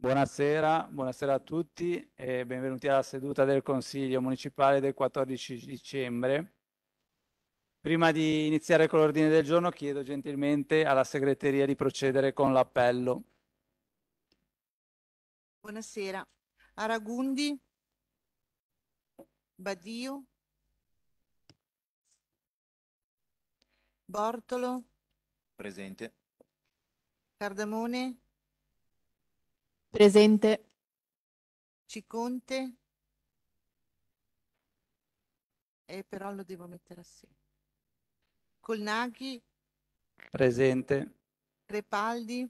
Buonasera, buonasera, a tutti e benvenuti alla seduta del Consiglio Municipale del 14 dicembre. Prima di iniziare con l'ordine del giorno chiedo gentilmente alla segreteria di procedere con l'appello. Buonasera. Aragundi, Badio, Bortolo. Presente. Cardamone. Presente. Ciconte. E però lo devo mettere assieme. Colnaghi. Presente. Crepaldi.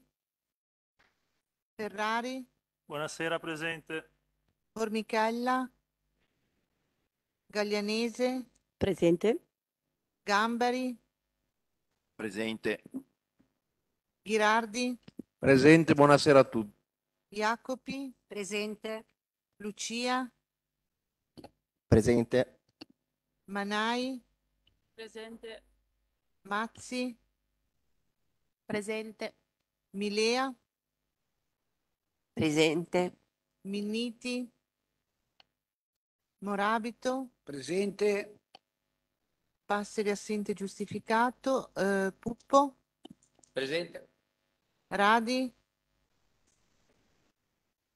Ferrari. Buonasera, presente. Formichella. Gaglianese. Presente. Gambari. Presente. Ghirardi. Presente, buonasera a tutti. Jacopi, presente. Lucia, Presente. Manai, Presente. Mazzi, Presente. Milea, Presente. Minniti, Morabito, Presente. Passeri assente giustificato, eh, Puppo, Presente. Radi,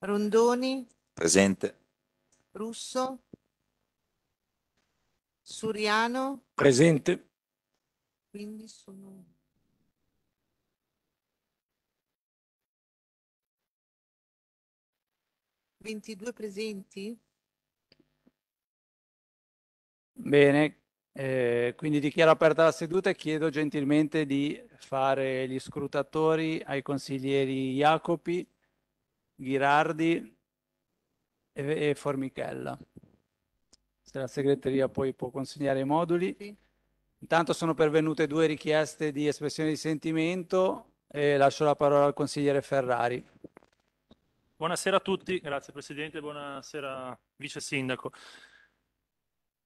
Rondoni, Presente. Russo, Suriano, Presente. quindi sono... Ventidue presenti? Bene, eh, quindi dichiaro aperta la seduta e chiedo gentilmente di fare gli scrutatori ai consiglieri Jacopi, Ghirardi e, e Formichella. Se la segreteria poi può consegnare i moduli. Intanto sono pervenute due richieste di espressione di sentimento e lascio la parola al consigliere Ferrari. Buonasera a tutti, grazie Presidente, buonasera Vice Sindaco.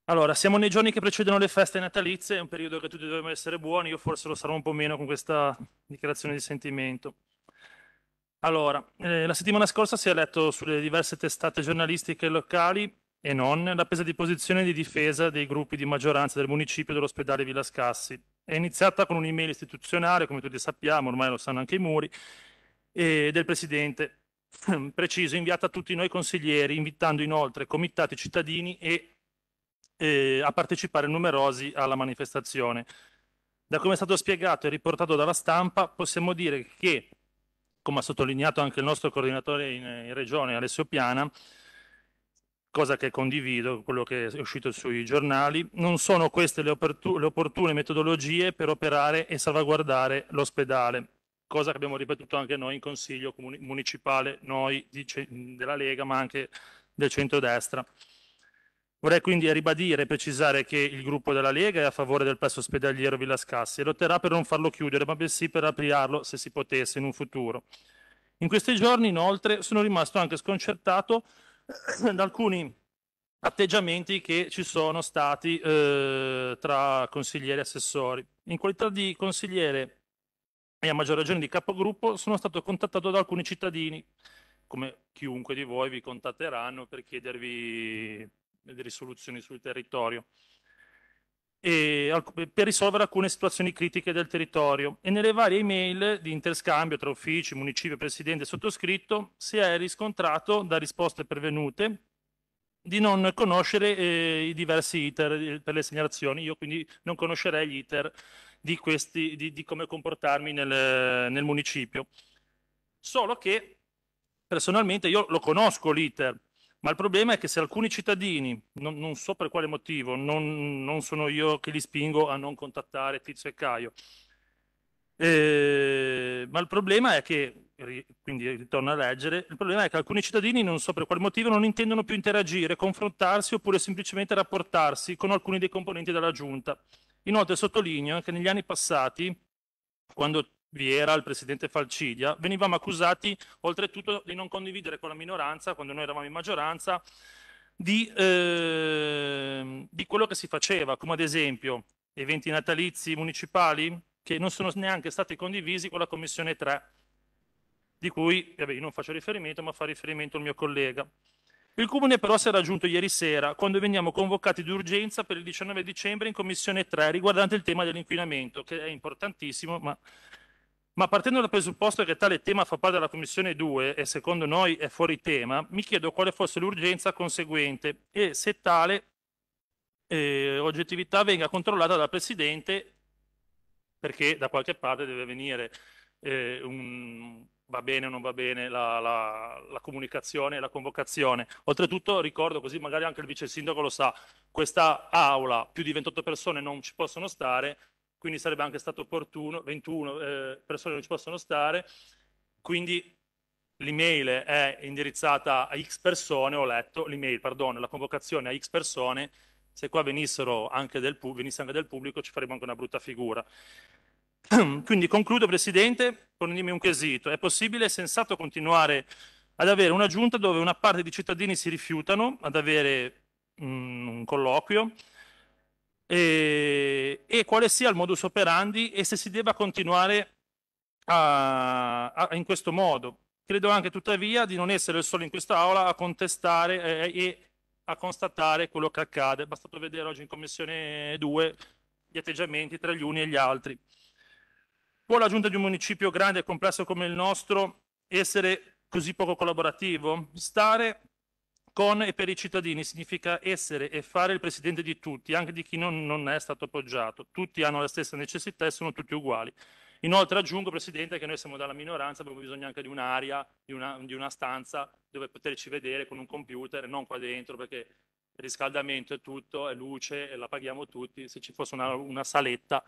Allora, siamo nei giorni che precedono le feste natalizie, è un periodo che tutti dovremmo essere buoni, io forse lo sarò un po' meno con questa dichiarazione di sentimento. Allora, eh, la settimana scorsa si è letto sulle diverse testate giornalistiche locali e non la presa di posizione di difesa dei gruppi di maggioranza del municipio dell'ospedale Villa Scassi. È iniziata con un'email istituzionale, come tutti sappiamo, ormai lo sanno anche i muri, eh, del presidente preciso inviata a tutti noi consiglieri, invitando inoltre comitati cittadini e, eh, a partecipare numerosi alla manifestazione. Da come è stato spiegato e riportato dalla stampa, possiamo dire che come ha sottolineato anche il nostro coordinatore in, in regione Alessio Piana, cosa che condivido, quello che è uscito sui giornali, non sono queste le, le opportune metodologie per operare e salvaguardare l'ospedale, cosa che abbiamo ripetuto anche noi in consiglio municipale, noi di, della Lega ma anche del centrodestra. destra Vorrei quindi ribadire e precisare che il gruppo della Lega è a favore del presso ospedaliero Villa Scassi e lotterà per non farlo chiudere, ma bensì per aprirlo se si potesse in un futuro. In questi giorni, inoltre, sono rimasto anche sconcertato eh, da alcuni atteggiamenti che ci sono stati eh, tra consiglieri e assessori. In qualità di consigliere e a maggior ragione di capogruppo sono stato contattato da alcuni cittadini, come chiunque di voi vi contatteranno per chiedervi delle soluzioni sul territorio. E, per risolvere alcune situazioni critiche del territorio e nelle varie email di interscambio tra uffici, municipio, presidente e sottoscritto si è riscontrato da risposte pervenute di non conoscere eh, i diversi iter eh, per le segnalazioni, io quindi non conoscerei gli iter di, questi, di, di come comportarmi nel, nel municipio. Solo che personalmente io lo conosco l'iter, ma il problema è che se alcuni cittadini, non, non so per quale motivo, non, non, sono io che li spingo a non contattare Tizio e Caio, eh, ma il problema è che, quindi ritorno a leggere, il problema è che alcuni cittadini, non so per quale motivo, non intendono più interagire, confrontarsi oppure semplicemente rapportarsi con alcuni dei componenti della giunta. Inoltre sottolineo che negli anni passati, quando vi era il presidente Falcidia, venivamo accusati oltretutto di non condividere con la minoranza, quando noi eravamo in maggioranza, di, eh, di quello che si faceva, come ad esempio eventi natalizi municipali che non sono neanche stati condivisi con la Commissione 3, di cui vabbè, io non faccio riferimento, ma fa riferimento il mio collega. Il Comune però si è raggiunto ieri sera, quando veniamo convocati d'urgenza per il 19 dicembre in Commissione 3 riguardante il tema dell'inquinamento, che è importantissimo, ma ma partendo dal presupposto che tale tema fa parte della Commissione 2 e secondo noi è fuori tema, mi chiedo quale fosse l'urgenza conseguente e se tale eh, oggettività venga controllata dal Presidente perché da qualche parte deve venire eh, un, va bene o non va bene la, la, la, comunicazione e la convocazione. Oltretutto ricordo, così magari anche il vice sindaco lo sa, questa aula più di 28 persone non ci possono stare, quindi sarebbe anche stato opportuno, 21 eh, persone non ci possono stare, quindi l'email è indirizzata a X persone, ho letto, l'email, perdono, la convocazione a X persone, se qua venissero anche del, venisse anche del pubblico ci farebbe anche una brutta figura. Quindi concludo Presidente ponendomi un quesito, è possibile e sensato continuare ad avere una giunta dove una parte di cittadini si rifiutano ad avere mh, mm, un colloquio, e, eh, e, quale sia il modus operandi e se si debba continuare a, a, in questo modo. Credo anche tuttavia di non essere solo in questa aula a contestare eh, e a constatare quello che accade. È bastato vedere oggi in Commissione 2 gli atteggiamenti tra gli uni e gli altri. Può la giunta di un municipio grande e complesso come il nostro essere così poco collaborativo? Stare con e per i cittadini significa essere e fare il presidente di tutti, anche di chi non, non è stato appoggiato. Tutti hanno la stessa necessità e sono tutti uguali. Inoltre aggiungo, Presidente, che noi siamo dalla minoranza, abbiamo bisogno anche di un'area, di una, di una stanza dove poterci vedere con un computer non qua dentro perché il riscaldamento è tutto, è luce, e la paghiamo tutti. Se ci fosse una, una saletta,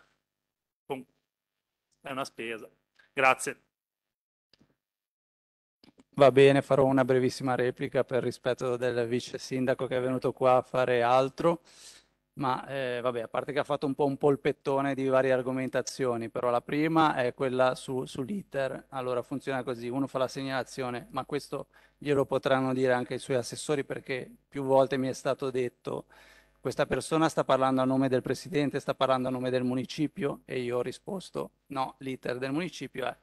è una spesa. Grazie. Va bene, farò una brevissima replica per rispetto del vice sindaco che è venuto qua a fare altro, ma eh, vabbè, a parte che ha fatto un po' un polpettone di varie argomentazioni, però la prima è quella su, sull'iter. Allora funziona così, uno fa la segnalazione, ma questo glielo potranno dire anche i suoi assessori perché più volte mi è stato detto questa persona sta parlando a nome del presidente, sta parlando a nome del municipio e io ho risposto no, l'iter del municipio è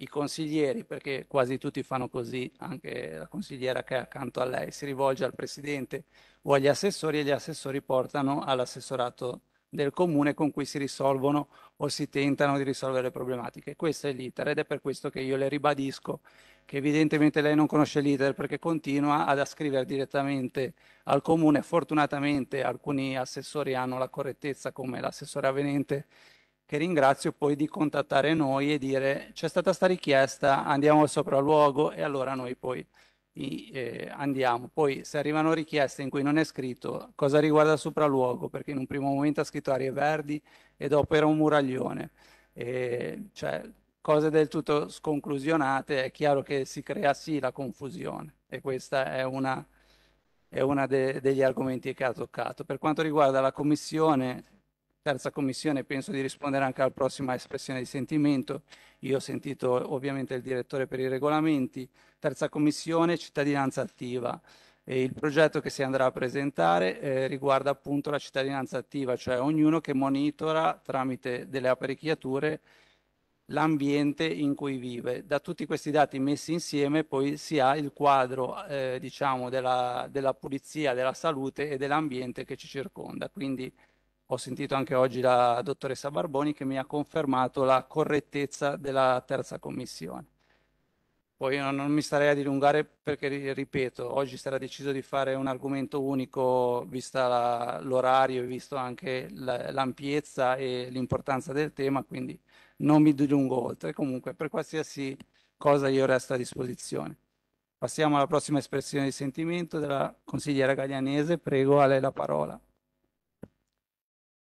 i consiglieri, perché quasi tutti fanno così, anche la consigliera che è accanto a lei, si rivolge al presidente o agli assessori e gli assessori portano all'assessorato del comune con cui si risolvono o si tentano di risolvere le problematiche. Questo è l'iter ed è per questo che io le ribadisco che evidentemente lei non conosce l'iter perché continua ad ascrivere direttamente al comune. Fortunatamente alcuni assessori hanno la correttezza come l'assessore avvenente che ringrazio poi di contattare noi e dire c'è stata sta richiesta, andiamo al luogo e allora noi poi eh, andiamo. Poi se arrivano richieste in cui non è scritto cosa riguarda il sopralluogo, perché in un primo momento ha scritto aree verdi e dopo era un muraglione, e, cioè cose del tutto sconclusionate, è chiaro che si crea sì la confusione e questa è una, è una de, degli argomenti che ha toccato. Per quanto riguarda la commissione, terza commissione penso di rispondere anche alla prossima espressione di sentimento. Io ho sentito ovviamente il direttore per i regolamenti. Terza commissione, cittadinanza attiva. E il progetto che si andrà a presentare eh, riguarda appunto la cittadinanza attiva, cioè ognuno che monitora tramite delle apparecchiature l'ambiente in cui vive. Da tutti questi dati messi insieme poi si ha il quadro eh, diciamo, della, della pulizia, della salute e dell'ambiente che ci circonda. Quindi ho sentito anche oggi la dottoressa Barboni che mi ha confermato la correttezza della terza commissione. Poi io non, mi starei a dilungare perché, ripeto, oggi sarà deciso di fare un argomento unico, vista l'orario e visto anche l'ampiezza e l'importanza del tema, quindi non mi dilungo oltre. Comunque, per qualsiasi cosa io resto a disposizione. Passiamo alla prossima espressione di sentimento della consigliera Gaglianese. Prego, a lei la parola.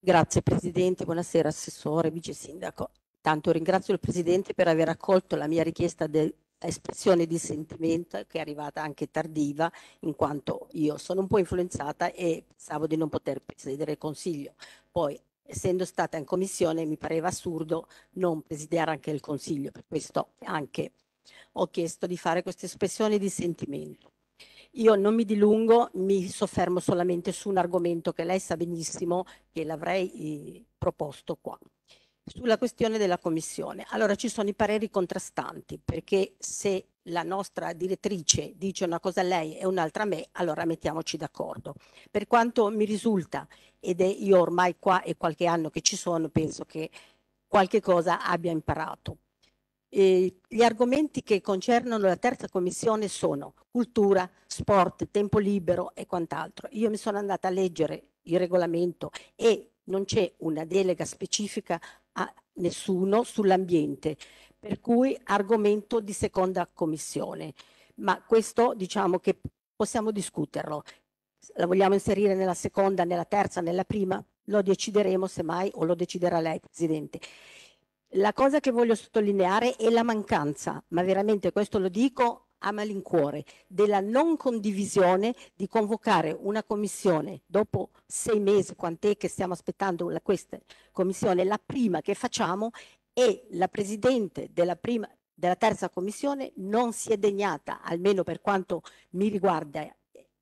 Grazie Presidente, buonasera Assessore, Vice Sindaco. Tanto ringrazio il Presidente per aver accolto la mia richiesta di espressione di sentimento che è arrivata anche tardiva in quanto io sono un po' influenzata e pensavo di non poter presiedere il Consiglio. Poi essendo stata in Commissione mi pareva assurdo non presidiare anche il Consiglio, per questo anche ho chiesto di fare questa espressione di sentimento. Io non mi dilungo, mi soffermo solamente su un argomento che lei sa benissimo che l'avrei eh, proposto qua. Sulla questione della Commissione, allora ci sono i pareri contrastanti perché se la nostra direttrice dice una cosa a lei e un'altra a me, allora mettiamoci d'accordo. Per quanto mi risulta, ed è io ormai qua e qualche anno che ci sono, penso che qualche cosa abbia imparato. Eh, gli argomenti che concernono la terza commissione sono cultura, sport, tempo libero e quant'altro. Io mi sono andata a leggere il regolamento e non c'è una delega specifica a nessuno sull'ambiente, per cui argomento di seconda commissione. Ma questo diciamo che possiamo discuterlo. La vogliamo inserire nella seconda, nella terza, nella prima? Lo decideremo semmai o lo deciderà lei, Presidente. La cosa che voglio sottolineare è la mancanza, ma veramente questo lo dico a malincuore, della non condivisione di convocare una commissione dopo sei mesi, quant'è che stiamo aspettando la, questa commissione, la prima che facciamo e la Presidente della, prima, della terza commissione non si è degnata, almeno per quanto mi riguarda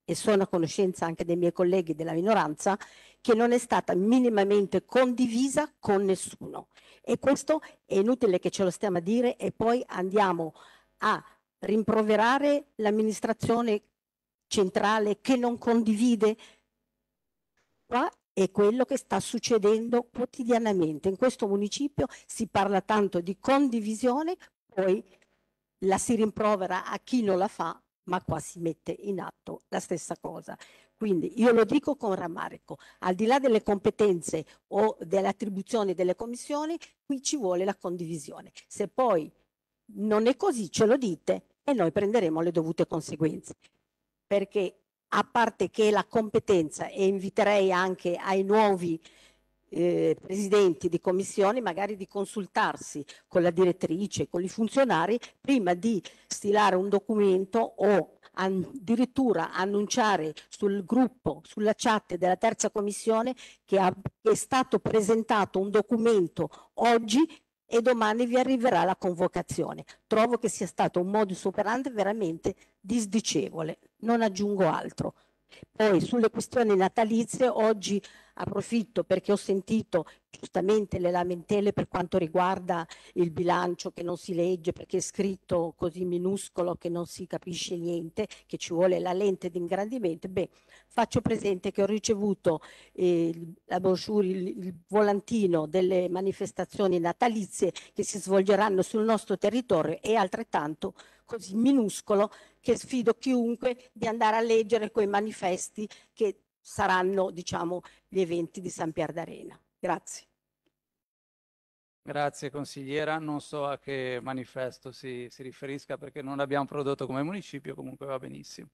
e sono a conoscenza anche dei miei colleghi della minoranza, che non è stata minimamente condivisa con nessuno. E questo è inutile che ce lo stiamo a dire e poi andiamo a rimproverare l'amministrazione centrale che non condivide. Qua è quello che sta succedendo quotidianamente. In questo municipio si parla tanto di condivisione, poi la si rimprovera a chi non la fa, ma qua si mette in atto la stessa cosa. Quindi io lo dico con rammarico, al di là delle competenze o delle attribuzioni delle commissioni, qui ci vuole la condivisione. Se poi non è così, ce lo dite e noi prenderemo le dovute conseguenze. Perché a parte che la competenza, e inviterei anche ai nuovi eh, presidenti di commissioni magari di consultarsi con la direttrice, con i funzionari, prima di stilare un documento o addirittura annunciare sul gruppo, sulla chat della terza commissione che è stato presentato un documento oggi e domani vi arriverà la convocazione. Trovo che sia stato un modus operandi veramente disdicevole, non aggiungo altro. Poi sulle questioni natalizie oggi approfitto perché ho sentito giustamente le lamentele per quanto riguarda il bilancio che non si legge perché è scritto così minuscolo che non si capisce niente, che ci vuole la lente di ingrandimento. Beh, faccio presente che ho ricevuto eh, la brochure, il, il volantino delle manifestazioni natalizie che si svolgeranno sul nostro territorio e altrettanto così minuscolo che sfido chiunque di andare a leggere quei manifesti che saranno diciamo, gli eventi di San Pier d'Arena. Grazie. Grazie consigliera, non so a che manifesto si, si riferisca perché non l'abbiamo prodotto come municipio, comunque va benissimo.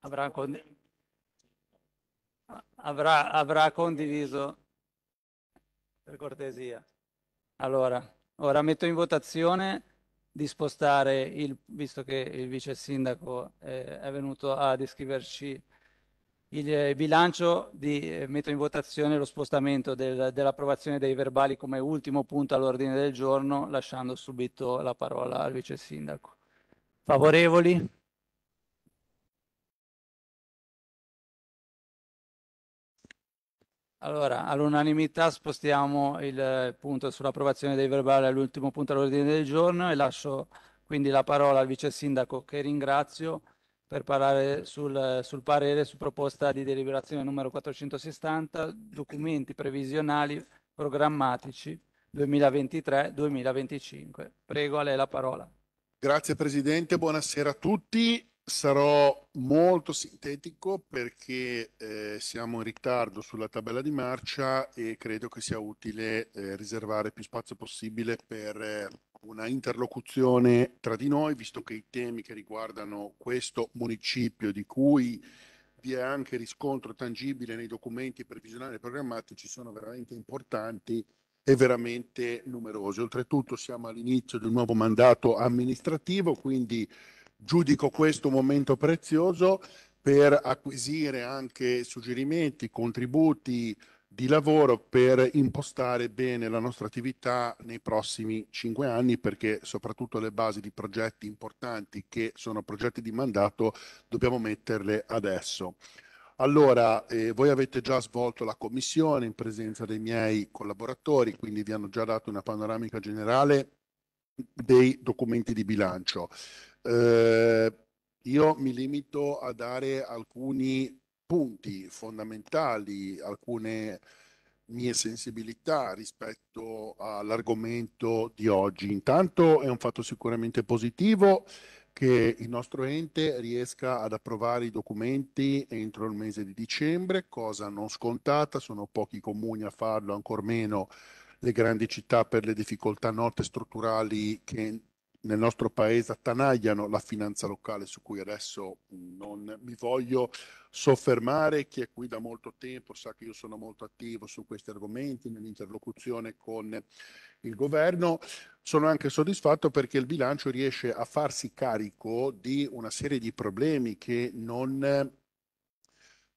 Avrà, cond... avrà, avrà condiviso per cortesia. Allora, ora metto in votazione di spostare, il, visto che il vice sindaco eh, è venuto a descriverci il eh, bilancio, di, eh, metto in votazione lo spostamento del, dell'approvazione dei verbali come ultimo punto all'ordine del giorno, lasciando subito la parola al vice sindaco. Favorevoli? Allora, all'unanimità spostiamo il eh, punto sull'approvazione dei verbali all'ultimo punto all'ordine del giorno e lascio quindi la parola al vice sindaco che ringrazio per parlare sul, sul parere su proposta di deliberazione numero 460, documenti previsionali programmatici 2023-2025. Prego a lei la parola. Grazie Presidente, buonasera a tutti. Sarò molto sintetico perché eh, siamo in ritardo sulla tabella di marcia e credo che sia utile eh, riservare più spazio possibile per eh, una interlocuzione tra di noi, visto che i temi che riguardano questo municipio di cui vi è anche riscontro tangibile nei documenti previsionali e programmatici sono veramente importanti e veramente numerosi. Oltretutto siamo all'inizio di un nuovo mandato amministrativo, quindi Giudico questo un momento prezioso per acquisire anche suggerimenti, contributi di lavoro per impostare bene la nostra attività nei prossimi cinque anni perché soprattutto le basi di progetti importanti che sono progetti di mandato dobbiamo metterle adesso. Allora, eh, voi avete già svolto la commissione in presenza dei miei collaboratori, quindi vi hanno già dato una panoramica generale dei documenti di bilancio. Eh, io mi limito a dare alcuni punti fondamentali, alcune mie sensibilità rispetto all'argomento di oggi. Intanto è un fatto sicuramente positivo che il nostro ente riesca ad approvare i documenti entro il mese di dicembre, cosa non scontata, sono pochi comuni a farlo, ancor meno le grandi città per le difficoltà note strutturali che nel nostro paese attanagliano la finanza locale su cui adesso non mi voglio soffermare. Chi è qui da molto tempo sa che io sono molto attivo su questi argomenti nell'interlocuzione con il governo. Sono anche soddisfatto perché il bilancio riesce a farsi carico di una serie di problemi che non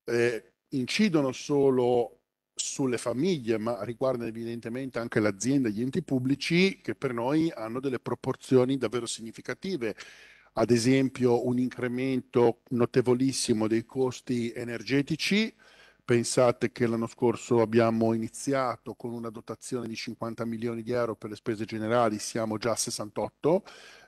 eh, incidono solo sulle famiglie, ma riguarda evidentemente anche l'azienda e gli enti pubblici, che per noi hanno delle proporzioni davvero significative. Ad esempio un incremento notevolissimo dei costi energetici, Pensate che l'anno scorso abbiamo iniziato con una dotazione di 50 milioni di euro per le spese generali, siamo già a 68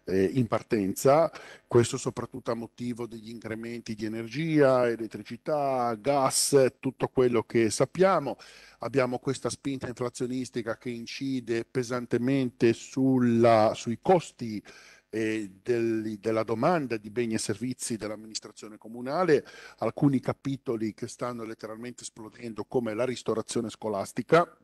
eh, in partenza, questo soprattutto a motivo degli incrementi di energia, elettricità, gas, tutto quello che sappiamo. Abbiamo questa spinta inflazionistica che incide pesantemente sulla, sui costi e del, della domanda di beni e servizi dell'amministrazione comunale, alcuni capitoli che stanno letteralmente esplodendo come la ristorazione scolastica,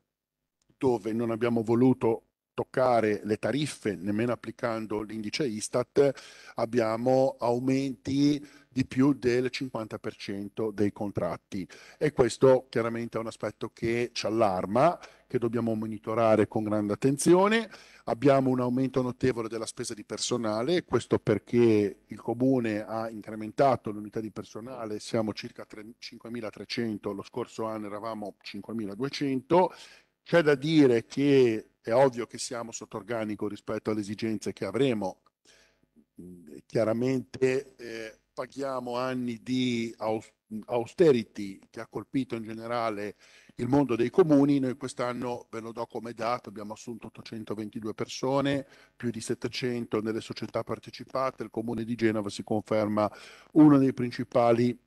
dove non abbiamo voluto toccare le tariffe nemmeno applicando l'indice Istat, abbiamo aumenti di più del 50% dei contratti e questo chiaramente è un aspetto che ci allarma, che dobbiamo monitorare con grande attenzione. Abbiamo un aumento notevole della spesa di personale, questo perché il comune ha incrementato l'unità di personale, siamo circa 5.300, lo scorso anno eravamo 5.200. C'è da dire che è ovvio che siamo sotto organico rispetto alle esigenze che avremo. Mm, chiaramente eh, paghiamo anni di austerity che ha colpito in generale il mondo dei comuni. Noi quest'anno, ve lo do come dato, abbiamo assunto 822 persone, più di 700 nelle società partecipate. Il comune di Genova si conferma uno dei principali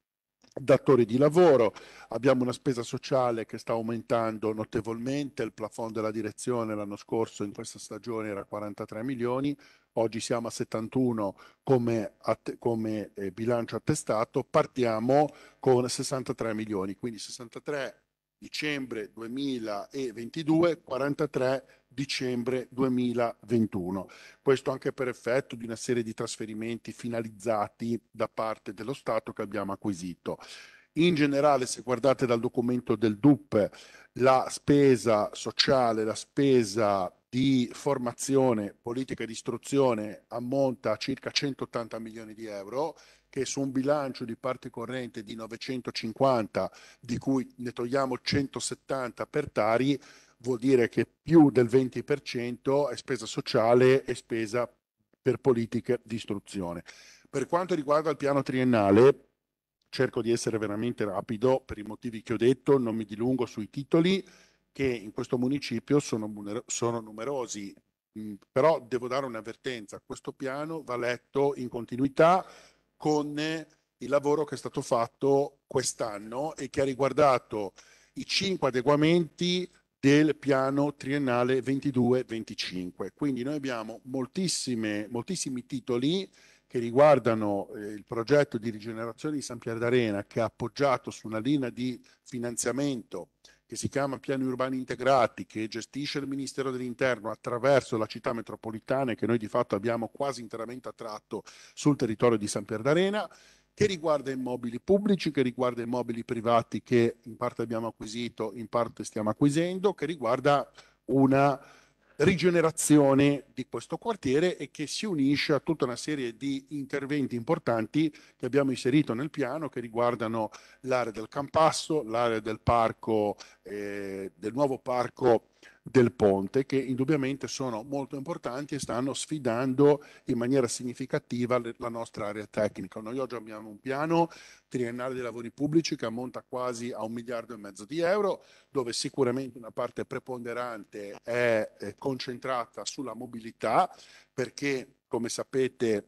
datori di lavoro, abbiamo una spesa sociale che sta aumentando notevolmente, il plafond della direzione l'anno scorso in questa stagione era 43 milioni, oggi siamo a 71 come, come eh, bilancio attestato, partiamo con 63 milioni, quindi 63 dicembre 2022, 43 dicembre 2021. Questo anche per effetto di una serie di trasferimenti finalizzati da parte dello Stato che abbiamo acquisito. In generale, se guardate dal documento del DUP, la spesa sociale, la spesa di formazione, politica di istruzione ammonta a circa 180 milioni di euro, che su un bilancio di parte corrente di 950, di cui ne togliamo 170 per Tari, vuol dire che più del 20% è spesa sociale e spesa per politiche di istruzione. Per quanto riguarda il piano triennale, cerco di essere veramente rapido per i motivi che ho detto, non mi dilungo sui titoli che in questo municipio sono, sono numerosi, mm, però devo dare un'avvertenza, questo piano va letto in continuità con il lavoro che è stato fatto quest'anno e che ha riguardato i cinque adeguamenti del piano triennale 22-25. Quindi noi abbiamo moltissimi titoli che riguardano eh, il progetto di rigenerazione di San Pier d'Arena che è appoggiato su una linea di finanziamento che si chiama Piani Urbani Integrati, che gestisce il Ministero dell'Interno attraverso la città metropolitana che noi di fatto abbiamo quasi interamente attratto sul territorio di San Pier d'Arena, che riguarda immobili pubblici, che riguarda immobili privati che in parte abbiamo acquisito, in parte stiamo acquisendo, che riguarda una rigenerazione di questo quartiere e che si unisce a tutta una serie di interventi importanti che abbiamo inserito nel piano che riguardano l'area del Campasso, l'area del parco, eh, del nuovo parco del ponte che indubbiamente sono molto importanti e stanno sfidando in maniera significativa la nostra area tecnica. Noi oggi abbiamo un piano triennale dei lavori pubblici che ammonta quasi a un miliardo e mezzo di euro, dove sicuramente una parte preponderante è concentrata sulla mobilità, perché come sapete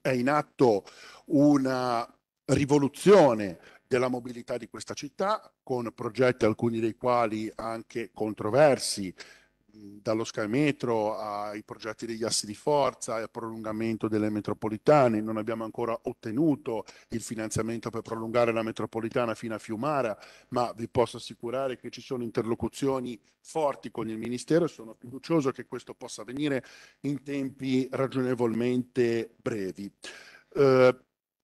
è in atto una rivoluzione della mobilità di questa città, con progetti alcuni dei quali anche controversi, dallo Sky Metro ai progetti degli assi di forza e al prolungamento delle metropolitane. Non abbiamo ancora ottenuto il finanziamento per prolungare la metropolitana fino a Fiumara, ma vi posso assicurare che ci sono interlocuzioni forti con il Ministero e sono fiducioso che questo possa avvenire in tempi ragionevolmente brevi. Eh,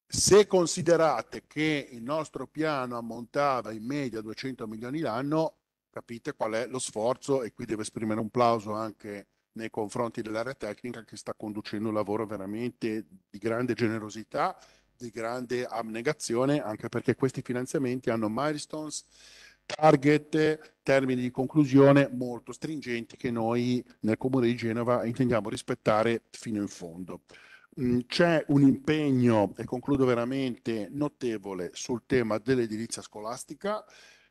se considerate che il nostro piano ammontava in media 200 milioni l'anno, capite qual è lo sforzo e qui devo esprimere un plauso anche nei confronti dell'area tecnica che sta conducendo un lavoro veramente di grande generosità, di grande abnegazione, anche perché questi finanziamenti hanno milestones, target, termini di conclusione molto stringenti che noi nel Comune di Genova intendiamo rispettare fino in fondo. Mm, c'è un impegno, e concludo veramente, notevole sul tema dell'edilizia scolastica,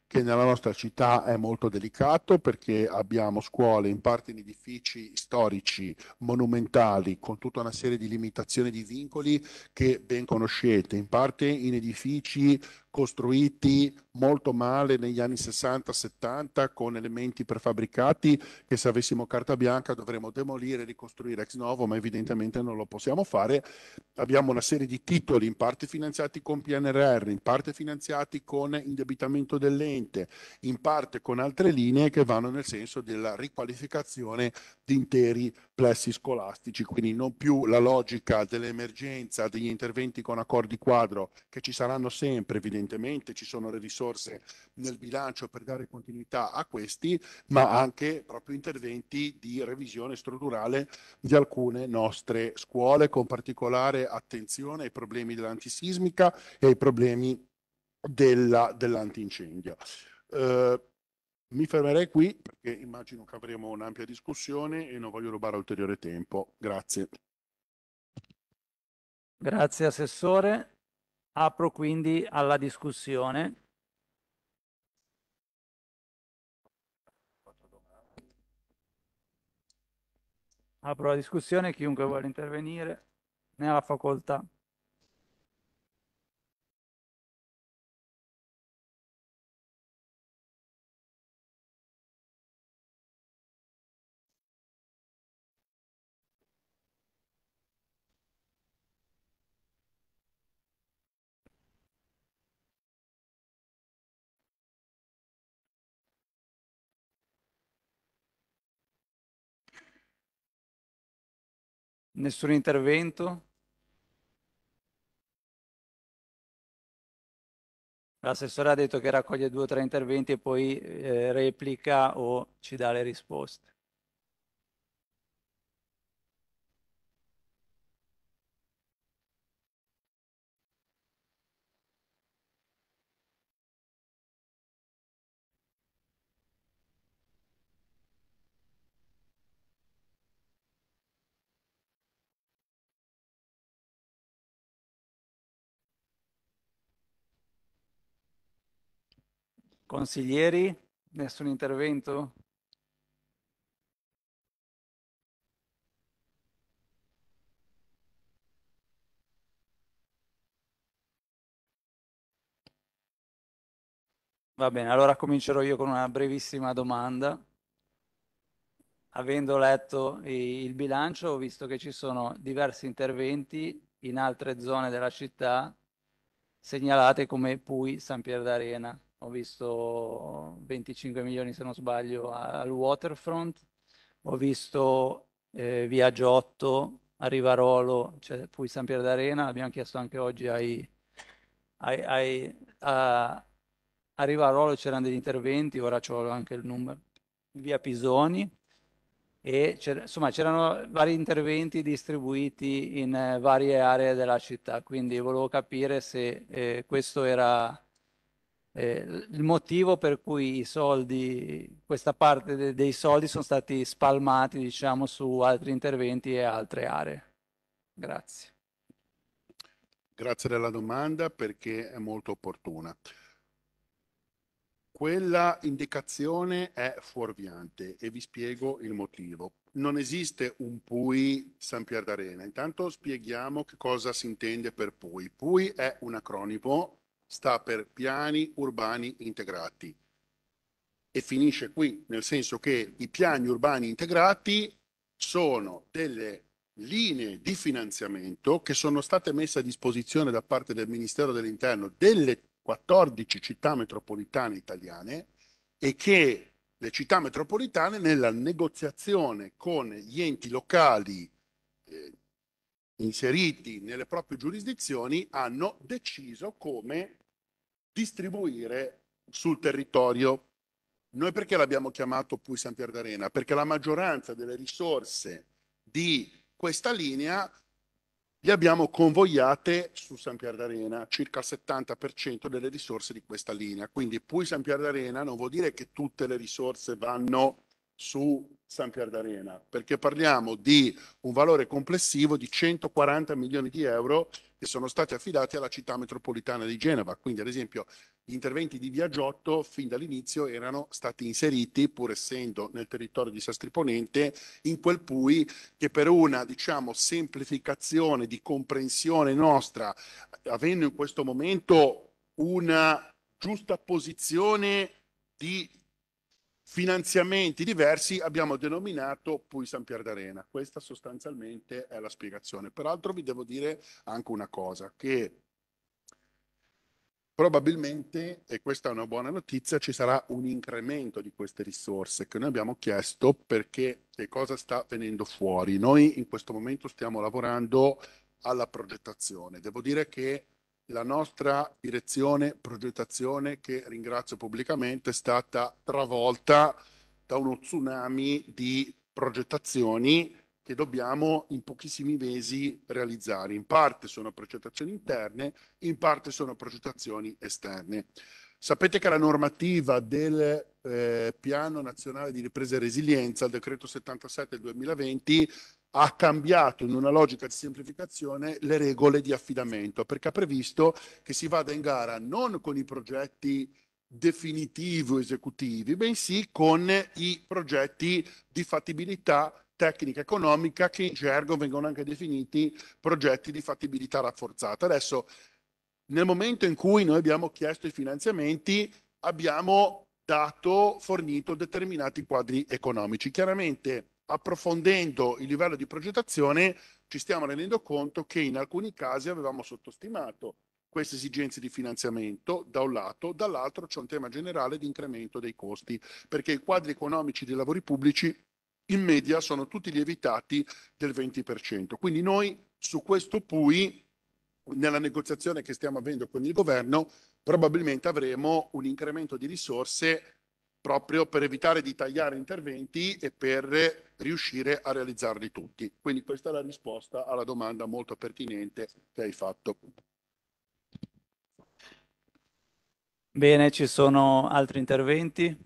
che nella nostra città è molto delicato perché abbiamo scuole in parte in edifici storici, monumentali, con tutta una serie di limitazioni e di vincoli che ben conoscete, in parte in edifici costruiti molto male negli anni 60-70 con elementi prefabbricati che se avessimo carta bianca dovremmo demolire e ricostruire ex novo, ma evidentemente non lo possiamo fare. Abbiamo una serie di titoli in parte finanziati con PNRR, in parte finanziati con indebitamento dell'ente, in parte con altre linee che vanno nel senso della riqualificazione di interi plessi scolastici, quindi non più la logica dell'emergenza, degli interventi con accordi quadro che ci saranno sempre, evidentemente ci sono le risorse nel bilancio per dare continuità a questi, ma anche proprio interventi di revisione strutturale di alcune nostre scuole, con particolare attenzione ai problemi dell'antisismica e ai problemi della, dell'antincendio. Eh, mi fermerei qui perché immagino che avremo un'ampia discussione e non voglio rubare ulteriore tempo. Grazie. Grazie Assessore. Apro quindi alla discussione. Apro la discussione, chiunque vuole intervenire ne ha la facoltà. Nessun intervento? L'assessore ha detto che raccoglie due o tre interventi e poi eh, replica o ci dà le risposte. Consiglieri? Nessun intervento? Va bene, allora comincerò io con una brevissima domanda. Avendo letto il bilancio, ho visto che ci sono diversi interventi in altre zone della città segnalate come Pui San Pier d'Arena ho visto 25 milioni se non sbaglio al Waterfront, ho visto eh, via Giotto, Arrivarolo, cioè poi San Pier d'Arena, abbiamo chiesto anche oggi ai, ai, ai a, a Rivarolo c'erano degli interventi, ora ho anche il numero, via Pisoni, e c'era, insomma c'erano vari interventi distribuiti in eh, varie aree della città, quindi volevo capire se eh, questo era eh, il motivo per cui i soldi, questa parte de dei soldi sono stati spalmati diciamo, su altri interventi e altre aree. Grazie. Grazie della domanda perché è molto opportuna. Quella indicazione è fuorviante e vi spiego il motivo. Non esiste un PUI San Pier d'Arena. Intanto spieghiamo che cosa si intende per PUI. PUI è un acronimo sta per piani urbani integrati e finisce qui, nel senso che i piani urbani integrati sono delle linee di finanziamento che sono state messe a disposizione da parte del Ministero dell'Interno delle 14 città metropolitane italiane e che le città metropolitane nella negoziazione con gli enti locali eh, inseriti nelle proprie giurisdizioni hanno deciso come distribuire sul territorio. Noi perché l'abbiamo chiamato Puy San Pier d'Arena? Perché la maggioranza delle risorse di questa linea le abbiamo convogliate su San Pier d'Arena, circa il 70% delle risorse di questa linea. Quindi Puy San Pier d'Arena non vuol dire che tutte le risorse vanno su San Pier d'Arena, perché parliamo di un valore complessivo di 140 milioni di euro che sono stati affidati alla città metropolitana di Genova. Quindi, ad esempio, gli interventi di Viaggiotto fin dall'inizio erano stati inseriti, pur essendo nel territorio di Sastri Ponente, in quel PUI che per una diciamo, semplificazione di comprensione nostra, avendo in questo momento una giusta posizione di finanziamenti diversi abbiamo denominato poi San Pier d'Arena. Questa sostanzialmente è la spiegazione. Peraltro vi devo dire anche una cosa, che probabilmente, e questa è una buona notizia, ci sarà un incremento di queste risorse che noi abbiamo chiesto perché che cosa sta venendo fuori. Noi in questo momento stiamo lavorando alla progettazione. Devo dire che la nostra direzione, progettazione, che ringrazio pubblicamente, è stata travolta da uno tsunami di progettazioni che dobbiamo in pochissimi mesi realizzare. In parte sono progettazioni interne, in parte sono progettazioni esterne. Sapete che la normativa del eh, Piano Nazionale di Ripresa e Resilienza, il decreto 77 del 2020, ha cambiato in una logica di semplificazione le regole di affidamento, perché ha previsto che si vada in gara non con i progetti definitivi esecutivi, bensì con i progetti di fattibilità tecnica economica che in gergo vengono anche definiti progetti di fattibilità rafforzata. Adesso, nel momento in cui noi abbiamo chiesto i finanziamenti, abbiamo dato, fornito determinati quadri economici. Chiaramente approfondendo il livello di progettazione ci stiamo rendendo conto che in alcuni casi avevamo sottostimato queste esigenze di finanziamento da un lato, dall'altro c'è un tema generale di incremento dei costi, perché i quadri economici dei lavori pubblici in media sono tutti lievitati del 20%. Quindi noi su questo PUI, nella negoziazione che stiamo avendo con il governo, probabilmente avremo un incremento di risorse proprio per evitare di tagliare interventi e per riuscire a realizzarli tutti. Quindi questa è la risposta alla domanda molto pertinente che hai fatto. Bene, ci sono altri interventi?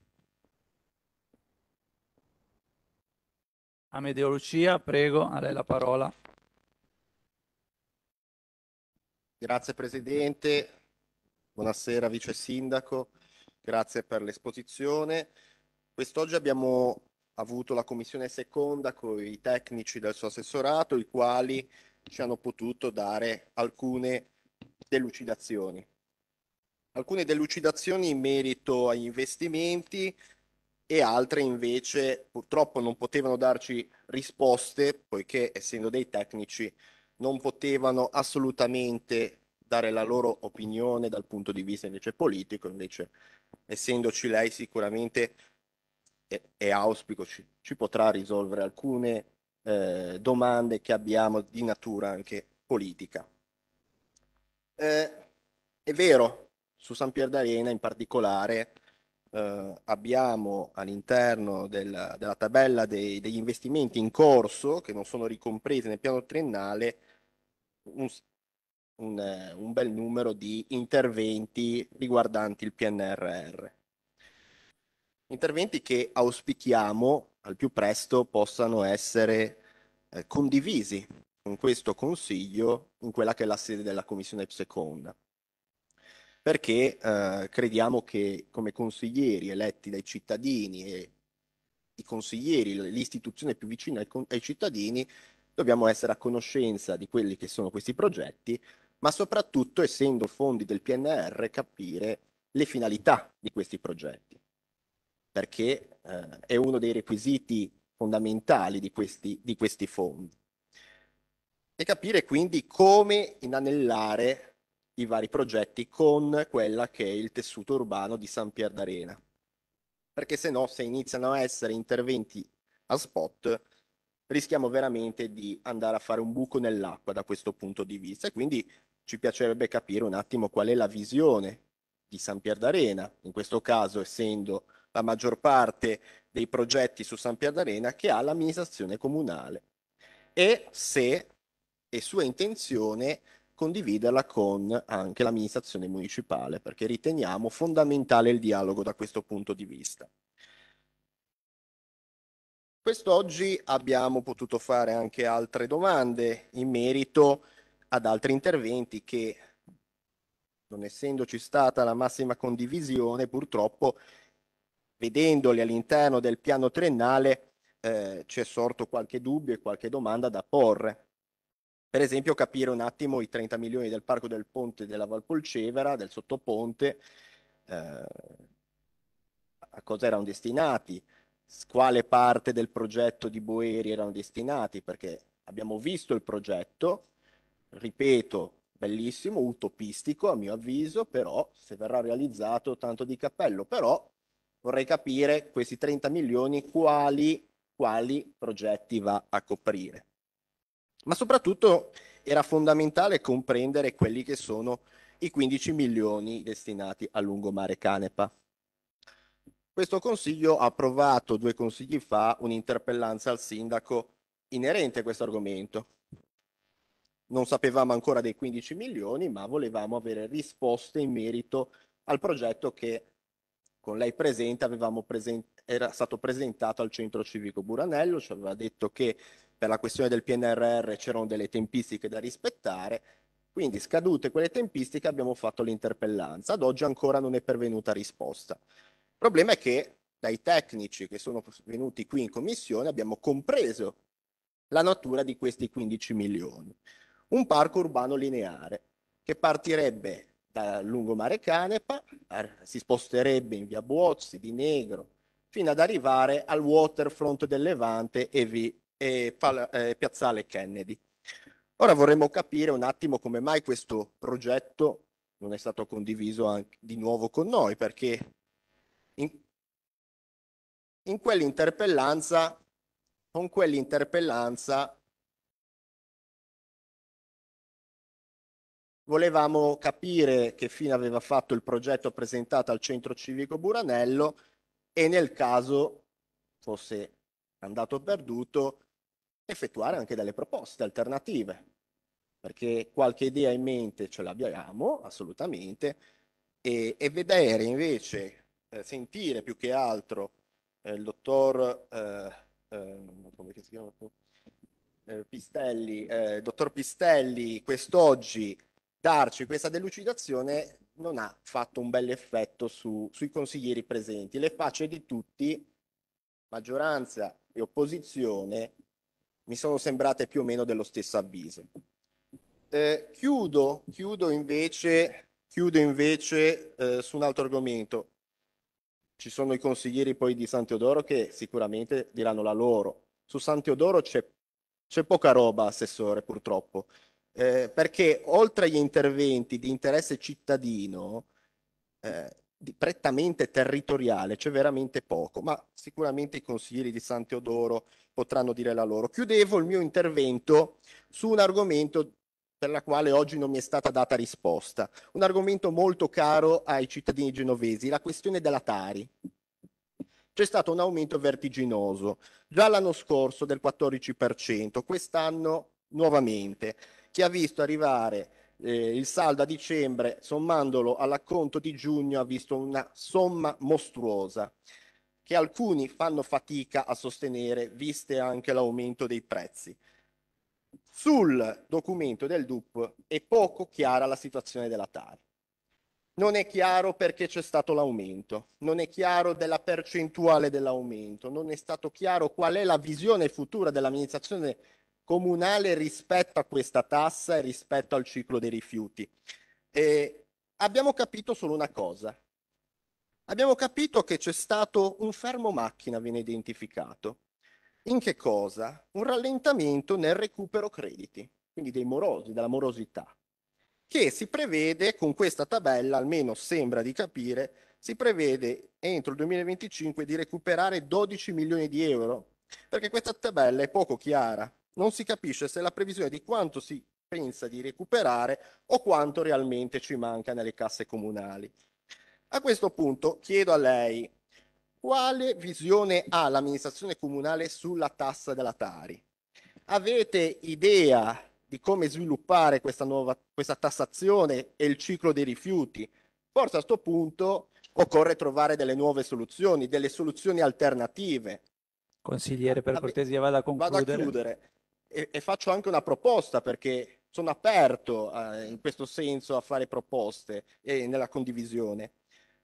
Amedeo Lucia, prego, a lei la parola. Grazie Presidente, buonasera Vice Sindaco. Grazie per l'esposizione. Quest'oggi abbiamo avuto la commissione seconda con i tecnici del suo assessorato, i quali ci hanno potuto dare alcune delucidazioni. Alcune delucidazioni in merito agli investimenti e altre invece purtroppo non potevano darci risposte poiché essendo dei tecnici non potevano assolutamente dare la loro opinione dal punto di vista invece politico, invece essendoci lei sicuramente, e, e auspico, ci, ci, potrà risolvere alcune eh, domande che abbiamo di natura anche politica. Eh, è vero, su San Pier d'Arena in particolare eh, abbiamo all'interno della, della, tabella dei, degli investimenti in corso, che non sono ricompresi nel piano triennale, un, un, eh, un bel numero di interventi riguardanti il PNRR. Interventi che auspichiamo al più presto possano essere eh, condivisi con questo Consiglio in quella che è la sede della Commissione Seconda. Perché eh, crediamo che come consiglieri eletti dai cittadini e i consiglieri, l'istituzione più vicina ai, ai cittadini, dobbiamo essere a conoscenza di quelli che sono questi progetti ma soprattutto, essendo fondi del PNR, capire le finalità di questi progetti, perché eh, è uno dei requisiti fondamentali di questi, di questi fondi. E capire quindi come inanellare i vari progetti con quella che è il tessuto urbano di San Pier d'Arena. Perché se no, se iniziano a essere interventi a spot, rischiamo veramente di andare a fare un buco nell'acqua da questo punto di vista. E quindi ci piacerebbe capire un attimo qual è la visione di San Pier d'Arena, in questo caso essendo la maggior parte dei progetti su San Pier d'Arena che ha l'amministrazione comunale e se è sua intenzione condividerla con anche l'amministrazione municipale perché riteniamo fondamentale il dialogo da questo punto di vista. Quest'oggi abbiamo potuto fare anche altre domande in merito a ad altri interventi che, non essendoci stata la massima condivisione, purtroppo vedendoli all'interno del piano triennale eh, c'è sorto qualche dubbio e qualche domanda da porre. Per esempio capire un attimo i 30 milioni del Parco del Ponte della Valpolcevera, del Sottoponte, eh, a cosa erano destinati, quale parte del progetto di Boeri erano destinati, perché abbiamo visto il progetto, ripeto, bellissimo, utopistico a mio avviso, però se verrà realizzato tanto di cappello, però vorrei capire questi 30 milioni quali, quali progetti va a coprire. Ma soprattutto era fondamentale comprendere quelli che sono i 15 milioni destinati a lungomare Canepa. Questo consiglio ha approvato due consigli fa un'interpellanza al sindaco inerente a questo argomento, non sapevamo ancora dei 15 milioni, ma volevamo avere risposte in merito al progetto che con lei presente present- era stato presentato al centro civico Buranello, ci cioè aveva detto che per la questione del PNRR c'erano delle tempistiche da rispettare, quindi scadute quelle tempistiche abbiamo fatto l'interpellanza, ad oggi ancora non è pervenuta risposta. Il problema è che dai tecnici che sono venuti qui in commissione abbiamo compreso la natura di questi 15 milioni un parco urbano lineare che partirebbe dal lungomare Canepa, si sposterebbe in via Buozzi, di Negro, fino ad arrivare al waterfront del Levante e, vi, e pal, eh, piazzale Kennedy. Ora vorremmo capire un attimo come mai questo progetto non è stato condiviso anche, di nuovo con noi, perché in, in quell'interpellanza, con quell'interpellanza volevamo capire che fine aveva fatto il progetto presentato al centro civico Buranello e nel caso fosse andato perduto effettuare anche delle proposte alternative perché qualche idea in mente ce l'abbiamo assolutamente e, e vedere invece eh, sentire più che altro eh, il dottor eh, eh come si chiama? Eh, Pistelli, eh, dottor Pistelli quest'oggi darci questa delucidazione non ha fatto un bel effetto su, sui consiglieri presenti. Le facce di tutti, maggioranza e opposizione, mi sono sembrate più o meno dello stesso avviso. Eh, chiudo, chiudo, invece, chiudo invece eh, su un altro argomento. Ci sono i consiglieri poi di San Teodoro che sicuramente diranno la loro. Su San Teodoro c'è, c'è poca roba, assessore, purtroppo eh, perché oltre agli interventi di interesse cittadino, eh, di prettamente territoriale c'è veramente poco, ma sicuramente i consiglieri di San Teodoro potranno dire la loro. Chiudevo il mio intervento su un argomento per la quale oggi non mi è stata data risposta, un argomento molto caro ai cittadini genovesi, la questione della Tari. C'è stato un aumento vertiginoso, già l'anno scorso del 14%, quest'anno nuovamente che ha visto arrivare eh, il saldo a dicembre, sommandolo all'acconto di giugno, ha visto una somma mostruosa che alcuni fanno fatica a sostenere, viste anche l'aumento dei prezzi. Sul documento del DUP è poco chiara la situazione della TAR. Non è chiaro perché c'è stato l'aumento, non è chiaro della percentuale dell'aumento, non è stato chiaro qual è la visione futura dell'amministrazione comunale rispetto a questa tassa e rispetto al ciclo dei rifiuti. E abbiamo capito solo una cosa. Abbiamo capito che c'è stato un fermo macchina, viene identificato. In che cosa? Un rallentamento nel recupero crediti, quindi dei morosi, della morosità, che si prevede con questa tabella, almeno sembra di capire, si prevede entro il 2025 di recuperare 12 milioni di euro, perché questa tabella è poco chiara non si capisce se la previsione di quanto si pensa di recuperare o quanto realmente ci manca nelle casse comunali. A questo punto chiedo a lei quale visione ha l'amministrazione comunale sulla tassa della Tari? Avete idea di come sviluppare questa, nuova, questa tassazione e il ciclo dei rifiuti? Forse a questo punto occorre trovare delle nuove soluzioni, delle soluzioni alternative. Consigliere, per cortesia, vada a concludere. Vado a chiudere e, e faccio anche una proposta perché sono aperto eh, in questo senso a fare proposte e nella condivisione.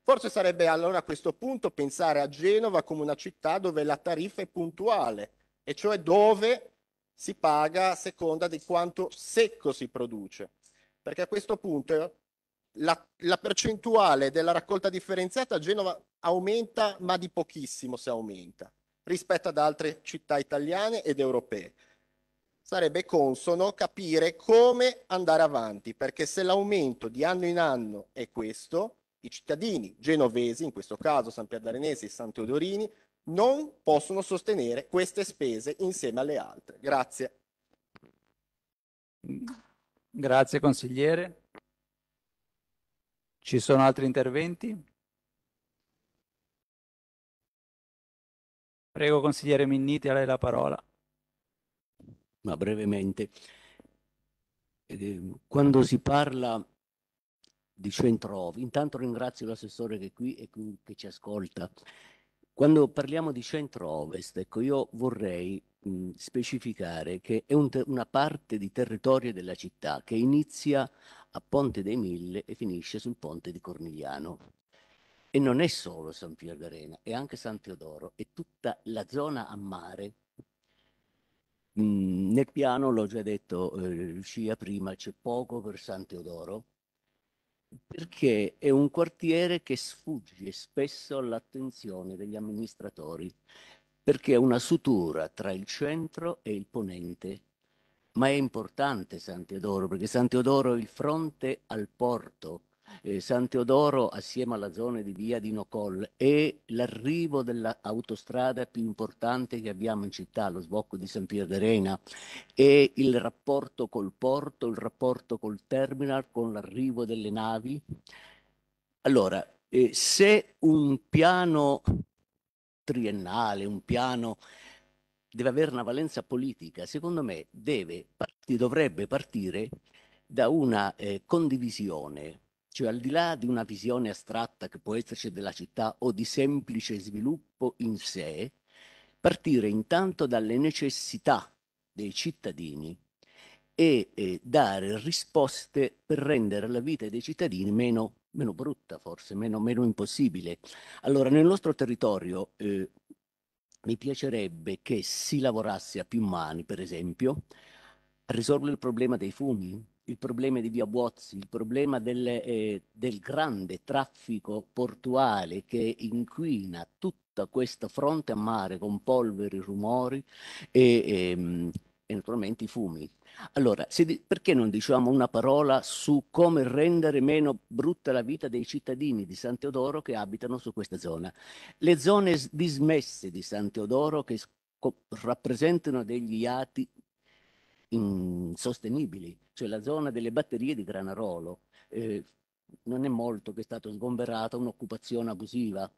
Forse sarebbe allora a questo punto pensare a Genova come una città dove la tariffa è puntuale, e cioè dove si paga a seconda di quanto secco si produce. Perché a questo punto eh, la, la, percentuale della raccolta differenziata a Genova aumenta, ma di pochissimo se aumenta, rispetto ad altre città italiane ed europee sarebbe consono capire come andare avanti, perché se l'aumento di anno in anno è questo, i cittadini genovesi, in questo caso San Pierdarenesi e San Teodorini, non possono sostenere queste spese insieme alle altre. Grazie. Grazie consigliere. Ci sono altri interventi? Prego consigliere Minniti, a lei la parola ma brevemente, quando si parla di centro-ovest, intanto ringrazio l'assessore che è qui e che ci ascolta, quando parliamo di centro-ovest, ecco, io vorrei mh, specificare che è un una parte di territorio della città che inizia a Ponte dei Mille e finisce sul Ponte di Cornigliano. E non è solo San Pier d'Arena, è anche San Teodoro, è tutta la zona a mare Mm, nel piano, l'ho già detto Lucia eh, prima, c'è poco per San Teodoro, perché è un quartiere che sfugge spesso all'attenzione degli amministratori, perché è una sutura tra il centro e il ponente. Ma è importante San Teodoro, perché San Teodoro è il fronte al porto, eh, San Teodoro assieme alla zona di via di Nocol e l'arrivo dell'autostrada più importante che abbiamo in città, lo sbocco di San Pier d'Arena e il rapporto col porto, il rapporto col terminal, con l'arrivo delle navi. Allora, eh, se un piano triennale, un piano deve avere una valenza politica, secondo me deve, dovrebbe partire da una eh, condivisione cioè al di là di una visione astratta che può esserci della città o di semplice sviluppo in sé, partire intanto dalle necessità dei cittadini e eh, dare risposte per rendere la vita dei cittadini meno, meno brutta, forse meno, meno, impossibile. Allora, nel nostro territorio eh, mi piacerebbe che si lavorasse a più mani, per esempio, a risolvere il problema dei fumi, il problema di Via Buozzi, il problema del, eh, del grande traffico portuale che inquina tutta questa fronte a mare con polveri, rumori e, e, ehm, e naturalmente i fumi. Allora, se, perché non diciamo una parola su come rendere meno brutta la vita dei cittadini di San Teodoro che abitano su questa zona? Le zone dismesse di San Teodoro che rappresentano degli iati insostenibili, cioè la zona delle batterie di Granarolo. Eh, non è molto che è stata sgomberata un'occupazione abusiva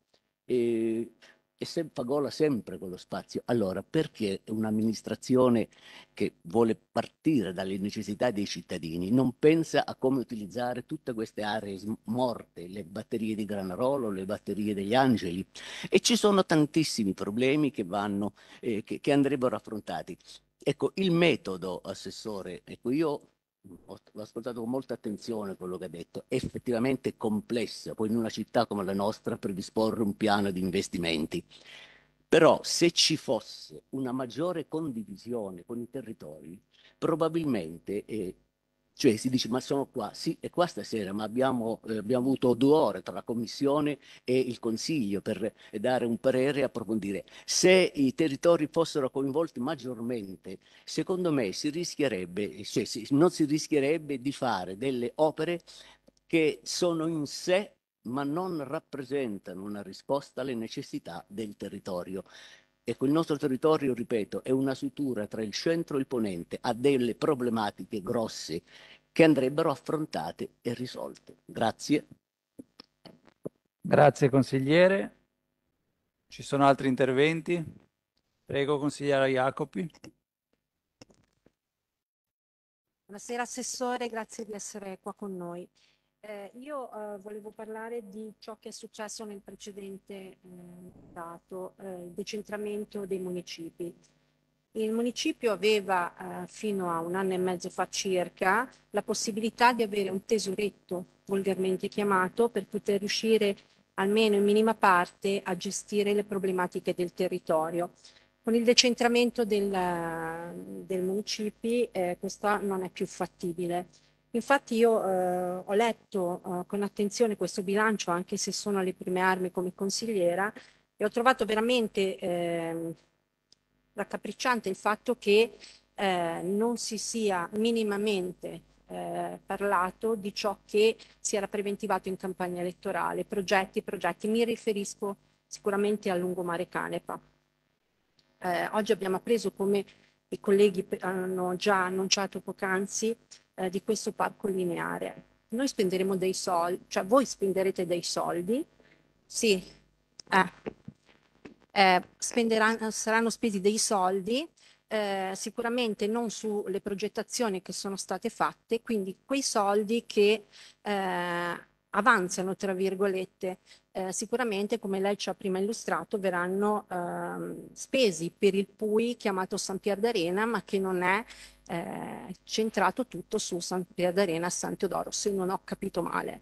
e, e se, pagola sempre quello spazio. Allora, perché un'amministrazione che vuole partire dalle necessità dei cittadini non pensa a come utilizzare tutte queste aree morte, le batterie di Granarolo, le batterie degli Angeli? E ci sono tantissimi problemi che, vanno, eh, che, che andrebbero affrontati. Ecco, il metodo, assessore, ecco, io ho, ho ascoltato con molta attenzione quello che ha detto, è effettivamente complesso, poi in una città come la nostra, predisporre un piano di investimenti. Però se ci fosse una maggiore condivisione con i territori, probabilmente eh, cioè si dice ma sono qua, sì è qua stasera, ma abbiamo, eh, abbiamo avuto due ore tra la Commissione e il Consiglio per eh, dare un parere e approfondire. Se i territori fossero coinvolti maggiormente, secondo me si rischierebbe, eh, cioè si, non si rischierebbe di fare delle opere che sono in sé ma non rappresentano una risposta alle necessità del territorio. Ecco, il nostro territorio, ripeto, è una sutura tra il centro e il ponente, ha delle problematiche grosse che andrebbero affrontate e risolte. Grazie. Grazie consigliere. Ci sono altri interventi? Prego consigliere Jacopi. Buonasera Assessore, grazie di essere qua con noi. Eh, io eh, volevo parlare di ciò che è successo nel precedente eh, dato, eh, il decentramento dei municipi. Il municipio aveva eh, fino a un anno e mezzo fa circa la possibilità di avere un tesoretto, volgarmente chiamato, per poter riuscire almeno in minima parte a gestire le problematiche del territorio. Con il decentramento del, del municipi eh, questo non è più fattibile. Infatti io eh, ho letto eh, con attenzione questo bilancio, anche se sono alle prime armi come consigliera, e ho trovato veramente eh, raccapricciante il fatto che eh, non si sia minimamente eh, parlato di ciò che si era preventivato in campagna elettorale, progetti, progetti. Mi riferisco sicuramente al lungomare Canepa. Eh, oggi abbiamo appreso, come i colleghi hanno già annunciato poc'anzi, eh, di questo parco lineare. Noi spenderemo dei soldi, cioè voi spenderete dei soldi, sì, eh, eh, saranno spesi dei soldi eh, sicuramente non sulle progettazioni che sono state fatte, quindi quei soldi che eh, avanzano, tra virgolette, eh, sicuramente, come lei ci ha prima illustrato, verranno ehm, spesi per il PUI chiamato San Pier d'Arena, ma che non è eh, centrato tutto su San Pier Arena San Teodoro, se non ho capito male.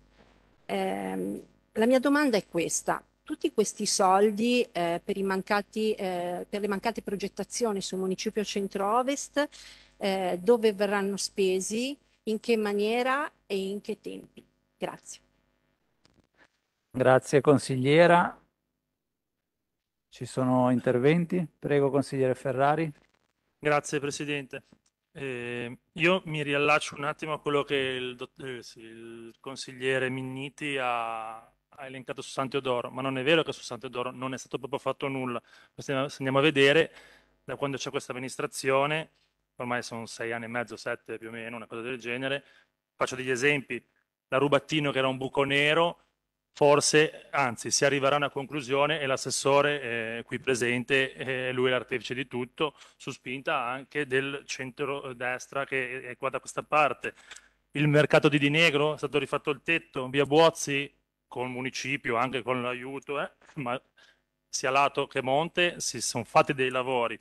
Eh, la mia domanda è questa. Tutti questi soldi eh, per, mancati, eh, per, le mancate progettazioni sul municipio centro-ovest, eh, dove verranno spesi, in che maniera e in che tempi? Grazie. Grazie consigliera. Ci sono interventi? Prego consigliere Ferrari. Grazie Presidente. Eh, io mi riallaccio un attimo a quello che il, eh, sì, il consigliere Minniti ha, ha, elencato su San ma non è vero che su San non è stato proprio fatto nulla. Se andiamo a vedere, da quando c'è questa amministrazione, ormai sono sei anni e mezzo, sette più o meno, una cosa del genere, faccio degli esempi. La Rubattino che era un buco nero, forse, anzi, si arriverà a una conclusione e l'assessore eh, qui presente, eh, lui è l'artefice di tutto, su spinta anche del centro-destra che è qua da questa parte. Il mercato di Dinegro, è stato rifatto il tetto, via Buozzi, il municipio, anche con l'aiuto, eh, ma sia lato che monte, si sono fatti dei lavori.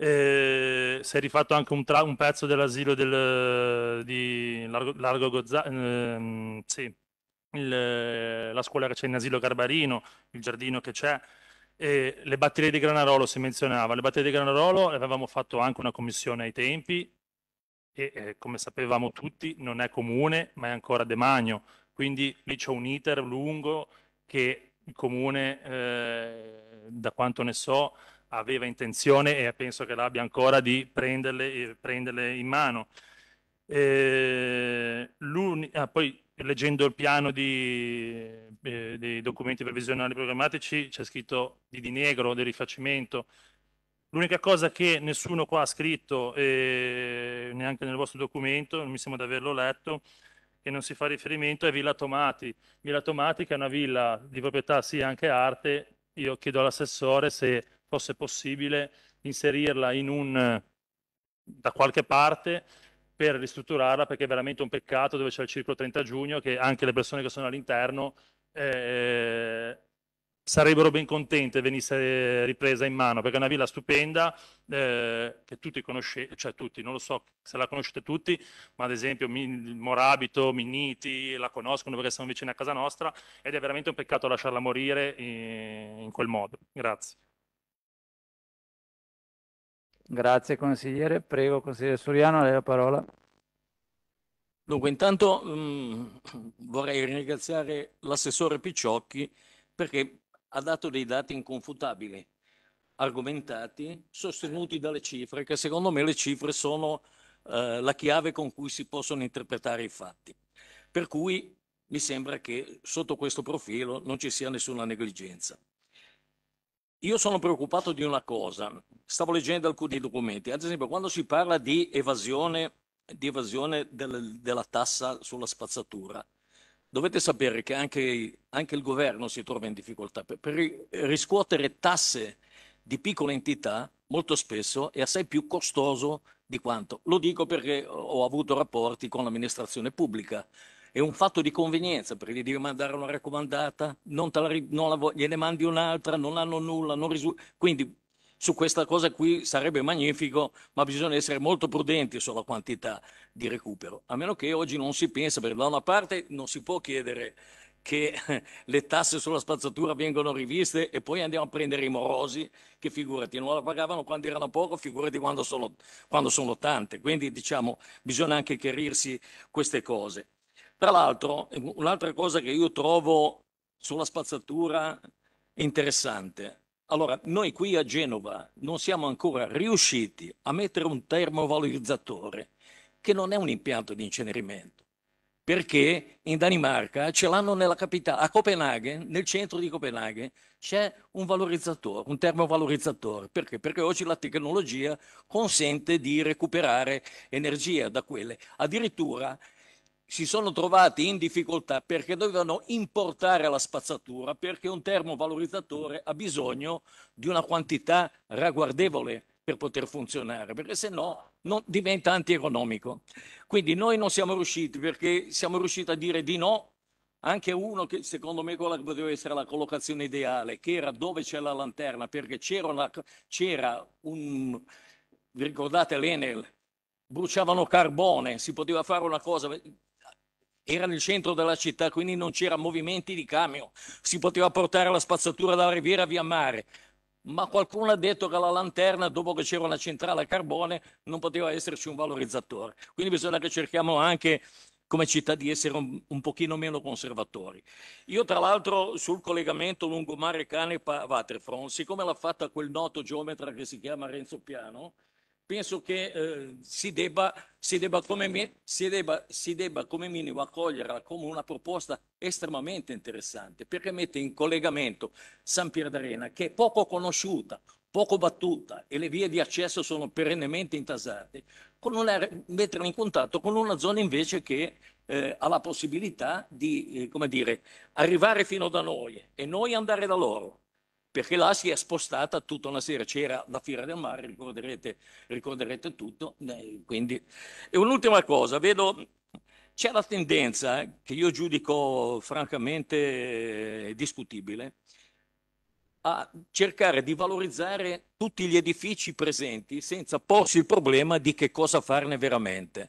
Eh, si è rifatto anche un, un pezzo dell'asilo del, di Largo, Largo Gozza, ehm, sì, il, eh, la scuola che c'è in asilo Garbarino, il giardino che c'è, e le batterie di Granarolo si menzionava. Le batterie di Granarolo avevamo fatto anche una commissione ai tempi e eh, come sapevamo tutti non è comune ma è ancora demagno. Quindi lì c'è un iter lungo che il comune, eh, da quanto ne so, aveva intenzione e penso che l'abbia ancora di prenderle, eh, prenderle in mano. Eh, ah, poi leggendo il piano di, eh, dei documenti previsionali programmatici c'è scritto di diniegro, del rifacimento. L'unica cosa che nessuno qua ha scritto, eh, neanche nel vostro documento, non mi sembra di averlo letto, che non si fa riferimento, è Villa Tomati. Villa Tomati che è una villa di proprietà sì anche arte, io chiedo all'assessore se fosse possibile inserirla in un, eh, da qualche parte per ristrutturarla perché è veramente un peccato dove c'è il circolo 30 giugno che anche le persone che sono all'interno eh, sarebbero ben contente venisse ripresa in mano perché è una villa stupenda eh, che tutti conoscete, cioè tutti, non lo so se la conoscete tutti, ma ad esempio Morabito, Minniti la conoscono perché sono vicini a casa nostra ed è veramente un peccato lasciarla morire in, eh, in quel modo. Grazie. Grazie consigliere. Prego consigliere Soriano, a lei la parola. Dunque, intanto mh, mm, vorrei ringraziare l'assessore Picciocchi perché ha dato dei dati inconfutabili, argomentati, sostenuti dalle cifre, che secondo me le cifre sono eh, la chiave con cui si possono interpretare i fatti. Per cui mi sembra che sotto questo profilo non ci sia nessuna negligenza. Io sono preoccupato di una cosa, stavo leggendo alcuni documenti, ad esempio quando si parla di evasione, di evasione del, della tassa sulla spazzatura, dovete sapere che anche, anche il governo si trova in difficoltà per, per, riscuotere tasse di piccole entità molto spesso è assai più costoso di quanto. Lo dico perché ho avuto rapporti con l'amministrazione pubblica è un fatto di convenienza, perché gli devi mandare una raccomandata, non, la, non la, gliene mandi un'altra, non hanno nulla, non risulta. Quindi su questa cosa qui sarebbe magnifico, ma bisogna essere molto prudenti sulla quantità di recupero, a meno che oggi non si pensa, perché da una parte non si può chiedere che le tasse sulla spazzatura vengano riviste e poi andiamo a prendere i morosi che figurati non la pagavano quando erano poco, figurati quando sono, quando sono tante. Quindi diciamo bisogna anche chiarirsi queste cose. Tra l'altro, un'altra cosa che io trovo sulla spazzatura interessante. Allora, noi qui a Genova non siamo ancora riusciti a mettere un termovalorizzatore, che non è un impianto di incenerimento, perché in Danimarca ce l'hanno nella capitale, a Copenaghen, nel centro di Copenaghen, c'è un valorizzatore, un termovalorizzatore. Perché? Perché oggi la tecnologia consente di recuperare energia da quelle. Addirittura si sono trovati in difficoltà perché dovevano importare la spazzatura, perché un termovalorizzatore ha bisogno di una quantità ragguardevole per poter funzionare, perché se no diventa antieconomico. Quindi noi non siamo riusciti perché siamo riusciti a dire di no anche uno che secondo me quella che poteva essere la collocazione ideale, che era dove c'è la lanterna, perché c'era, una, c'era un... vi ricordate l'Enel? Bruciavano carbone, si poteva fare una cosa, era nel centro della città, quindi non c'era movimenti di camion, si poteva portare la spazzatura dalla riviera via mare. Ma qualcuno ha detto che la lanterna, dopo che c'era una centrale a carbone, non poteva esserci un valorizzatore. Quindi bisogna che cerchiamo anche come città di essere un, un pochino meno conservatori. Io tra l'altro sul collegamento lungomare Canepa-Waterfront, siccome l'ha fatta quel noto geometra che si chiama Renzo Piano, penso che eh, si, debba, si, debba come, si, debba, si debba come minimo accoglierla come una proposta estremamente interessante perché mette in collegamento San Pier d'Arena che è poco conosciuta, poco battuta e le vie di accesso sono perennemente intasate, con una, metterla in contatto con una zona invece che eh, ha la possibilità di eh, dire, arrivare fino da noi e noi andare da loro perché là si è spostata tutta una serie, c'era la Fiera del Mare, ricorderete, ricorderete tutto. Eh, quindi. E un'ultima cosa, vedo c'è la tendenza eh, che io giudico francamente eh, discutibile a cercare di valorizzare tutti gli edifici presenti senza porsi il problema di che cosa farne veramente.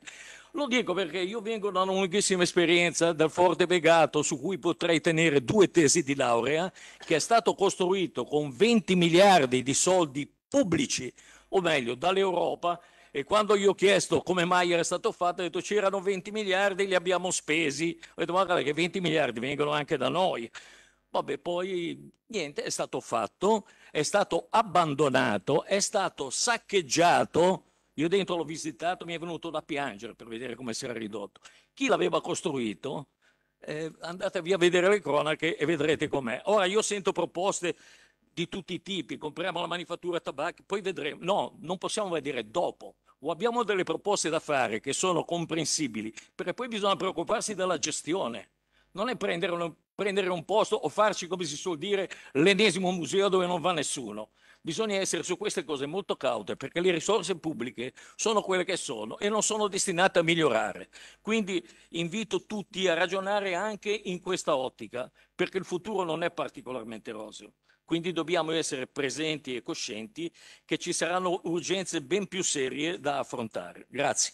Lo dico perché io vengo da una lunghissima esperienza dal Forte Vegato su cui potrei tenere due tesi di laurea, che è stato costruito con 20 miliardi di soldi pubblici, o meglio dall'Europa, e quando gli ho chiesto come mai era stato fatto, ho detto c'erano 20 miliardi, li abbiamo spesi. Ho detto ma guarda che 20 miliardi vengono anche da noi. Vabbè, poi niente, è stato fatto, è stato abbandonato, è stato saccheggiato io dentro l'ho visitato, mi è venuto da piangere per vedere come si era ridotto. Chi l'aveva costruito? Eh, andatevi a vedere le cronache e vedrete com'è. Ora io sento proposte di tutti i tipi, compriamo la manifattura tabacchi, poi vedremo. No, non possiamo vedere dopo. O abbiamo delle proposte da fare che sono comprensibili, perché poi bisogna preoccuparsi della gestione. Non è prendere un, prendere un posto o farci, come si suol dire, l'ennesimo museo dove non va nessuno bisogna essere su queste cose molto caute perché le risorse pubbliche sono quelle che sono e non sono destinate a migliorare. Quindi invito tutti a ragionare anche in questa ottica perché il futuro non è particolarmente roseo. Quindi dobbiamo essere presenti e coscienti che ci saranno urgenze ben più serie da affrontare. Grazie.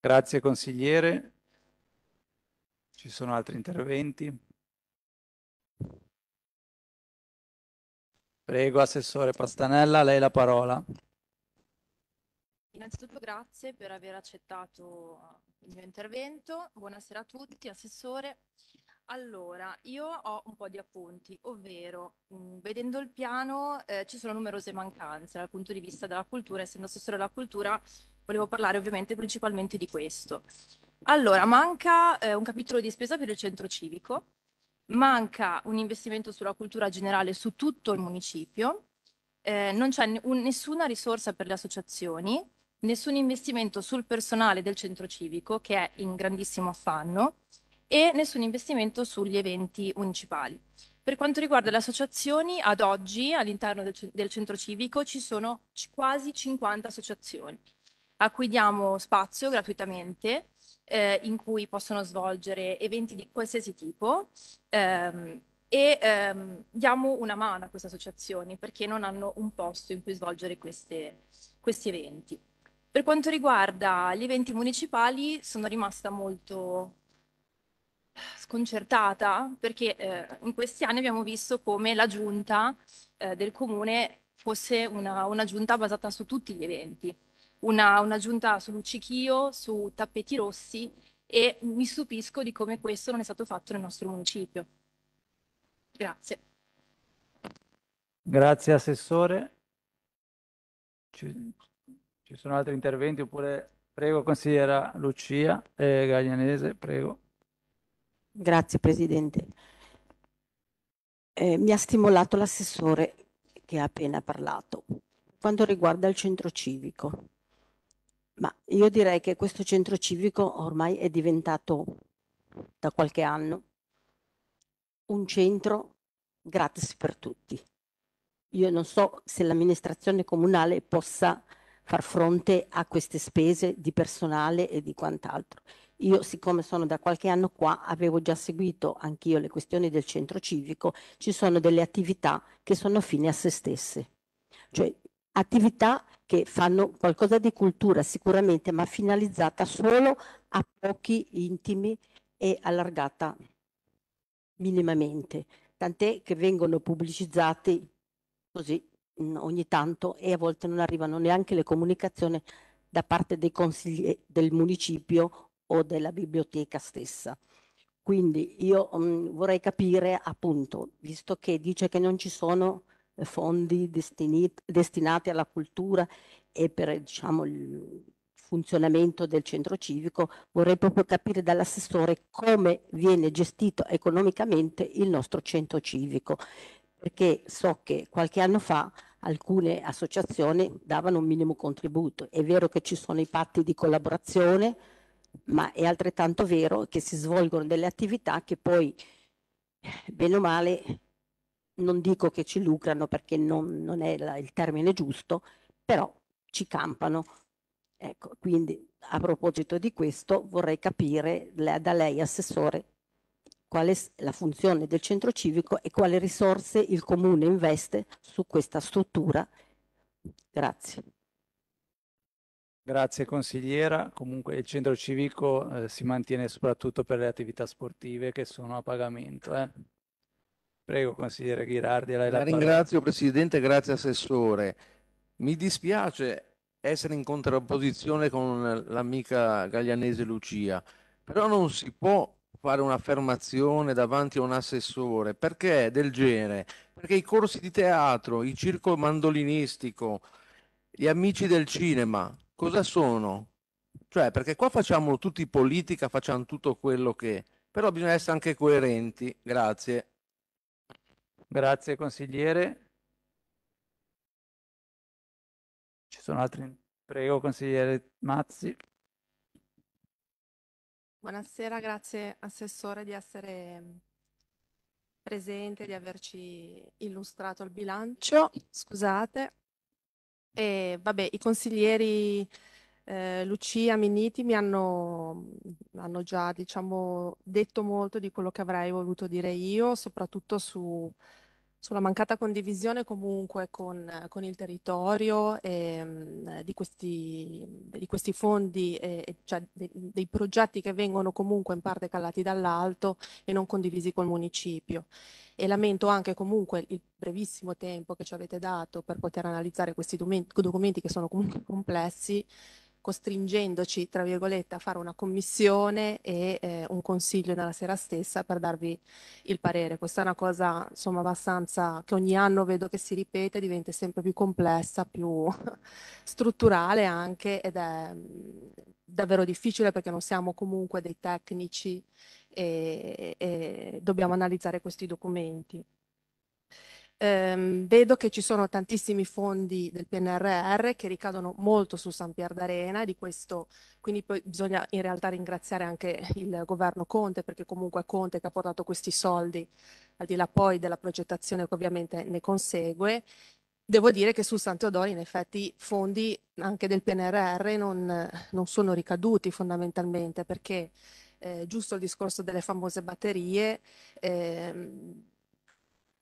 Grazie consigliere. Ci sono altri interventi? Prego, Assessore Pastanella, a lei la parola. Innanzitutto grazie per aver accettato eh, il mio intervento. Buonasera a tutti, Assessore. Allora, io ho un po' di appunti, ovvero mh, mm, vedendo il piano eh, ci sono numerose mancanze dal punto di vista della cultura, essendo assessore della cultura volevo parlare ovviamente principalmente di questo. Allora, manca eh, un capitolo di spesa per il centro civico, manca un investimento sulla cultura generale su tutto il municipio, eh, non c'è nessuna risorsa per le associazioni, nessun investimento sul personale del centro civico che è in grandissimo affanno e nessun investimento sugli eventi municipali. Per quanto riguarda le associazioni, ad oggi all'interno del, del centro civico ci sono quasi 50 associazioni a cui diamo spazio gratuitamente eh, in cui possono svolgere eventi di qualsiasi tipo ehm, e ehm, diamo una mano a queste associazioni perché non hanno un posto in cui svolgere queste, questi eventi. Per quanto riguarda gli eventi municipali sono rimasta molto sconcertata perché eh, in questi anni abbiamo visto come la giunta eh, del comune fosse una, una giunta basata su tutti gli eventi una, una giunta su luccichio, su tappeti rossi e mi stupisco di come questo non è stato fatto nel nostro municipio. Grazie. Grazie Assessore. Ci, ci sono altri interventi oppure prego consigliera Lucia eh, Gaglianese, prego. Grazie Presidente. Eh, mi ha stimolato l'assessore che ha appena parlato. Quando riguarda il centro civico, ma io direi che questo centro civico ormai è diventato da qualche anno un centro gratis per tutti. Io non so se l'amministrazione comunale possa far fronte a queste spese di personale e di quant'altro. Io, siccome sono da qualche anno qua, avevo già seguito anch'io le questioni del centro civico, ci sono delle attività che sono fine a se stesse, cioè attività che fanno qualcosa di cultura sicuramente, ma finalizzata solo a pochi intimi e allargata minimamente, tant'è che vengono pubblicizzati così mm, ogni tanto e a volte non arrivano neanche le comunicazioni da parte dei consigli del municipio o della biblioteca stessa. Quindi io mh, mm, vorrei capire appunto, visto che dice che non ci sono fondi destinati alla cultura e per diciamo, il funzionamento del centro civico, vorrei proprio capire dall'assessore come viene gestito economicamente il nostro centro civico, perché so che qualche anno fa alcune associazioni davano un minimo contributo. È vero che ci sono i patti di collaborazione, ma è altrettanto vero che si svolgono delle attività che poi, bene o male, non dico che ci lucrano perché non, non è la, il termine giusto, però ci campano. Ecco, quindi a proposito di questo vorrei capire la, da lei, Assessore, qual è la funzione del centro civico e quali risorse il Comune investe su questa struttura. Grazie. Grazie consigliera, comunque il centro civico eh, si mantiene soprattutto per le attività sportive che sono a pagamento. Eh. Prego, consigliere Ghirardi. Lei la, la ringrazio, Presidente, grazie Assessore. Mi dispiace essere in contrapposizione con l'amica gaglianese Lucia, però non si può fare un'affermazione davanti a un assessore perché del genere perché i corsi di teatro il circo mandolinistico gli amici del cinema cosa sono cioè perché qua facciamo tutti politica facciamo tutto quello che però bisogna essere anche coerenti grazie Grazie consigliere. Ci sono altri? Prego consigliere Mazzi. Buonasera, grazie Assessore di essere mm, presente, di averci illustrato il bilancio. Scusate. E, vabbè, i consiglieri eh, Lucia, Miniti mi hanno, hanno già, diciamo, detto molto di quello che avrei voluto dire io, soprattutto su, sulla mancata condivisione comunque con, con il territorio e, mm, di, questi, di, questi, fondi, e, e cioè de, dei progetti che vengono comunque in parte calati dall'alto e non condivisi col municipio. E lamento anche comunque il brevissimo tempo che ci avete dato per poter analizzare questi documenti, documenti che sono comunque complessi costringendoci, tra virgolette, a fare una commissione e eh, un consiglio nella sera stessa per darvi il parere. Questa è una cosa, insomma, abbastanza che ogni anno vedo che si ripete, diventa sempre più complessa, più strutturale anche ed è davvero difficile perché non siamo comunque dei tecnici e, e dobbiamo analizzare questi documenti ehm, vedo che ci sono tantissimi fondi del PNRR che ricadono molto su San Pier d'Arena, di questo quindi poi bisogna in realtà ringraziare anche il governo Conte perché comunque è Conte che ha portato questi soldi, al di là poi della progettazione che ovviamente ne consegue. Devo dire che su San Teodoro in effetti fondi anche del PNRR non, non sono ricaduti fondamentalmente perché eh, giusto il discorso delle famose batterie, eh,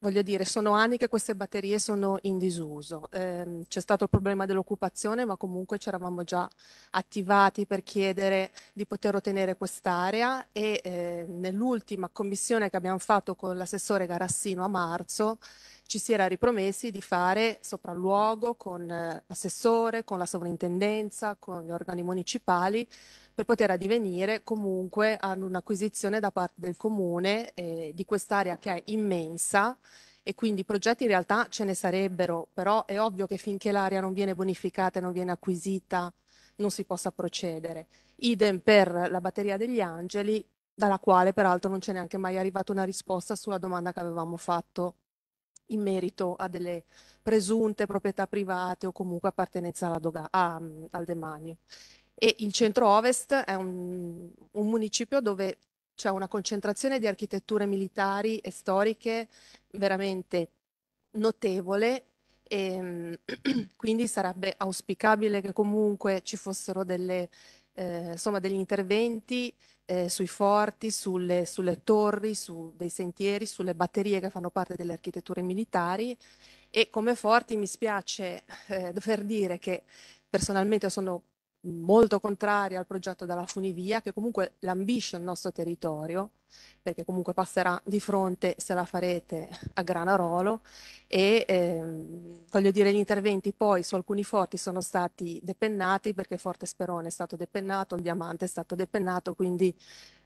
Voglio dire, sono anni che queste batterie sono in disuso. Eh, c'è stato il problema dell'occupazione, ma comunque ci eravamo già attivati per chiedere di poter ottenere quest'area e eh, nell'ultima commissione che abbiamo fatto con l'assessore Garassino a marzo ci si era ripromessi di fare sopralluogo con l'assessore, con la sovrintendenza, con gli organi municipali per poter addivenire comunque ad un'acquisizione da parte del comune eh, di quest'area che è immensa e quindi progetti in realtà ce ne sarebbero, però è ovvio che finché l'area non viene bonificata e non viene acquisita non si possa procedere. Idem per la batteria degli angeli, dalla quale peraltro non c'è neanche mai arrivata una risposta sulla domanda che avevamo fatto in merito a delle presunte proprietà private o comunque appartenenza alla doga- a, al demanio e il centro-ovest è un, un municipio dove c'è una concentrazione di architetture militari e storiche veramente notevole e ehm, quindi sarebbe auspicabile che comunque ci fossero delle, eh, insomma, degli interventi eh, sui forti, sulle, sulle, torri, su dei sentieri, sulle batterie che fanno parte delle architetture militari e come forti mi spiace eh, dover dire che personalmente sono molto contraria al progetto della funivia che comunque lambisce il nostro territorio perché comunque passerà di fronte se la farete a Granarolo e ehm, voglio dire gli interventi poi su alcuni forti sono stati depennati perché Forte Sperone è stato depennato, il Diamante è stato depennato quindi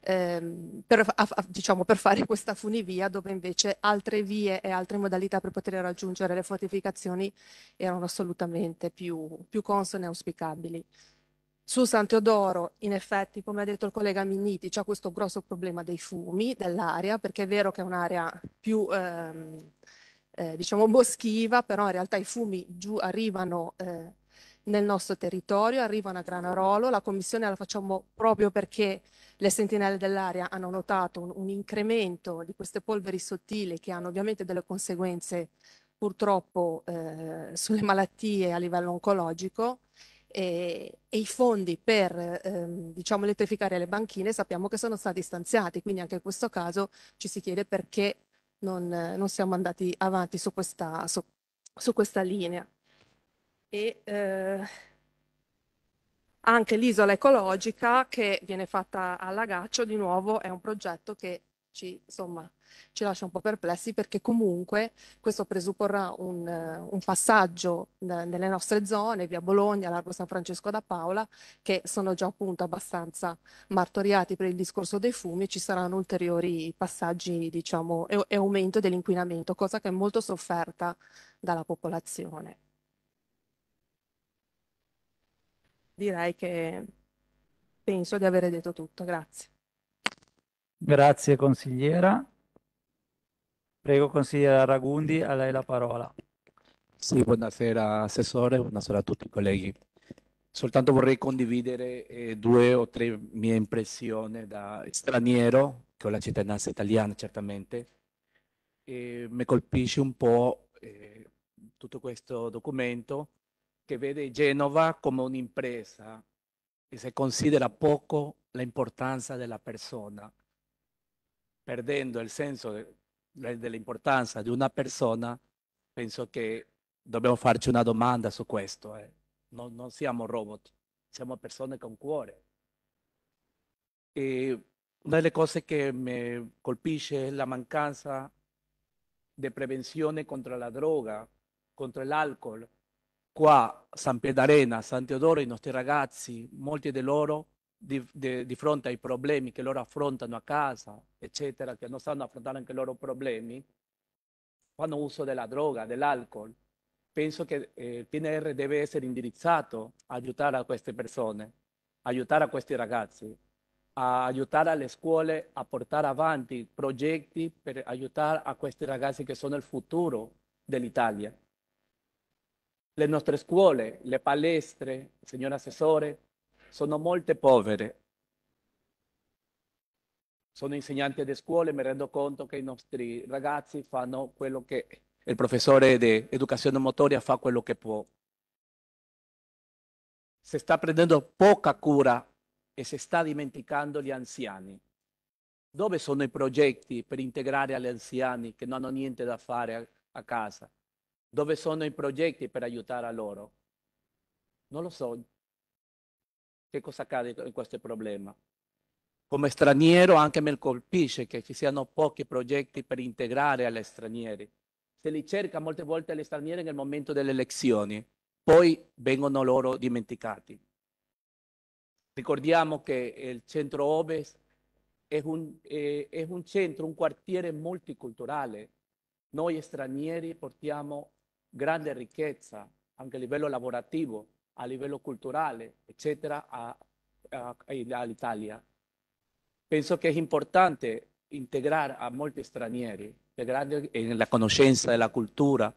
ehm, per, a, a, diciamo, per fare questa funivia dove invece altre vie e altre modalità per poter raggiungere le fortificazioni erano assolutamente più, più consone e auspicabili. Su San Teodoro, in effetti, come ha detto il collega Minniti, c'è questo grosso problema dei fumi dell'aria, perché è vero che è un'area più ehm, eh, diciamo boschiva, però in realtà i fumi giù arrivano eh, nel nostro territorio, arrivano a Granarolo. La commissione la facciamo proprio perché le sentinelle dell'aria hanno notato un, un incremento di queste polveri sottili che hanno ovviamente delle conseguenze purtroppo eh, sulle malattie a livello oncologico e, e i fondi per ehm, diciamo, elettrificare le banchine sappiamo che sono stati stanziati, quindi anche in questo caso ci si chiede perché non, non siamo andati avanti su questa, su, su questa linea. E, eh, anche l'isola ecologica che viene fatta a Lagaccio di nuovo è un progetto che ci insomma, ci lascia un po' perplessi perché comunque questo presupporrà un, eh, un passaggio nelle nostre zone, via Bologna, largo San Francesco da Paola, che sono già appunto abbastanza martoriati per il discorso dei fumi e ci saranno ulteriori passaggi diciamo, e, e aumento dell'inquinamento, cosa che è molto sofferta dalla popolazione. Direi che penso di avere detto tutto, grazie. Grazie consigliera. Prego, consigliere Ragundi, a lei la parola. Sì, buonasera Assessore, buonasera a tutti i colleghi. Soltanto vorrei condividere eh, due o tre mie impressioni da straniero, che ho la cittadinanza italiana certamente, e mi colpisce un po' eh, tutto questo documento che vede Genova come un'impresa e si considera poco l'importanza della persona, perdendo il senso dell'importanza di una persona, penso che dobbiamo farci una domanda su questo. Eh. No, non siamo robot, siamo persone con cuore. E una delle cose che mi colpisce è la mancanza di prevenzione contro la droga, contro l'alcol. Qua San Piedarena, San Teodoro, i nostri ragazzi, molti di loro di, di, di, fronte ai problemi che loro affrontano a casa, eccetera, che non sanno affrontare anche i loro problemi, fanno uso della droga, dell'alcol. Penso che eh, il PNR deve essere indirizzato a aiutare a queste persone, aiutare a questi ragazzi, a aiutare le scuole a portare avanti progetti per aiutare a questi ragazzi che sono il futuro dell'Italia. Le nostre scuole, le palestre, signor Assessore, sono molte povere. Sono insegnante di scuole e mi rendo conto che i nostri ragazzi fanno quello che il professore di educazione motoria fa quello che può. Si sta prendendo poca cura e si sta dimenticando gli anziani. Dove sono i progetti per integrare gli anziani che non hanno niente da fare a, a casa? Dove sono i progetti per aiutare a loro? Non lo so, che cosa accade in questo problema? Come straniero anche mi colpisce che ci siano pochi progetti per integrare gli stranieri. Se li cerca molte volte gli stranieri nel momento delle elezioni, poi vengono loro dimenticati. Ricordiamo che il centro ovest è un, è, è un centro, un quartiere multiculturale. Noi stranieri portiamo grande ricchezza anche a livello lavorativo, a livello culturale, eccetera, all'Italia. Penso che è importante integrare a molti stranieri, integrarli nella conoscenza della cultura,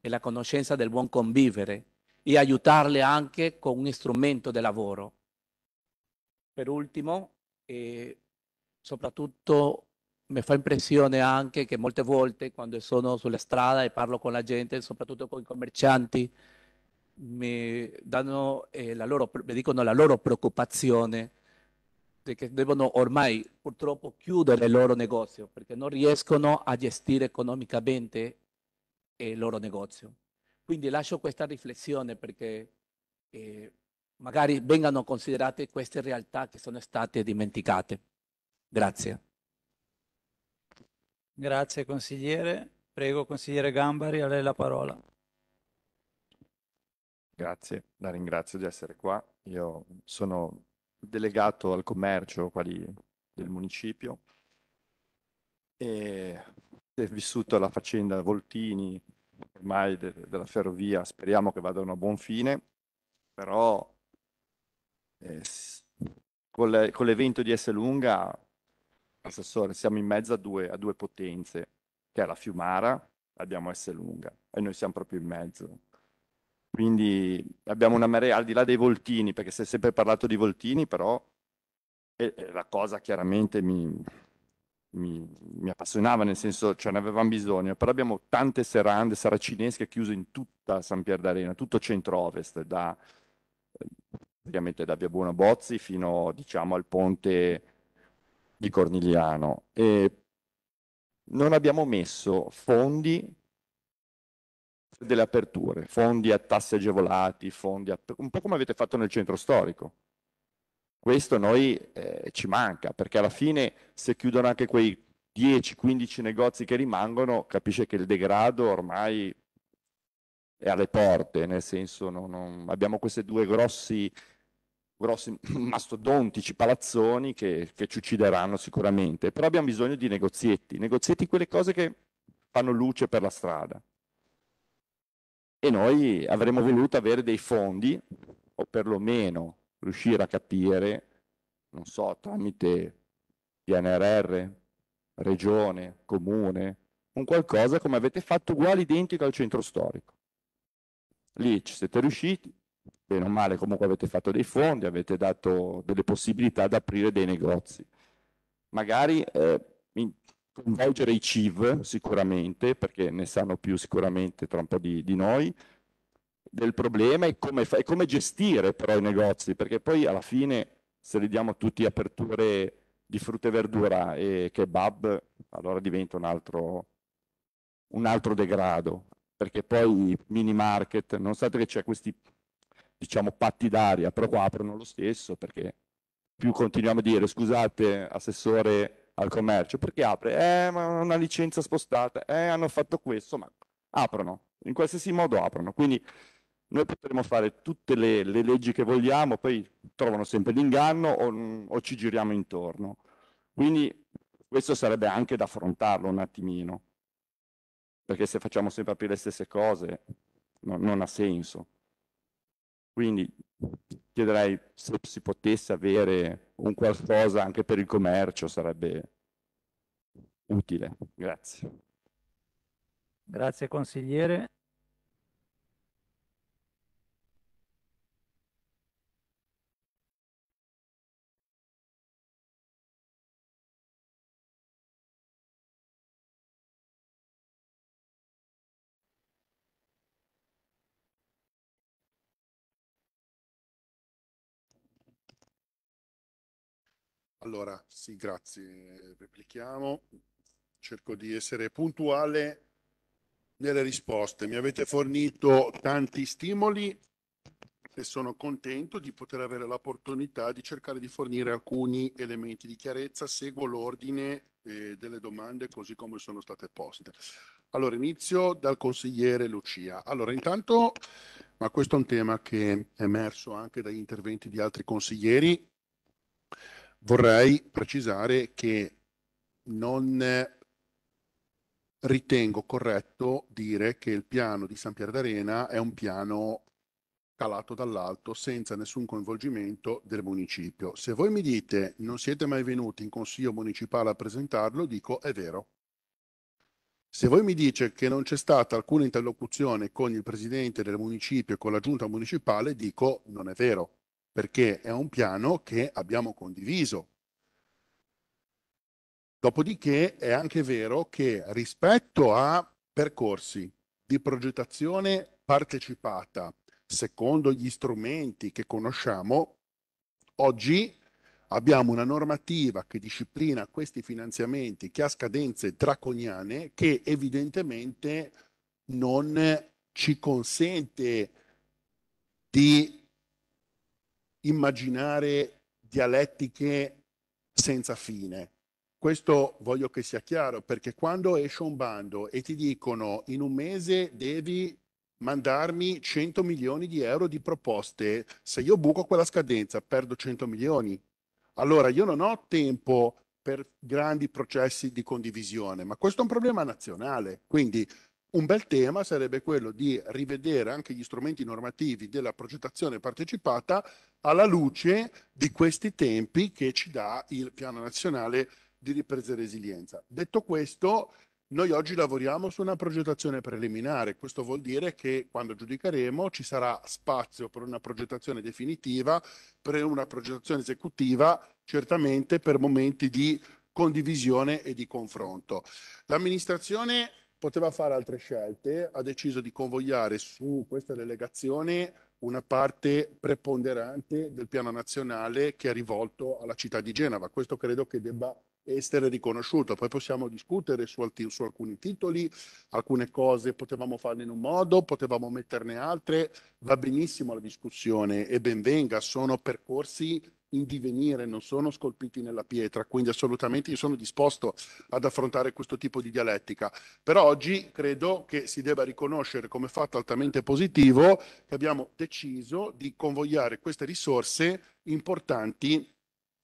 nella conoscenza del buon convivere e aiutarli anche con un strumento di lavoro. Per ultimo, e eh, soprattutto mi fa impressione anche che molte volte quando sono sulla strada e parlo con la gente, soprattutto con i commercianti, mi danno eh, la loro, mi dicono la loro preoccupazione di che devono ormai purtroppo chiudere il loro negozio perché non riescono a gestire economicamente il loro negozio. Quindi lascio questa riflessione perché eh, magari vengano considerate queste realtà che sono state dimenticate. Grazie. Grazie consigliere. Prego consigliere Gambari, a lei la parola. Grazie, la ringrazio di essere qua. Io sono delegato al commercio qua di, del municipio e è vissuto la faccenda Voltini ormai de, della ferrovia, speriamo che vada a buon fine, però eh, con, le, con, l'evento di S lunga, assessore, siamo in mezzo a due, a due potenze, che è la Fiumara, abbiamo S lunga e noi siamo proprio in mezzo quindi abbiamo una marea, al di là dei voltini, perché si è sempre parlato di voltini, però è, è la cosa chiaramente mi, mi, mi, appassionava, nel senso, ce ne avevamo bisogno, però abbiamo tante serande saracinesche chiuse in tutta San Pier d'Arena, tutto centro-ovest, da, praticamente da Via Buono Bozzi fino, diciamo, al ponte di Cornigliano. E non abbiamo messo fondi delle aperture, fondi a tasse agevolati, fondi a, un po' come avete fatto nel centro storico. Questo noi eh, ci manca, perché alla fine se chiudono anche quei 10-15 negozi che rimangono, capisce che il degrado ormai è alle porte, nel senso non, non, abbiamo questi due grossi, grossi mastodontici palazzoni che, che, ci uccideranno sicuramente, però abbiamo bisogno di negozietti, negozietti quelle cose che fanno luce per la strada e noi avremmo voluto avere dei fondi o perlomeno riuscire a capire, non so, tramite PNRR, regione, comune, un qualcosa come avete fatto uguale identico al centro storico. Lì ci siete riusciti, bene o male comunque avete fatto dei fondi, avete dato delle possibilità di aprire dei negozi. Magari eh, coinvolgere i CIV sicuramente, perché ne sanno più sicuramente tra un po' di, di noi, del problema e come, fa, e come gestire però i negozi, perché poi alla fine se li diamo tutti aperture di frutta e verdura e kebab, allora diventa un altro, un altro degrado, perché poi i mini market, nonostante che c'è questi diciamo patti d'aria, però qua aprono lo stesso, perché più continuiamo a dire scusate assessore al commercio, perché apre, eh ma una licenza spostata, eh hanno fatto questo, ma aprono, in qualsiasi modo aprono, quindi noi potremmo fare tutte le, le leggi che vogliamo, poi trovano sempre l'inganno o, o ci giriamo intorno. Quindi questo sarebbe anche da affrontarlo un attimino, perché se facciamo sempre più le stesse cose no, non ha senso. Quindi chiederei se si potesse avere un qualcosa anche per il commercio sarebbe utile. Grazie. Grazie consigliere. Allora, sì, grazie. Replichiamo. Cerco di essere puntuale nelle risposte. Mi avete fornito tanti stimoli e sono contento di poter avere l'opportunità di cercare di fornire alcuni elementi di chiarezza. Seguo l'ordine eh, delle domande così come sono state poste. Allora, inizio dal consigliere Lucia. Allora, intanto, ma questo è un tema che è emerso anche dagli interventi di altri consiglieri, Vorrei precisare che non ritengo corretto dire che il piano di San Pier d'Arena è un piano calato dall'alto senza nessun coinvolgimento del municipio. Se voi mi dite non siete mai venuti in consiglio municipale a presentarlo, dico è vero. Se voi mi dite che non c'è stata alcuna interlocuzione con il presidente del municipio e con la giunta municipale, dico non è vero perché è un piano che abbiamo condiviso. Dopodiché è anche vero che rispetto a percorsi di progettazione partecipata, secondo gli strumenti che conosciamo, oggi abbiamo una normativa che disciplina questi finanziamenti che ha scadenze draconiane che evidentemente non ci consente di immaginare dialettiche senza fine. Questo voglio che sia chiaro, perché quando esce un bando e ti dicono in un mese devi mandarmi 100 milioni di euro di proposte, se io buco quella scadenza perdo 100 milioni. Allora io non ho tempo per grandi processi di condivisione, ma questo è un problema nazionale. Quindi un bel tema sarebbe quello di rivedere anche gli strumenti normativi della progettazione partecipata alla luce di questi tempi che ci dà il Piano Nazionale di Ripresa e Resilienza. Detto questo, noi oggi lavoriamo su una progettazione preliminare, questo vuol dire che quando giudicheremo ci sarà spazio per una progettazione definitiva, per una progettazione esecutiva, certamente per momenti di condivisione e di confronto. L'amministrazione poteva fare altre scelte, ha deciso di convogliare su questa delegazione una parte preponderante del piano nazionale che è rivolto alla città di Genova. Questo credo che debba essere riconosciuto. Poi possiamo discutere su, alti, su, alcuni titoli, alcune cose potevamo farne in un modo, potevamo metterne altre, va benissimo la discussione e benvenga, sono percorsi in divenire, non sono scolpiti nella pietra, quindi assolutamente io sono disposto ad affrontare questo tipo di dialettica. Però oggi credo che si debba riconoscere come fatto altamente positivo che abbiamo deciso di convogliare queste risorse importanti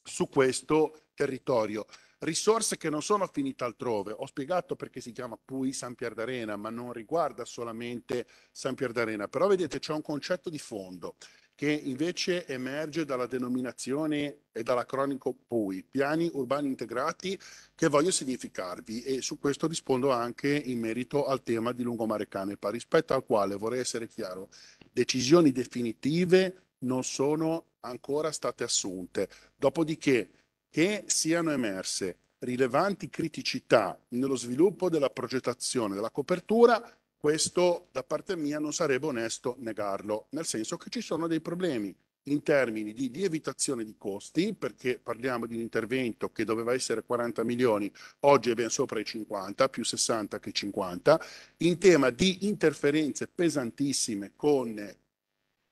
su questo territorio risorse che non sono finite altrove. Ho spiegato perché si chiama Pui San Pier d'Arena, ma non riguarda solamente San Pier d'Arena. Però vedete c'è un concetto di fondo che invece emerge dalla denominazione e dall'acronico PUI, piani urbani integrati, che voglio significarvi e su questo rispondo anche in merito al tema di Lungomare Canepa, rispetto al quale vorrei essere chiaro, decisioni definitive non sono ancora state assunte. Dopodiché che siano emerse rilevanti criticità nello sviluppo della progettazione della copertura, questo da parte mia non sarebbe onesto negarlo, nel senso che ci sono dei problemi in termini di lievitazione di costi, perché parliamo di un intervento che doveva essere 40 milioni, oggi è ben sopra i 50, più 60 che 50, in tema di interferenze pesantissime con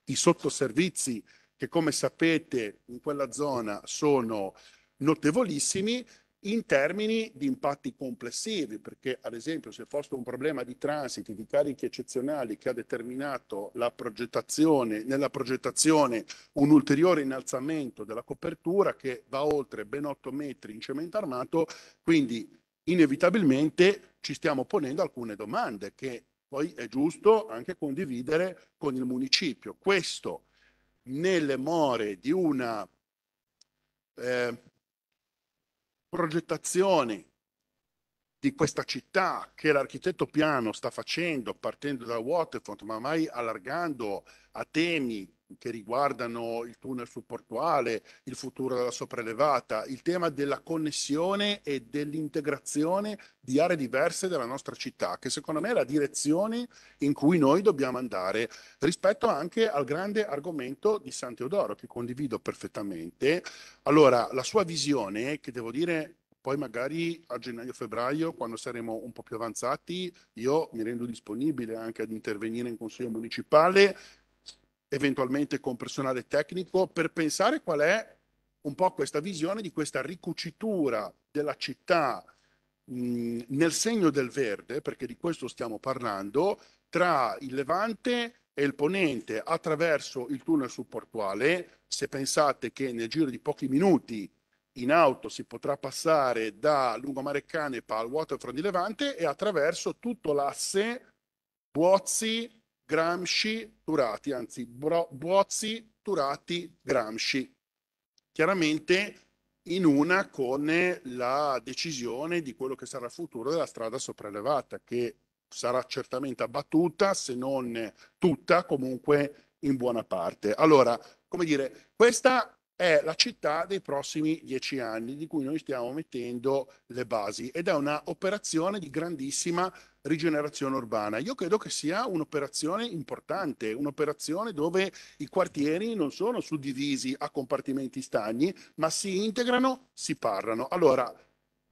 i sottoservizi che come sapete in quella zona sono notevolissimi in termini di impatti complessivi, perché ad esempio se fosse un problema di transiti, di carichi eccezionali che ha determinato la progettazione, nella progettazione un ulteriore innalzamento della copertura che va oltre ben 8 metri in cemento armato, quindi inevitabilmente ci stiamo ponendo alcune domande che poi è giusto anche condividere con il municipio. Questo nelle more di una... Eh, progettazione di questa città che l'architetto Piano sta facendo partendo da Waterfront ma mai allargando a temi che riguardano il tunnel supportuale, il futuro della sopraelevata, il tema della connessione e dell'integrazione di aree diverse della nostra città, che secondo me è la direzione in cui noi dobbiamo andare, rispetto anche al grande argomento di San Teodoro, che condivido perfettamente. Allora, la sua visione, che devo dire poi magari a gennaio-febbraio, quando saremo un po' più avanzati, io mi rendo disponibile anche ad intervenire in Consiglio Municipale eventualmente con personale tecnico, per pensare qual è un po' questa visione di questa ricucitura della città mh, nel segno del verde, perché di questo stiamo parlando, tra il Levante e il Ponente attraverso il tunnel supportuale. Se pensate che nel giro di pochi minuti in auto si potrà passare da Lungomare Canepa al Waterfront di Levante e attraverso tutto l'asse Buozzi, Gramsci, Turati, anzi Bro, Buozzi, Turati, Gramsci. Chiaramente in una con la decisione di quello che sarà il futuro della strada sopraelevata, che sarà certamente abbattuta, se non tutta, comunque in buona parte. Allora, come dire, questa è la città dei prossimi dieci anni di cui noi stiamo mettendo le basi ed è una operazione di grandissima rigenerazione urbana. Io credo che sia un'operazione importante, un'operazione dove i quartieri non sono suddivisi a compartimenti stagni, ma si integrano, si parlano. Allora,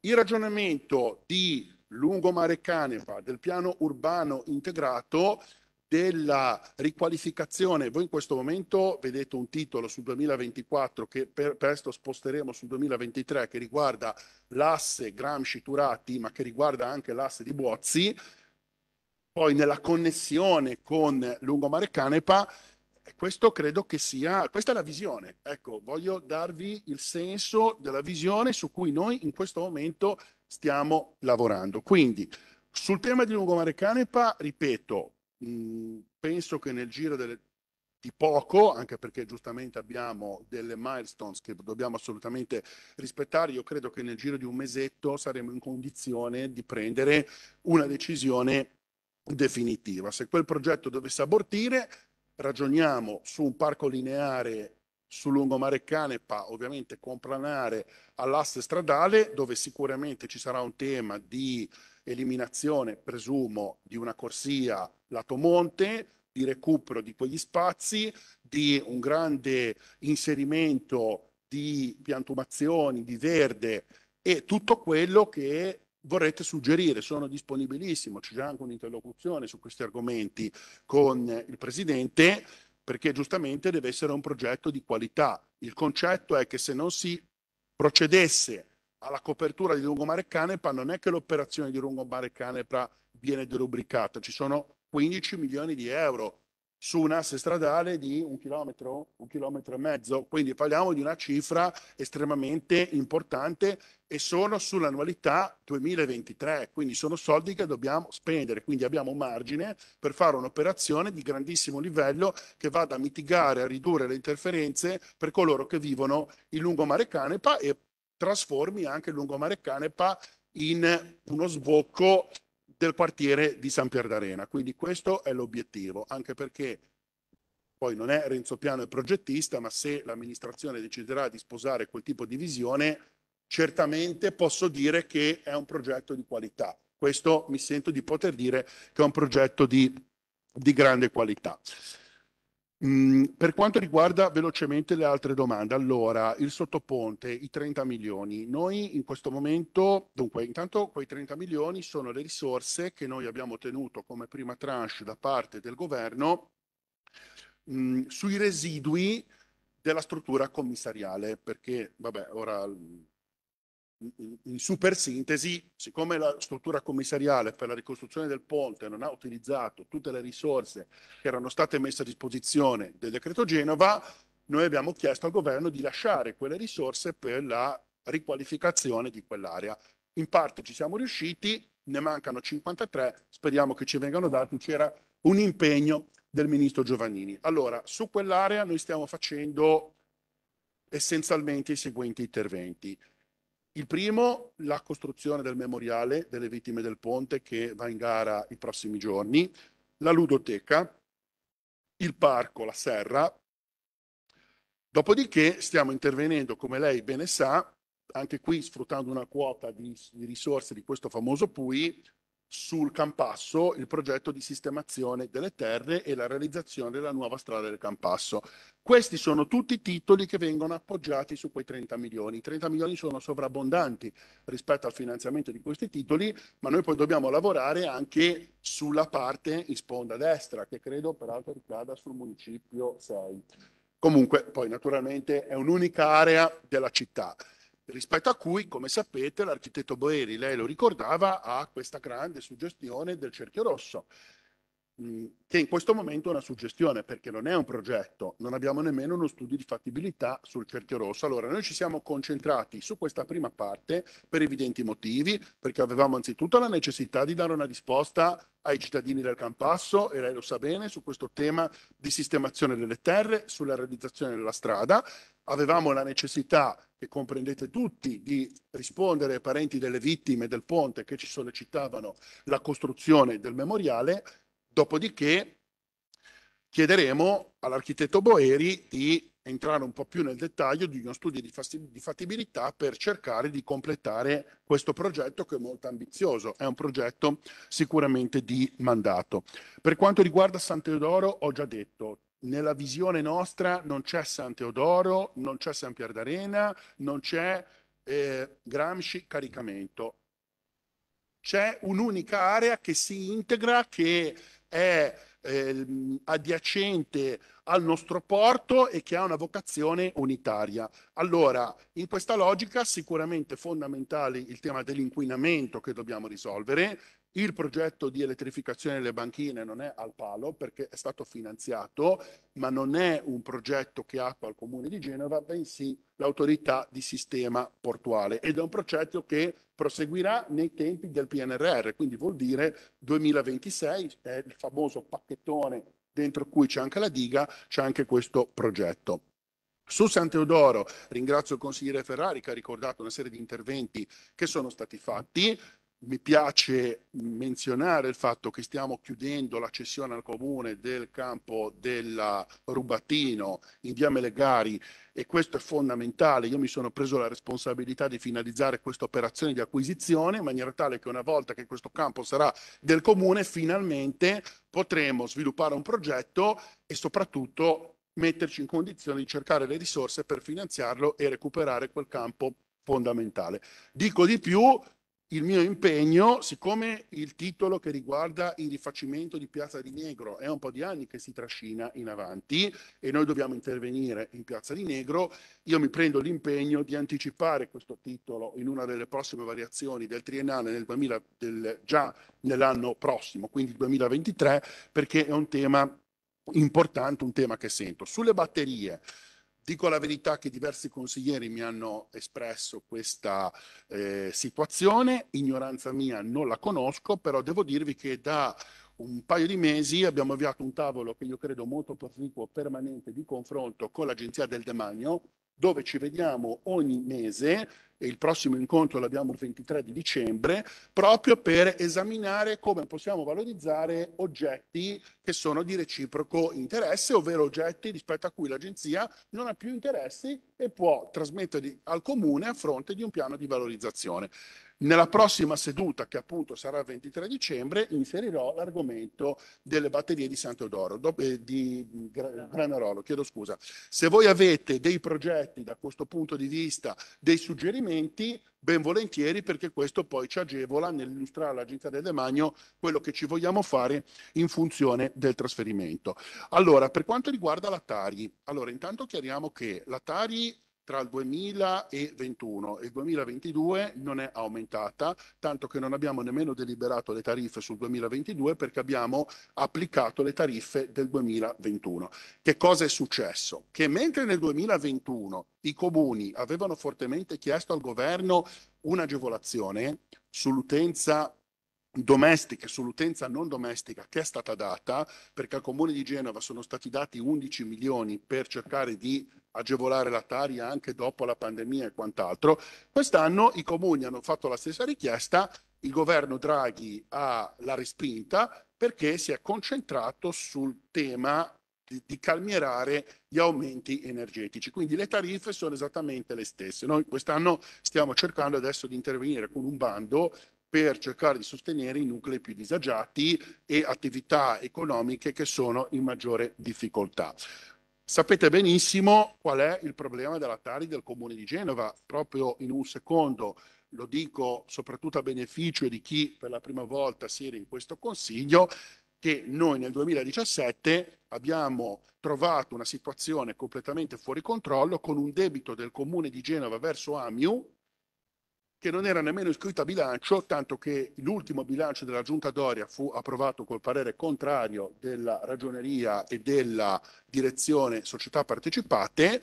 il ragionamento di lungomare Canepa del piano urbano integrato della riqualificazione. Voi in questo momento vedete un titolo sul 2024 che per, presto sposteremo sul 2023 che riguarda l'asse Gramsci-Turati ma che riguarda anche l'asse di Bozzi. Poi nella connessione con Lungomare Canepa questo credo che sia, questa è la visione. Ecco, voglio darvi il senso della visione su cui noi in questo momento stiamo lavorando. Quindi, sul tema di Lungomare Canepa, ripeto, mh, penso che nel giro delle, di poco, anche perché giustamente abbiamo delle milestones che dobbiamo assolutamente rispettare, io credo che nel giro di un mesetto saremo in condizione di prendere una decisione definitiva. Se quel progetto dovesse abortire, ragioniamo su un parco lineare sul lungomare Canepa, ovviamente con planare all'asse stradale, dove sicuramente ci sarà un tema di eliminazione, presumo, di una corsia lato monte, di recupero di quegli spazi, di un grande inserimento di piantumazioni, di verde e tutto quello che vorrete suggerire, sono disponibilissimo, c'è già anche un'interlocuzione su questi argomenti con il Presidente, perché giustamente deve essere un progetto di qualità. Il concetto è che se non si procedesse alla copertura di Lungomare Canepa non è che l'operazione di Lungomare Canepa viene derubricata, ci sono 15 milioni di euro su un asse stradale di un chilometro, un chilometro e mezzo, quindi parliamo di una cifra estremamente importante e sono sull'annualità 2023, quindi sono soldi che dobbiamo spendere, quindi abbiamo un margine per fare un'operazione di grandissimo livello che vada a mitigare, a ridurre le interferenze per coloro che vivono in lungomare Canepa e trasformi anche il lungomare Canepa in uno sbocco del quartiere di San Pier d'Arena. Quindi questo è l'obiettivo, anche perché poi non è Renzo Piano il progettista, ma se l'amministrazione deciderà di sposare quel tipo di visione, certamente posso dire che è un progetto di qualità. Questo mi sento di poter dire che è un progetto di, di grande qualità. Mm, per quanto riguarda velocemente le altre domande, allora il sottoponte, i 30 milioni, noi in questo momento, dunque intanto quei 30 milioni sono le risorse che noi abbiamo ottenuto come prima tranche da parte del governo mm, sui residui della struttura commissariale, perché vabbè, ora mm, in super sintesi, siccome la struttura commissariale per la ricostruzione del ponte non ha utilizzato tutte le risorse che erano state messe a disposizione del decreto Genova, noi abbiamo chiesto al governo di lasciare quelle risorse per la riqualificazione di quell'area. In parte ci siamo riusciti, ne mancano 53, speriamo che ci vengano dati, c'era un impegno del ministro Giovannini. Allora, su quell'area noi stiamo facendo essenzialmente i seguenti interventi il primo, la costruzione del memoriale delle vittime del ponte che va in gara i prossimi giorni, la ludoteca, il parco, la serra. Dopodiché stiamo intervenendo, come lei bene sa, anche qui sfruttando una quota di, di risorse di questo famoso PUI, sul Campasso il progetto di sistemazione delle terre e la realizzazione della nuova strada del Campasso. Questi sono tutti i titoli che vengono appoggiati su quei 30 milioni. I 30 milioni sono sovrabbondanti rispetto al finanziamento di questi titoli, ma noi poi dobbiamo lavorare anche sulla parte in sponda destra, che credo peraltro ricada sul municipio 6. Comunque, poi naturalmente è un'unica area della città rispetto a cui, come sapete, l'architetto Boeri, lei lo ricordava, ha questa grande suggestione del cerchio rosso, che in questo momento è una suggestione perché non è un progetto, non abbiamo nemmeno uno studio di fattibilità sul cerchio rosso. Allora noi ci siamo concentrati su questa prima parte per evidenti motivi, perché avevamo anzitutto la necessità di dare una risposta ai cittadini del Campasso, e lei lo sa bene, su questo tema di sistemazione delle terre, sulla realizzazione della strada. Avevamo la necessità, che comprendete tutti, di rispondere ai parenti delle vittime del ponte che ci sollecitavano la costruzione del memoriale Dopodiché chiederemo all'architetto Boeri di entrare un po' più nel dettaglio di uno studio di fattibilità per cercare di completare questo progetto che è molto ambizioso, è un progetto sicuramente di mandato. Per quanto riguarda San Teodoro ho già detto, nella visione nostra non c'è San Teodoro, non c'è San Pier d'Arena, non c'è eh, Gramsci caricamento. C'è un'unica area che si integra, che è eh, adiacente al nostro porto e che ha una vocazione unitaria. Allora, in questa logica sicuramente fondamentale il tema dell'inquinamento che dobbiamo risolvere, il progetto di elettrificazione delle banchine non è al palo perché è stato finanziato, ma non è un progetto che attua il Comune di Genova, bensì l'autorità di sistema portuale ed è un progetto che proseguirà nei tempi del PNRR, quindi vuol dire 2026, è il famoso pacchettone dentro cui c'è anche la diga, c'è anche questo progetto. Su San Teodoro ringrazio il consigliere Ferrari che ha ricordato una serie di interventi che sono stati fatti mi piace menzionare il fatto che stiamo chiudendo la cessione al comune del campo del Rubatino in via Melegari e questo è fondamentale. Io mi sono preso la responsabilità di finalizzare questa operazione di acquisizione in maniera tale che una volta che questo campo sarà del comune, finalmente potremo sviluppare un progetto e soprattutto metterci in condizione di cercare le risorse per finanziarlo e recuperare quel campo fondamentale. Dico di più, il mio impegno, siccome il titolo che riguarda il rifacimento di Piazza di Negro è un po' di anni che si trascina in avanti e noi dobbiamo intervenire in Piazza di Negro, io mi prendo l'impegno di anticipare questo titolo in una delle prossime variazioni del triennale nel 2000, del, già nell'anno prossimo, quindi il 2023, perché è un tema importante, un tema che sento. Sulle batterie, Dico la verità che diversi consiglieri mi hanno espresso questa eh, situazione, ignoranza mia non la conosco, però devo dirvi che da un paio di mesi abbiamo avviato un tavolo che io credo molto proficuo, permanente di confronto con l'Agenzia del Demanio, dove ci vediamo ogni mese e il prossimo incontro l'abbiamo il 23 di dicembre, proprio per esaminare come possiamo valorizzare oggetti che sono di reciproco interesse, ovvero oggetti rispetto a cui l'agenzia non ha più interessi e può trasmetterli al comune a fronte di un piano di valorizzazione. Nella prossima seduta, che appunto sarà il 23 dicembre, inserirò l'argomento delle batterie di Sant'Odoro, eh, di Granarolo, chiedo scusa. Se voi avete dei progetti da questo punto di vista, dei suggerimenti, ben volentieri perché questo poi ci agevola nell'illustrare all'Agenzia del Demagno quello che ci vogliamo fare in funzione del trasferimento. Allora, per quanto riguarda la Tari, allora intanto chiariamo che la Tari tra il 2021 e il 2022 non è aumentata, tanto che non abbiamo nemmeno deliberato le tariffe sul 2022 perché abbiamo applicato le tariffe del 2021. Che cosa è successo? Che mentre nel 2021 i comuni avevano fortemente chiesto al governo un'agevolazione sull'utenza domestiche sull'utenza non domestica che è stata data, perché al Comune di Genova sono stati dati 11 milioni per cercare di agevolare la Taria anche dopo la pandemia e quant'altro. Quest'anno i comuni hanno fatto la stessa richiesta, il governo Draghi ha la respinta perché si è concentrato sul tema di, di calmierare gli aumenti energetici. Quindi le tariffe sono esattamente le stesse. Noi quest'anno stiamo cercando adesso di intervenire con un bando per cercare di sostenere i nuclei più disagiati e attività economiche che sono in maggiore difficoltà. Sapete benissimo qual è il problema della Tari del Comune di Genova. Proprio in un secondo lo dico soprattutto a beneficio di chi per la prima volta siede in questo Consiglio, che noi nel 2017 abbiamo trovato una situazione completamente fuori controllo con un debito del Comune di Genova verso AMIU che non era nemmeno iscritto a bilancio, tanto che l'ultimo bilancio della Giunta Doria fu approvato col parere contrario della ragioneria e della direzione società partecipate,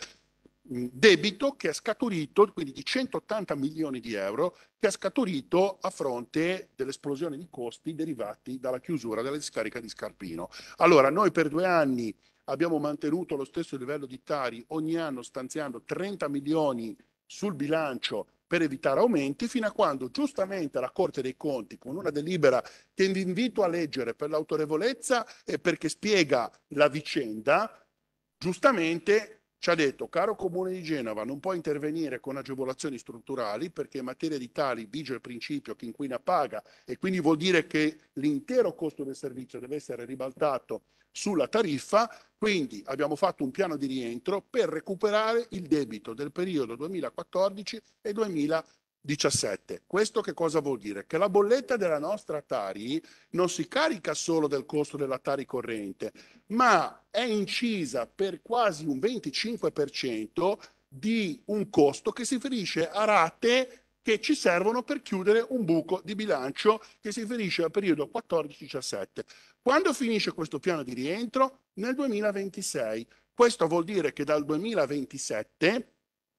debito che è scaturito, quindi di 180 milioni di euro, che è scaturito a fronte dell'esplosione di costi derivati dalla chiusura della discarica di Scarpino. Allora, noi per due anni abbiamo mantenuto lo stesso livello di Tari, ogni anno stanziando 30 milioni sul bilancio per evitare aumenti, fino a quando giustamente la Corte dei Conti, con una delibera che vi invito a leggere per l'autorevolezza e perché spiega la vicenda, giustamente ci ha detto, caro Comune di Genova, non può intervenire con agevolazioni strutturali perché in materia di tali vige il principio che inquina paga e quindi vuol dire che l'intero costo del servizio deve essere ribaltato sulla tariffa, quindi abbiamo fatto un piano di rientro per recuperare il debito del periodo 2014 e 2017. Questo che cosa vuol dire? Che la bolletta della nostra Tari non si carica solo del costo della Tari corrente, ma è incisa per quasi un 25% di un costo che si riferisce a rate che ci servono per chiudere un buco di bilancio che si riferisce al periodo 14-17. Quando finisce questo piano di rientro? Nel 2026. Questo vuol dire che dal 2027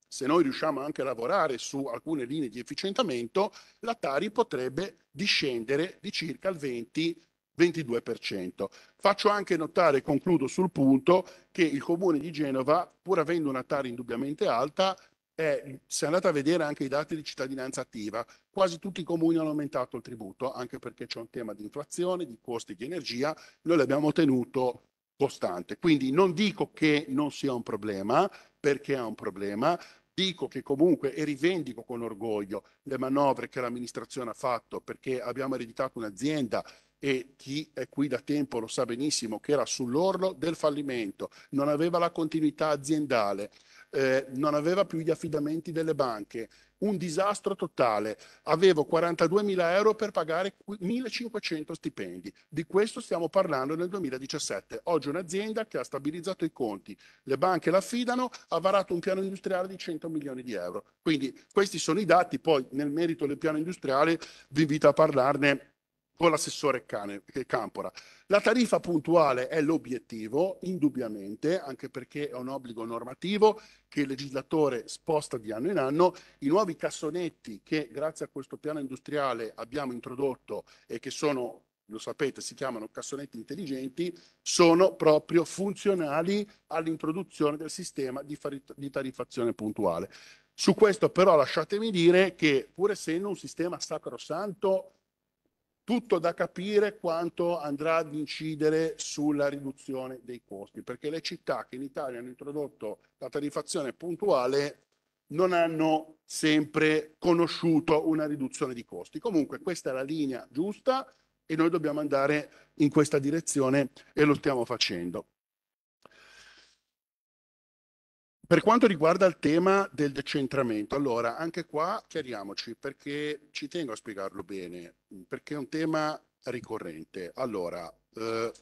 se noi riusciamo anche a lavorare su alcune linee di efficientamento, la Tari potrebbe discendere di circa il 20 22%. Faccio anche notare, concludo sul punto, che il comune di Genova, pur avendo una tara indubbiamente alta, è, se andate a vedere anche i dati di cittadinanza attiva, quasi tutti i comuni hanno aumentato il tributo, anche perché c'è un tema di inflazione, di costi di energia, noi l'abbiamo tenuto costante. Quindi non dico che non sia un problema, perché è un problema, dico che comunque e rivendico con orgoglio le manovre che l'amministrazione ha fatto perché abbiamo ereditato un'azienda e chi è qui da tempo lo sa benissimo che era sull'orlo del fallimento, non aveva la continuità aziendale, eh, non aveva più gli affidamenti delle banche, un disastro totale. Avevo 42 mila euro per pagare 1.500 stipendi. Di questo stiamo parlando nel 2017. Oggi un'azienda che ha stabilizzato i conti, le banche l'affidano, ha varato un piano industriale di 100 milioni di euro. Quindi questi sono i dati, poi nel merito del piano industriale vi invito a parlarne con l'assessore Cane, eh, Campora. La tariffa puntuale è l'obiettivo, indubbiamente, anche perché è un obbligo normativo che il legislatore sposta di anno in anno. I nuovi cassonetti che grazie a questo piano industriale abbiamo introdotto e che sono lo sapete, si chiamano cassonetti intelligenti, sono proprio funzionali all'introduzione del sistema di tarifazione puntuale. Su questo però lasciatemi dire che pur essendo un sistema sacrosanto tutto da capire quanto andrà ad incidere sulla riduzione dei costi, perché le città che in Italia hanno introdotto la tarifazione puntuale non hanno sempre conosciuto una riduzione di costi. Comunque questa è la linea giusta e noi dobbiamo andare in questa direzione e lo stiamo facendo. Per quanto riguarda il tema del decentramento, allora anche qua chiariamoci perché ci tengo a spiegarlo bene, perché è un tema ricorrente. Allora, eh,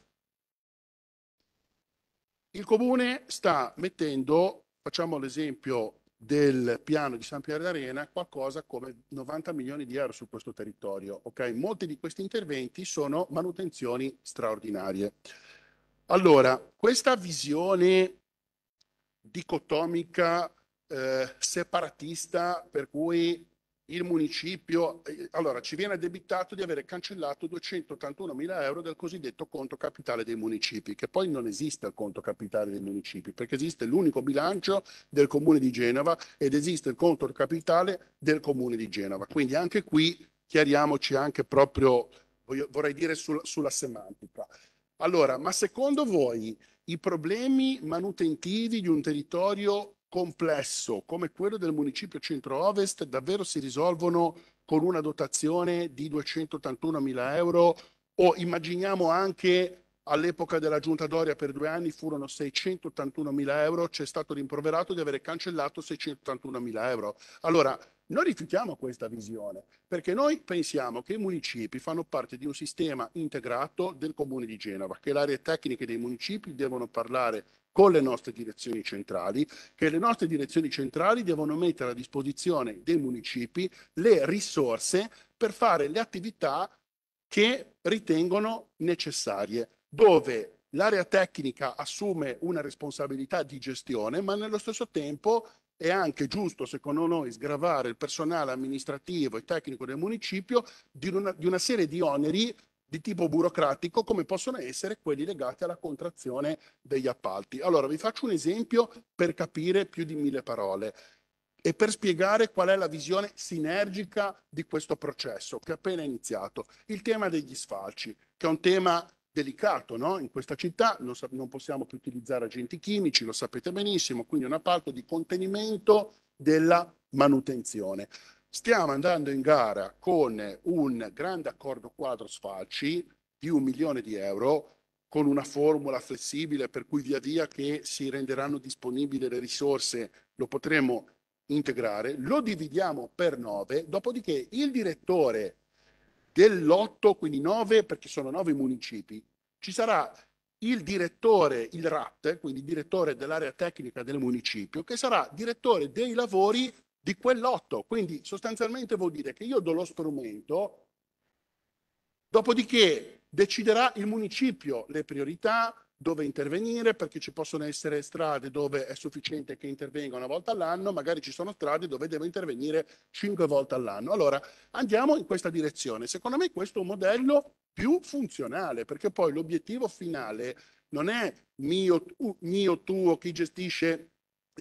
il comune sta mettendo, facciamo l'esempio del piano di San Piero d'Arena, qualcosa come 90 milioni di euro su questo territorio. Okay? Molti di questi interventi sono manutenzioni straordinarie. Allora, questa visione dicotomica, eh, separatista, per cui il municipio, eh, allora ci viene addebitato di avere cancellato 281 mila euro del cosiddetto conto capitale dei municipi, che poi non esiste il conto capitale dei municipi, perché esiste l'unico bilancio del comune di Genova ed esiste il conto capitale del comune di Genova. Quindi anche qui chiariamoci anche proprio, vorrei dire, sul, sulla semantica. Allora, ma secondo voi i problemi manutentivi di un territorio complesso come quello del municipio centro-ovest davvero si risolvono con una dotazione di 281 mila euro o immaginiamo anche all'epoca della giunta Doria per due anni furono 681 mila euro, c'è stato rimproverato di avere cancellato 681 mila euro. Allora, noi rifiutiamo questa visione perché noi pensiamo che i municipi fanno parte di un sistema integrato del Comune di Genova, che le aree tecniche dei municipi devono parlare con le nostre direzioni centrali, che le nostre direzioni centrali devono mettere a disposizione dei municipi le risorse per fare le attività che ritengono necessarie, dove l'area tecnica assume una responsabilità di gestione, ma nello stesso tempo è anche giusto, secondo noi, sgravare il personale amministrativo e tecnico del municipio di una, di una serie di oneri di tipo burocratico come possono essere quelli legati alla contrazione degli appalti. Allora vi faccio un esempio per capire più di mille parole e per spiegare qual è la visione sinergica di questo processo che è appena iniziato. Il tema degli sfalci, che è un tema delicato no? in questa città, non, non possiamo più utilizzare agenti chimici, lo sapete benissimo, quindi una parte di contenimento della manutenzione. Stiamo andando in gara con un grande accordo quadro sfalci di un milione di euro con una formula flessibile per cui via via che si renderanno disponibili le risorse lo potremo integrare, lo dividiamo per nove, dopodiché il direttore dell'8, quindi nove, perché sono nove municipi, ci sarà il direttore, il RAT, quindi direttore dell'area tecnica del municipio, che sarà direttore dei lavori di quell'otto. Quindi sostanzialmente vuol dire che io do lo strumento, dopodiché deciderà il municipio le priorità, dove intervenire, perché ci possono essere strade dove è sufficiente che intervenga una volta all'anno, magari ci sono strade dove devo intervenire cinque volte all'anno. Allora andiamo in questa direzione. Secondo me questo è un modello più funzionale, perché poi l'obiettivo finale non è mio, tu, mio tuo, chi gestisce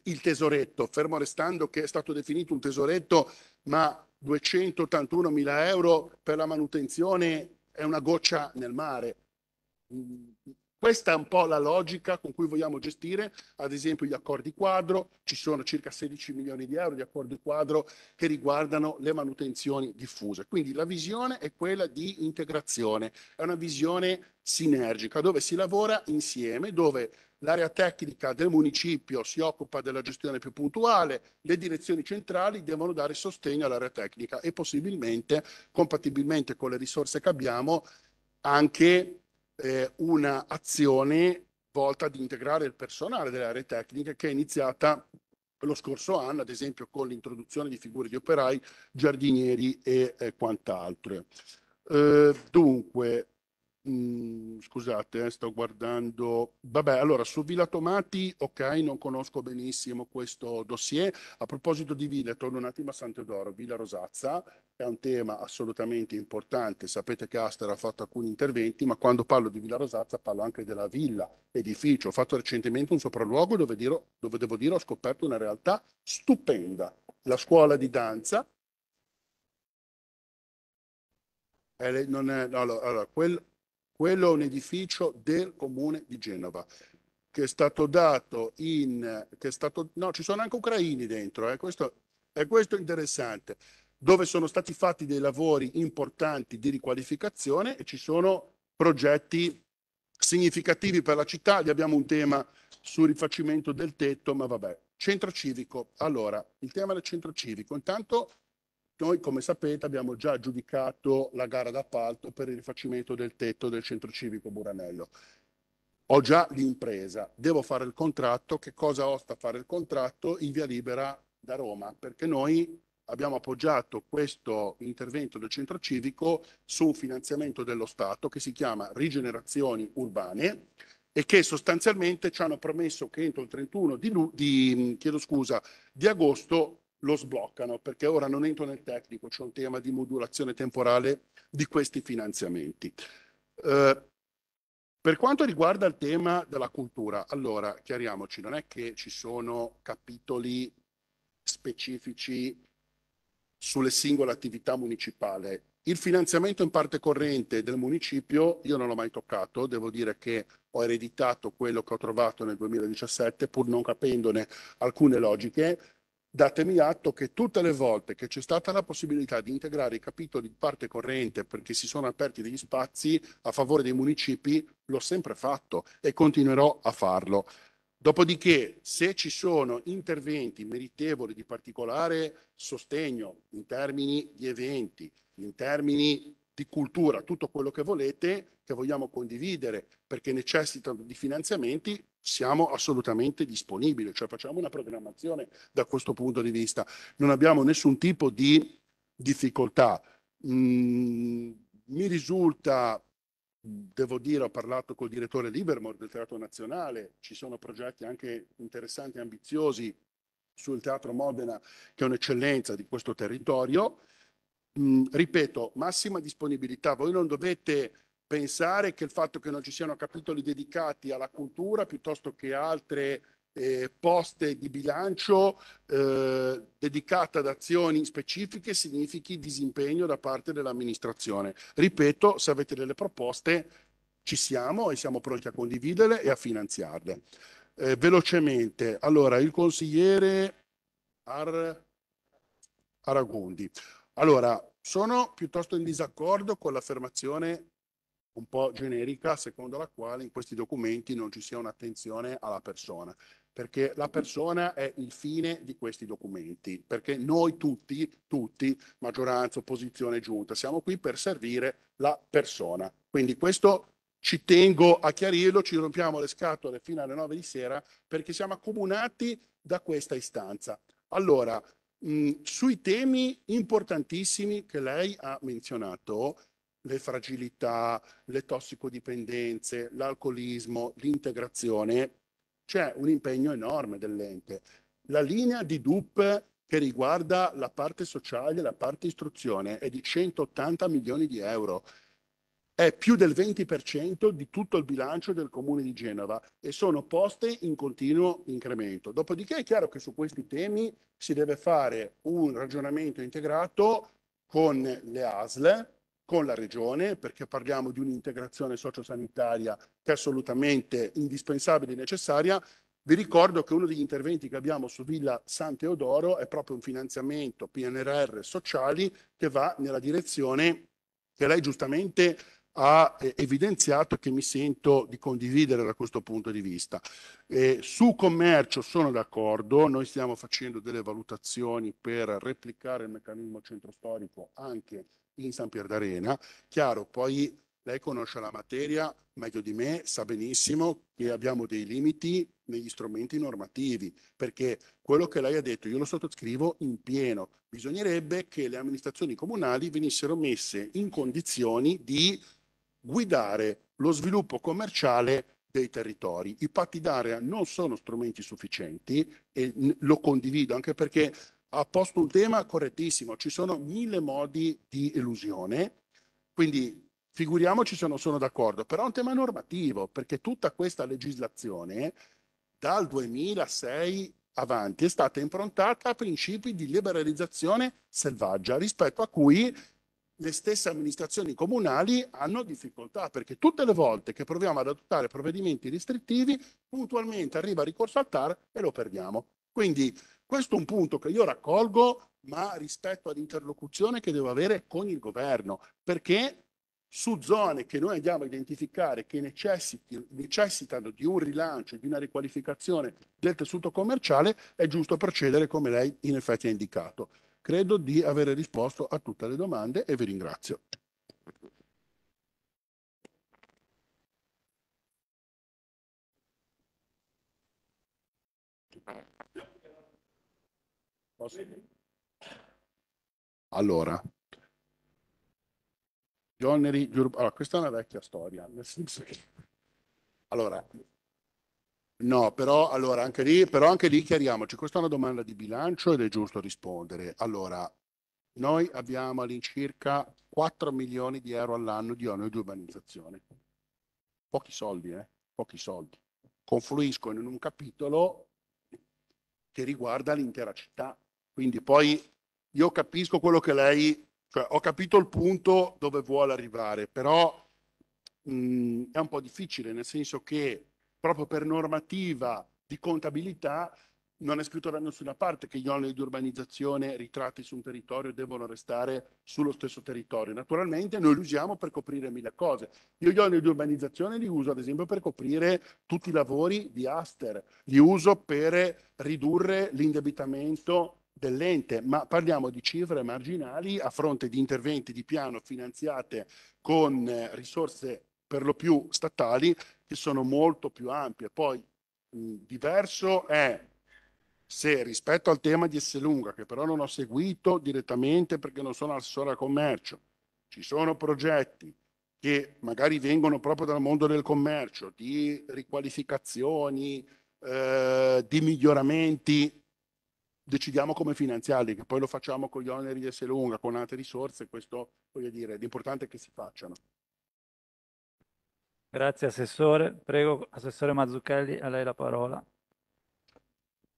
il tesoretto, fermo restando che è stato definito un tesoretto, ma 281 mila euro per la manutenzione è una goccia nel mare questa è un po' la logica con cui vogliamo gestire, ad esempio, gli accordi quadro. Ci sono circa 16 milioni di euro di accordi quadro che riguardano le manutenzioni diffuse. Quindi la visione è quella di integrazione, è una visione sinergica dove si lavora insieme, dove l'area tecnica del municipio si occupa della gestione più puntuale, le direzioni centrali devono dare sostegno all'area tecnica e possibilmente, compatibilmente con le risorse che abbiamo, anche eh, un'azione volta ad integrare il personale delle aree tecniche che è iniziata lo scorso anno, ad esempio con l'introduzione di figure di operai, giardinieri e eh, quant'altro. Eh, dunque, scusate, eh, sto guardando. Vabbè, allora su Villa Tomati, ok, non conosco benissimo questo dossier. A proposito di Villa, torno un attimo a Sant'Odoro, Villa Rosazza è un tema assolutamente importante. Sapete che Aster ha fatto alcuni interventi, ma quando parlo di Villa Rosazza parlo anche della villa, edificio. Ho fatto recentemente un sopralluogo dove, dire, dove devo dire ho scoperto una realtà stupenda. La scuola di danza, eh, non è, allora, quel, quello è un edificio del comune di Genova che è stato dato in... Che è stato, no, ci sono anche ucraini dentro, eh, questo, è questo interessante, dove sono stati fatti dei lavori importanti di riqualificazione e ci sono progetti significativi per la città. Abbiamo un tema sul rifacimento del tetto, ma vabbè. Centro civico. Allora, il tema del centro civico. Intanto noi, come sapete, abbiamo già giudicato la gara d'appalto per il rifacimento del tetto del centro civico Buranello. Ho già l'impresa, devo fare il contratto, che cosa osta fare il contratto in via libera da Roma? Perché noi abbiamo appoggiato questo intervento del centro civico su un finanziamento dello Stato che si chiama Rigenerazioni Urbane e che sostanzialmente ci hanno promesso che entro il 31 di, di, scusa, di agosto lo sbloccano, perché ora non entro nel tecnico, c'è un tema di modulazione temporale di questi finanziamenti. Eh, per quanto riguarda il tema della cultura, allora chiariamoci, non è che ci sono capitoli specifici sulle singole attività municipali. Il finanziamento in parte corrente del municipio io non l'ho mai toccato, devo dire che ho ereditato quello che ho trovato nel 2017 pur non capendone alcune logiche datemi atto che tutte le volte che c'è stata la possibilità di integrare i capitoli di parte corrente perché si sono aperti degli spazi a favore dei municipi, l'ho sempre fatto e continuerò a farlo. Dopodiché, se ci sono interventi meritevoli di particolare sostegno in termini di eventi, in termini di cultura, tutto quello che volete, che vogliamo condividere, perché necessitano di finanziamenti, siamo assolutamente disponibili, cioè facciamo una programmazione da questo punto di vista. Non abbiamo nessun tipo di difficoltà. Mm, mi risulta, devo dire, ho parlato col direttore Livermore del Teatro Nazionale, ci sono progetti anche interessanti e ambiziosi sul Teatro Modena, che è un'eccellenza di questo territorio mh, mm, ripeto, massima disponibilità. Voi non dovete pensare che il fatto che non ci siano capitoli dedicati alla cultura piuttosto che altre eh, poste di bilancio eh, dedicate ad azioni specifiche significhi disimpegno da parte dell'amministrazione. Ripeto, se avete delle proposte ci siamo e siamo pronti a condividerle e a finanziarle. Eh, velocemente, allora il consigliere Ar... Aragondi. Allora, sono piuttosto in disaccordo con l'affermazione un po' generica secondo la quale in questi documenti non ci sia un'attenzione alla persona, perché la persona è il fine di questi documenti, perché noi tutti, tutti, maggioranza, opposizione, giunta, siamo qui per servire la persona. Quindi questo ci tengo a chiarirlo, ci rompiamo le scatole fino alle nove di sera perché siamo accomunati da questa istanza. Allora, Mm, sui temi importantissimi che lei ha menzionato, le fragilità, le tossicodipendenze, l'alcolismo, l'integrazione, c'è un impegno enorme dell'ente. La linea di DUP che riguarda la parte sociale, la parte istruzione è di 180 milioni di euro è più del 20% di tutto il bilancio del comune di Genova e sono poste in continuo incremento. Dopodiché è chiaro che su questi temi si deve fare un ragionamento integrato con le ASL, con la regione, perché parliamo di un'integrazione sociosanitaria che è assolutamente indispensabile e necessaria. Vi ricordo che uno degli interventi che abbiamo su Villa San Teodoro è proprio un finanziamento PNRR sociali che va nella direzione che lei giustamente ha ha eh, evidenziato che mi sento di condividere da questo punto di vista. Eh, su commercio sono d'accordo, noi stiamo facendo delle valutazioni per replicare il meccanismo centro storico anche in San Pier d'Arena. Chiaro, poi lei conosce la materia meglio di me, sa benissimo che abbiamo dei limiti negli strumenti normativi, perché quello che lei ha detto io lo sottoscrivo in pieno. Bisognerebbe che le amministrazioni comunali venissero messe in condizioni di guidare lo sviluppo commerciale dei territori. I patti d'area non sono strumenti sufficienti e lo condivido anche perché ha posto un tema correttissimo, ci sono mille modi di elusione, quindi figuriamoci se non sono d'accordo, però è un tema normativo perché tutta questa legislazione dal 2006 avanti è stata improntata a principi di liberalizzazione selvaggia rispetto a cui le stesse amministrazioni comunali hanno difficoltà perché tutte le volte che proviamo ad adottare provvedimenti restrittivi, puntualmente arriva il ricorso al TAR e lo perdiamo. Quindi questo è un punto che io raccolgo, ma rispetto all'interlocuzione che devo avere con il governo, perché su zone che noi andiamo a identificare che necessitano di un rilancio, di una riqualificazione del tessuto commerciale, è giusto procedere come lei in effetti ha indicato. Credo di avere risposto a tutte le domande e vi ringrazio. Allora, Johnny, allora, questa è una vecchia storia, nel senso che... Allora, No, però, allora, anche lì, però anche lì chiariamoci, questa è una domanda di bilancio ed è giusto rispondere. Allora, noi abbiamo all'incirca 4 milioni di euro all'anno di onore di urbanizzazione. Pochi soldi, eh? Pochi soldi. Confluiscono in un capitolo che riguarda l'intera città. Quindi poi io capisco quello che lei, cioè ho capito il punto dove vuole arrivare, però mh, è un po' difficile, nel senso che proprio per normativa di contabilità non è scritto da nessuna parte che gli oneri di urbanizzazione ritratti su un territorio devono restare sullo stesso territorio. Naturalmente noi li usiamo per coprire mille cose. Io gli oneri di urbanizzazione li uso ad esempio per coprire tutti i lavori di Aster, li uso per ridurre l'indebitamento dell'ente, ma parliamo di cifre marginali a fronte di interventi di piano finanziate con eh, risorse per lo più statali, che sono molto più ampie. Poi mh, diverso è se rispetto al tema di Esselunga, che però non ho seguito direttamente perché non sono assessore al commercio, ci sono progetti che magari vengono proprio dal mondo del commercio, di riqualificazioni, eh, di miglioramenti, decidiamo come finanziarli, che poi lo facciamo con gli oneri di Esselunga, con altre risorse, questo voglio dire, l'importante è che si facciano. Grazie Assessore. Prego, Assessore Mazzucchelli, a lei la parola.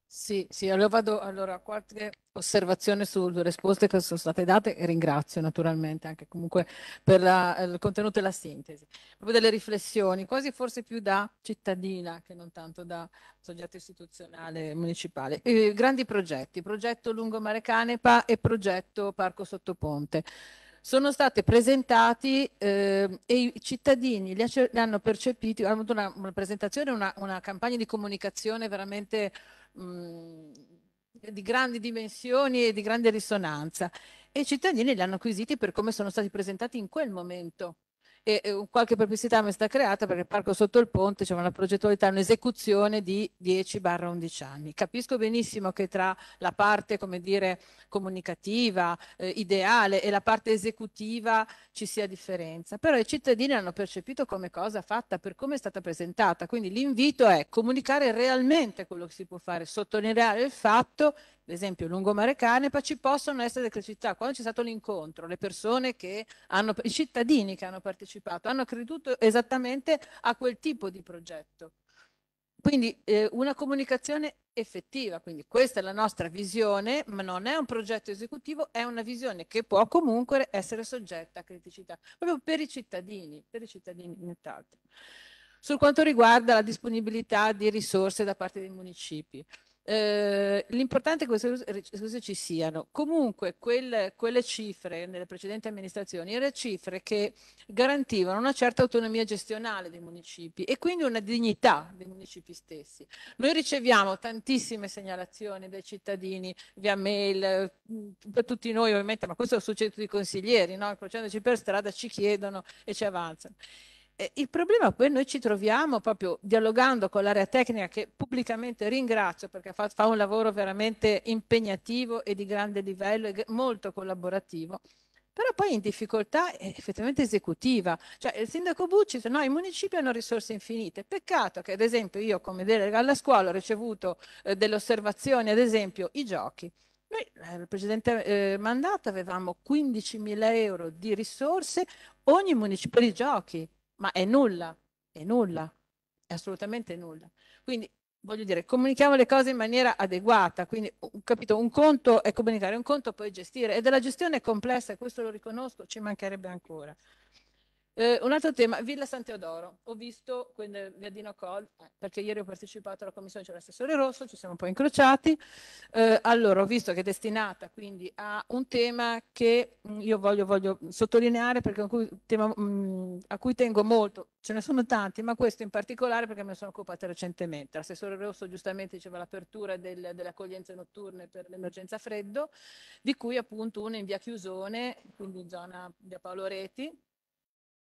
Sì, sì, allora vado allora, qualche osservazione sulle risposte che sono state date e ringrazio naturalmente anche comunque per la, eh, il contenuto e la sintesi. Proprio delle riflessioni, quasi forse più da cittadina che non tanto da soggetto istituzionale municipale. E eh, grandi progetti, progetto Lungomare Canepa e progetto Parco Sottoponte sono state presentate eh, e i cittadini li, li, hanno percepiti, hanno avuto una, una presentazione, una, una, campagna di comunicazione veramente mh, di grandi dimensioni e di grande risonanza e i cittadini li hanno acquisiti per come sono stati presentati in quel momento e qualche perplessità mi è stata creata perché il parco sotto il ponte c'è una progettualità, un'esecuzione di 10-11 anni. Capisco benissimo che tra la parte dire, comunicativa, eh, ideale e la parte esecutiva ci sia differenza, però i cittadini hanno percepito come cosa fatta, per come è stata presentata, quindi l'invito è comunicare realmente quello che si può fare, sottolineare il fatto ad esempio lungomare ci possono essere delle decrescità. Quando c'è stato l'incontro, le persone che hanno, i cittadini che hanno partecipato, hanno creduto esattamente a quel tipo di progetto. Quindi eh, una comunicazione effettiva, quindi questa è la nostra visione, ma non è un progetto esecutivo, è una visione che può comunque essere soggetta a criticità, proprio per i cittadini, per i cittadini nient'altro. Sul quanto riguarda la disponibilità di risorse da parte dei municipi, eh, l'importante è che queste cose ci siano. Comunque, quel, quelle cifre nelle precedenti amministrazioni erano cifre che garantivano una certa autonomia gestionale dei municipi e quindi una dignità dei municipi stessi. Noi riceviamo tantissime segnalazioni dai cittadini via mail, mm, per tutti noi ovviamente, ma questo è successo tutti consiglieri, no? incrociandoci per strada ci chiedono e ci avanzano. Eh, il problema poi noi ci troviamo proprio dialogando con l'area tecnica che pubblicamente ringrazio perché fa, fa un lavoro veramente impegnativo e di grande livello e molto collaborativo però poi in difficoltà eh, effettivamente esecutiva. Cioè il sindaco Bucci dice no, i municipi hanno risorse infinite. Peccato che ad esempio io come delega alla scuola ho ricevuto eh, delle osservazioni, ad esempio i giochi. Noi nel eh, precedente eh, mandato avevamo 15.000 euro di risorse ogni municipio di giochi ma è nulla, è nulla, è assolutamente nulla. Quindi voglio dire, comunichiamo le cose in maniera adeguata, quindi capito, un conto è comunicare, un conto poi gestire, e della gestione è complessa, e questo lo riconosco, ci mancherebbe ancora. Eh, un altro tema, Villa San Teodoro. Ho visto quel Viadino Col, eh, perché ieri ho partecipato alla commissione, c'era l'assessore Rosso, ci siamo un po' incrociati. Eh, allora, ho visto che è destinata quindi a un tema che mm, io voglio, voglio sottolineare, perché è un tema mh, mm, a cui tengo molto. Ce ne sono tanti, ma questo in particolare perché me ne sono occupata recentemente. L'assessore Rosso giustamente diceva l'apertura del, delle accoglienze notturne per l'emergenza freddo, di cui appunto una in via Chiusone, quindi in zona via Paolo Reti,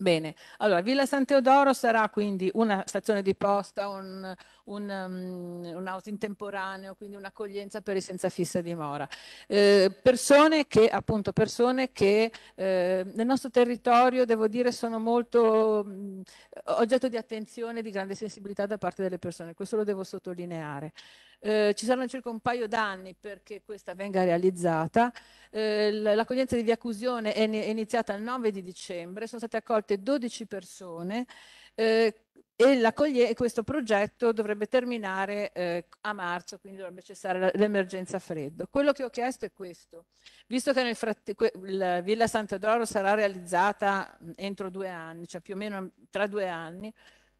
Bene, allora Villa San Teodoro sarà quindi una stazione di posta, un, un, um, un out temporaneo, quindi un'accoglienza per i senza fissa dimora. Eh, persone che, appunto, persone che eh, nel nostro territorio, devo dire, sono molto mh, mm, oggetto di attenzione e di grande sensibilità da parte delle persone, questo lo devo sottolineare. Eh, ci saranno circa un paio d'anni perché questa venga realizzata. Eh, l'accoglienza di via Cusione è iniziata il 9 di dicembre, sono state accolte coinvolte 12 persone eh, e questo progetto dovrebbe terminare eh, a marzo, quindi dovrebbe cessare l'emergenza freddo. Quello che ho chiesto è questo, visto che nel la Villa Sant'Edoro sarà realizzata mm, entro due anni, cioè più o meno tra due anni,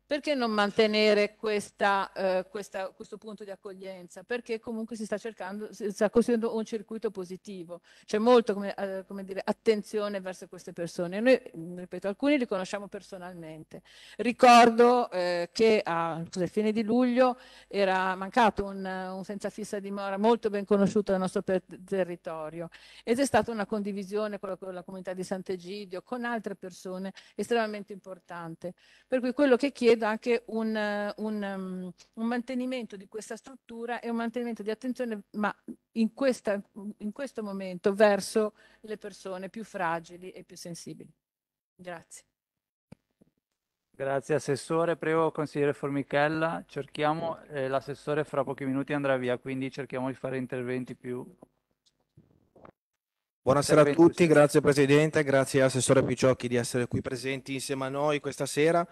perché non mantenere questa, eh, questa, questo punto di accoglienza? Perché comunque si sta cercando, si sta costruendo un circuito positivo, c'è molto come, eh, come dire, attenzione verso queste persone. Noi, ripeto, alcuni li conosciamo personalmente. Ricordo eh, che a fine di luglio era mancato un, un senza fissa dimora molto ben conosciuto nel nostro per- territorio ed è stata una condivisione con la, con la comunità di Sant'Egidio, con altre persone estremamente importante. Per cui quello che chiedo chiedo anche un, un, um, un, mantenimento di questa struttura e un mantenimento di attenzione, ma in, questa, in questo momento, verso le persone più fragili e più sensibili. Grazie. Grazie Assessore, prego consigliere Formichella, cerchiamo, eh, l'assessore fra pochi minuti andrà via, quindi cerchiamo di fare interventi più... Buonasera a tutti, grazie Presidente, grazie Assessore Picciocchi di essere qui presenti insieme a noi questa sera.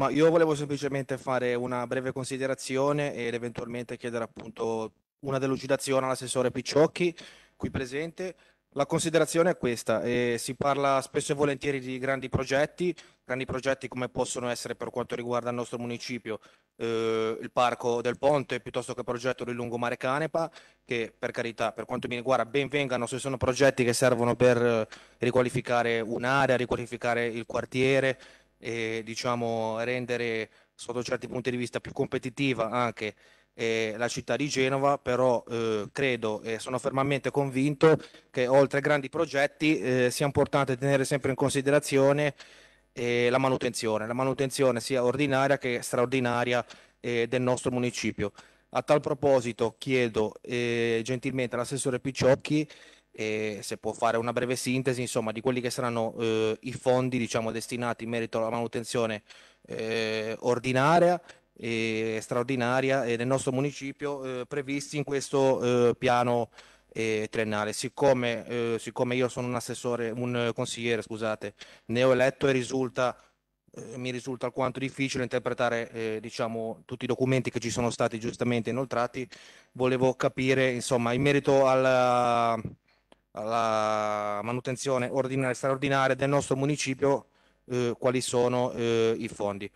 Ma io volevo semplicemente fare una breve considerazione ed eventualmente chiedere appunto una delucidazione all'assessore Picciocchi qui presente. La considerazione è questa, eh, si parla spesso e volentieri di grandi progetti, grandi progetti come possono essere per quanto riguarda il nostro municipio eh, il Parco del Ponte piuttosto che il progetto del Lungomare Canepa, che per carità per quanto mi riguarda ben vengano se sono progetti che servono per eh, riqualificare un'area, riqualificare il quartiere, e diciamo rendere sotto certi punti di vista più competitiva anche eh, la città di Genova, però eh, credo e sono fermamente convinto che oltre ai grandi progetti eh, sia importante tenere sempre in considerazione eh, la manutenzione, la manutenzione sia ordinaria che straordinaria eh, del nostro municipio. A tal proposito chiedo eh, gentilmente all'assessore Picciocchi e se può fare una breve sintesi insomma, di quelli che saranno eh, i fondi diciamo, destinati in merito alla manutenzione eh, ordinaria e straordinaria e del nostro municipio eh, previsti in questo eh, piano eh, triennale. Siccome, eh, siccome, io sono un assessore, un consigliere, scusate, neoeletto e risulta mi risulta alquanto difficile interpretare eh, diciamo, tutti i documenti che ci sono stati giustamente inoltrati. Volevo capire, insomma, in merito alla, alla manutenzione ordinaria e straordinaria del nostro municipio eh, quali sono eh, i fondi.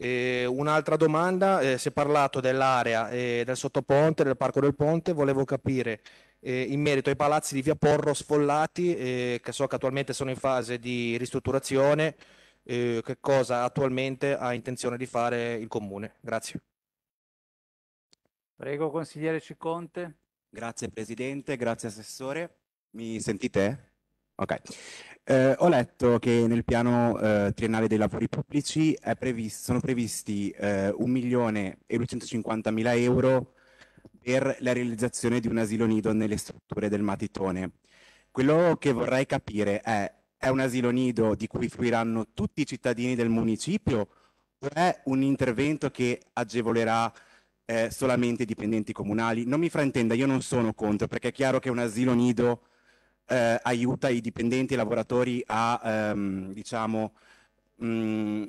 un'altra domanda, eh, si è parlato dell'area eh, del sottoponte, del parco del ponte, volevo capire eh, in merito ai palazzi di via Porro sfollati che so che attualmente sono in fase di ristrutturazione, che cosa attualmente ha intenzione di fare il comune. Grazie. Prego consigliere Ciconte. Grazie Presidente, grazie Assessore. Mi sentite? Ok. Eh, ho letto che nel piano eh, triennale dei lavori pubblici previsto, sono previsti eh, 1 milione e 250 mila euro per la realizzazione di un asilo nido nelle strutture del Matitone. Quello che vorrei capire è, è un asilo nido di cui fruiranno tutti i cittadini del municipio o è un intervento che agevolerà eh, solamente i dipendenti comunali? Non mi fraintenda, io non sono contro, perché è chiaro che un asilo nido eh, aiuta i dipendenti e i lavoratori a, ehm, diciamo, mh, mm,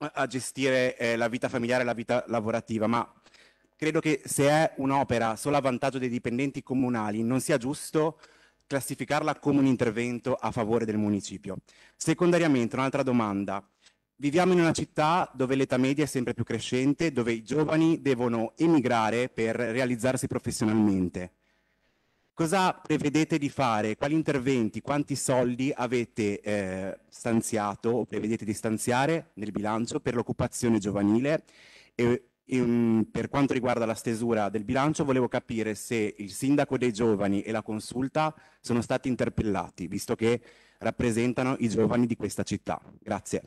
a gestire eh, la vita familiare e la vita lavorativa, ma credo che se è un'opera solo a vantaggio dei dipendenti comunali non sia giusto classificarla come un intervento a favore del municipio. Secondariamente, un'altra domanda. Viviamo in una città dove l'età media è sempre più crescente, dove i giovani devono emigrare per realizzarsi professionalmente cosa prevedete di fare? Quali interventi, quanti soldi avete eh, stanziato o prevedete di stanziare nel bilancio per l'occupazione giovanile? E, e, mm, per quanto riguarda la stesura del bilancio, volevo capire se il sindaco dei giovani e la consulta sono stati interpellati, visto che rappresentano i giovani di questa città. Grazie.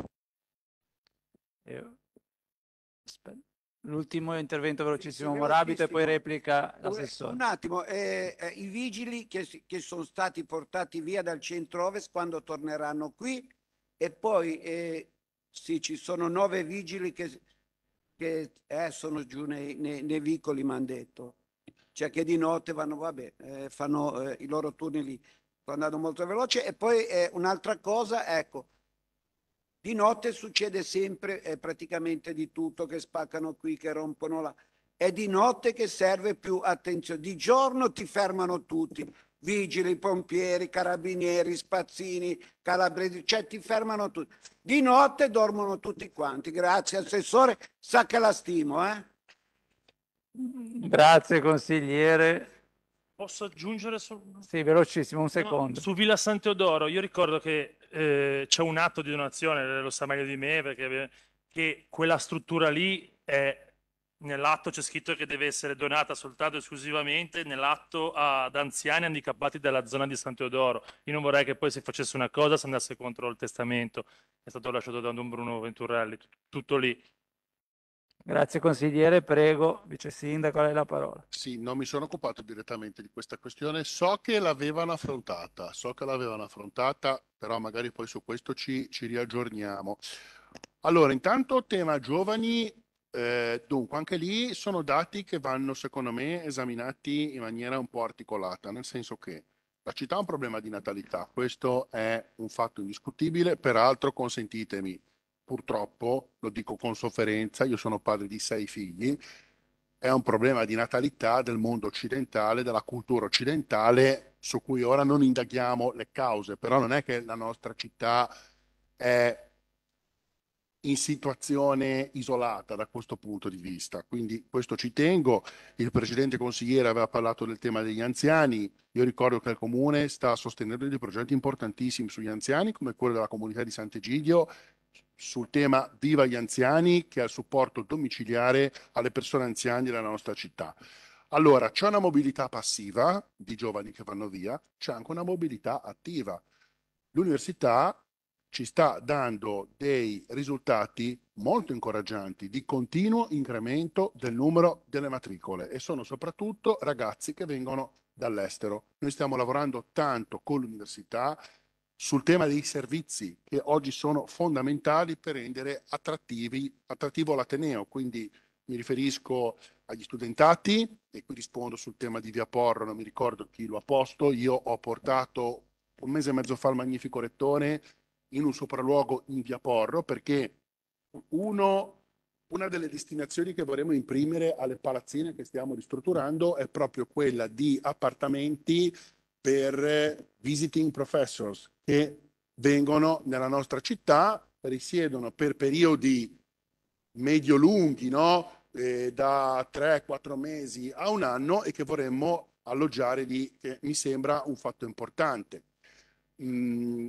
Io... Aspetta. L'ultimo intervento velocissimo, Morabito, e poi replica l'assessore. Un attimo, eh, eh, i vigili che, che, sono stati portati via dal centro-ovest quando torneranno qui e poi eh, sì, ci sono nove vigili che, che eh, sono giù nei, nei, nei vicoli, mi hanno detto. Cioè che di notte vanno, vabbè, eh, fanno eh, i loro turni lì. Sto andando molto veloce. E poi un'altra cosa, ecco, di notte succede sempre eh, praticamente di tutto, che spaccano qui, che rompono là. È di notte che serve più attenzione. Di giorno ti fermano tutti, vigili, pompieri, carabinieri, spazzini, calabresi, cioè ti fermano tutti. Di notte dormono tutti quanti. Grazie assessore, sa che la stimo. Eh? Grazie consigliere. Posso aggiungere? Su... Sì, velocissimo, un secondo. No, su Villa San io ricordo che eh, c'è un atto di donazione, lo sa meglio di me, perché che quella struttura lì è nell'atto c'è scritto che deve essere donata soltanto e esclusivamente nell'atto ad anziani handicappati della zona di San Teodoro. Io non vorrei che poi se facesse una cosa si andasse contro il testamento, è stato lasciato da Don Bruno Venturelli, tutto lì. Grazie consigliere, prego, vice sindaco, lei la parola. Sì, non mi sono occupato direttamente di questa questione, so che l'avevano affrontata, so che l'avevano affrontata, però magari poi su questo ci, ci riaggiorniamo. Allora, intanto tema giovani, eh, dunque anche lì sono dati che vanno secondo me esaminati in maniera un po' articolata, nel senso che la città ha un problema di natalità, questo è un fatto indiscutibile, peraltro consentitemi, purtroppo, lo dico con sofferenza, io sono padre di sei figli, è un problema di natalità del mondo occidentale, della cultura occidentale, su cui ora non indaghiamo le cause, però non è che la nostra città è in situazione isolata da questo punto di vista. Quindi questo ci tengo. Il precedente consigliere aveva parlato del tema degli anziani. Io ricordo che il comune sta sostenendo dei progetti importantissimi sugli anziani, come quello della comunità di Sant'Egidio, sul tema Viva gli anziani, che è il supporto domiciliare alle persone anziane della nostra città. Allora, c'è una mobilità passiva di giovani che vanno via, c'è anche una mobilità attiva. L'università ci sta dando dei risultati molto incoraggianti di continuo incremento del numero delle matricole e sono soprattutto ragazzi che vengono dall'estero. Noi stiamo lavorando tanto con l'università sul tema dei servizi che oggi sono fondamentali per rendere attrattivo l'Ateneo. Quindi mi riferisco agli studentati e qui rispondo sul tema di Via Porro, non mi ricordo chi lo ha posto. Io ho portato un mese e mezzo fa il magnifico rettore in un sopralluogo in Via Porro perché uno, una delle destinazioni che vorremmo imprimere alle palazzine che stiamo ristrutturando è proprio quella di appartamenti per eh, visiting professors che vengono nella nostra città, risiedono per periodi medio-lunghi, no? Eh, da 3-4 mesi a un anno e che vorremmo alloggiare lì, che mi sembra un fatto importante. Mm,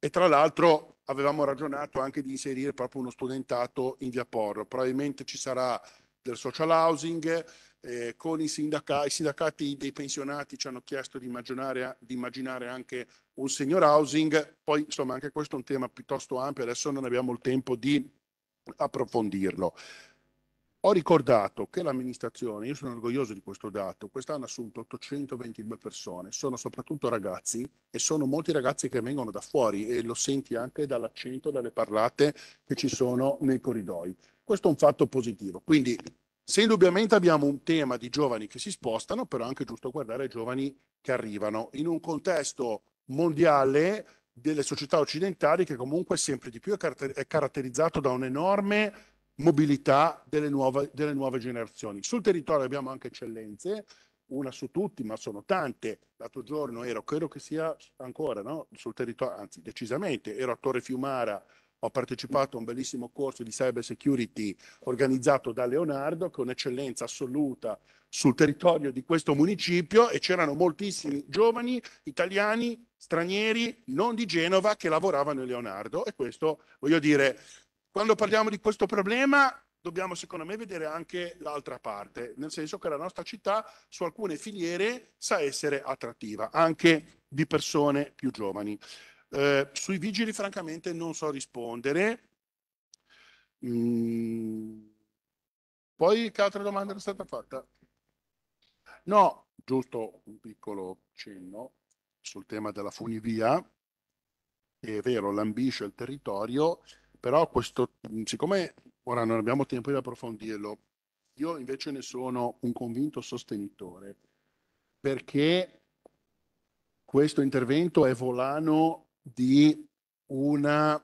e tra l'altro avevamo ragionato anche di inserire proprio uno studentato in via Porro, probabilmente ci sarà del social housing, eh, con i sindacati, i sindacati dei pensionati ci hanno chiesto di immaginare, di immaginare, anche un senior housing, poi insomma anche questo è un tema piuttosto ampio, adesso non abbiamo il tempo di approfondirlo. Ho ricordato che l'amministrazione, io sono orgoglioso di questo dato, quest'anno ha assunto 822 persone, sono soprattutto ragazzi e sono molti ragazzi che vengono da fuori e lo senti anche dall'accento, dalle parlate che ci sono nei corridoi. Questo è un fatto positivo, quindi se indubbiamente abbiamo un tema di giovani che si spostano, però è anche giusto guardare i giovani che arrivano in un contesto mondiale delle società occidentali che comunque sempre di più è caratterizzato da un'enorme mobilità delle nuove, delle nuove generazioni. Sul territorio abbiamo anche eccellenze, una su tutti, ma sono tante. L'altro giorno ero, credo che sia ancora no? sul territorio, anzi decisamente, ero a Torre Fiumara ho partecipato a un bellissimo corso di cyber security organizzato da Leonardo, che è un'eccellenza assoluta sul territorio di questo municipio e c'erano moltissimi giovani italiani, stranieri, non di Genova, che lavoravano in Leonardo. E questo, voglio dire, quando parliamo di questo problema dobbiamo secondo me vedere anche l'altra parte, nel senso che la nostra città su alcune filiere sa essere attrattiva anche di persone più giovani. Eh, sui vigili francamente non so rispondere. Mm. Poi che altra domanda era stata fatta? No, giusto un piccolo cenno sul tema della funivia. È vero, lambisce il territorio, però questo, mm, siccome ora non abbiamo tempo di approfondirlo, io invece ne sono un convinto sostenitore, perché questo intervento è volano di una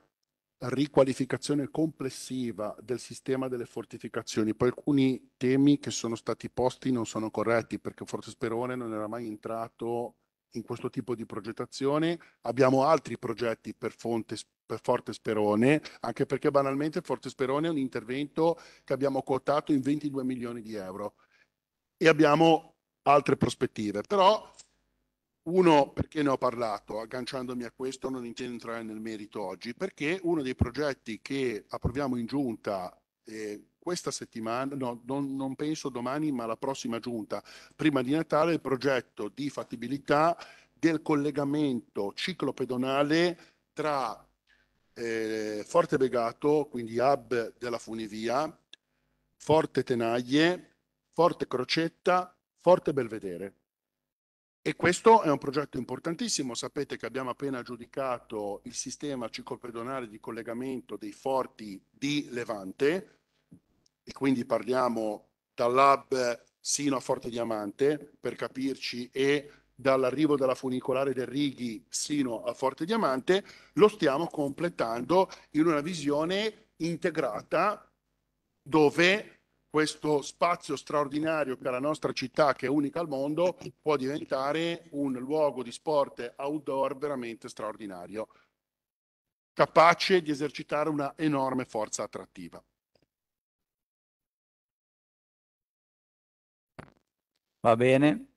riqualificazione complessiva del sistema delle fortificazioni. Poi alcuni temi che sono stati posti non sono corretti perché Forte Sperone non era mai entrato in questo tipo di progettazione. Abbiamo altri progetti per, Fonte, per Forte Sperone, anche perché banalmente Forte Sperone è un intervento che abbiamo quotato in 22 milioni di euro e abbiamo altre prospettive. Però uno, perché ne ho parlato, agganciandomi a questo, non intendo entrare nel merito oggi, perché uno dei progetti che approviamo in giunta eh, questa settimana, no, non, non, penso domani, ma la prossima giunta, prima di Natale, è il progetto di fattibilità del collegamento ciclopedonale tra eh, Forte Begato, quindi hub della funivia, Forte Tenaglie, Forte Crocetta, Forte Belvedere. E questo è un progetto importantissimo. Sapete che abbiamo appena giudicato il sistema ciclopedonale di collegamento dei forti di Levante, e quindi parliamo dal lab sino a Forte Diamante, per capirci, e dall'arrivo della funicolare del Righi sino a Forte Diamante, lo stiamo completando in una visione integrata dove questo spazio straordinario per la nostra città, che è unica al mondo, può diventare un luogo di sport outdoor veramente straordinario, capace di esercitare una enorme forza attrattiva. Va bene,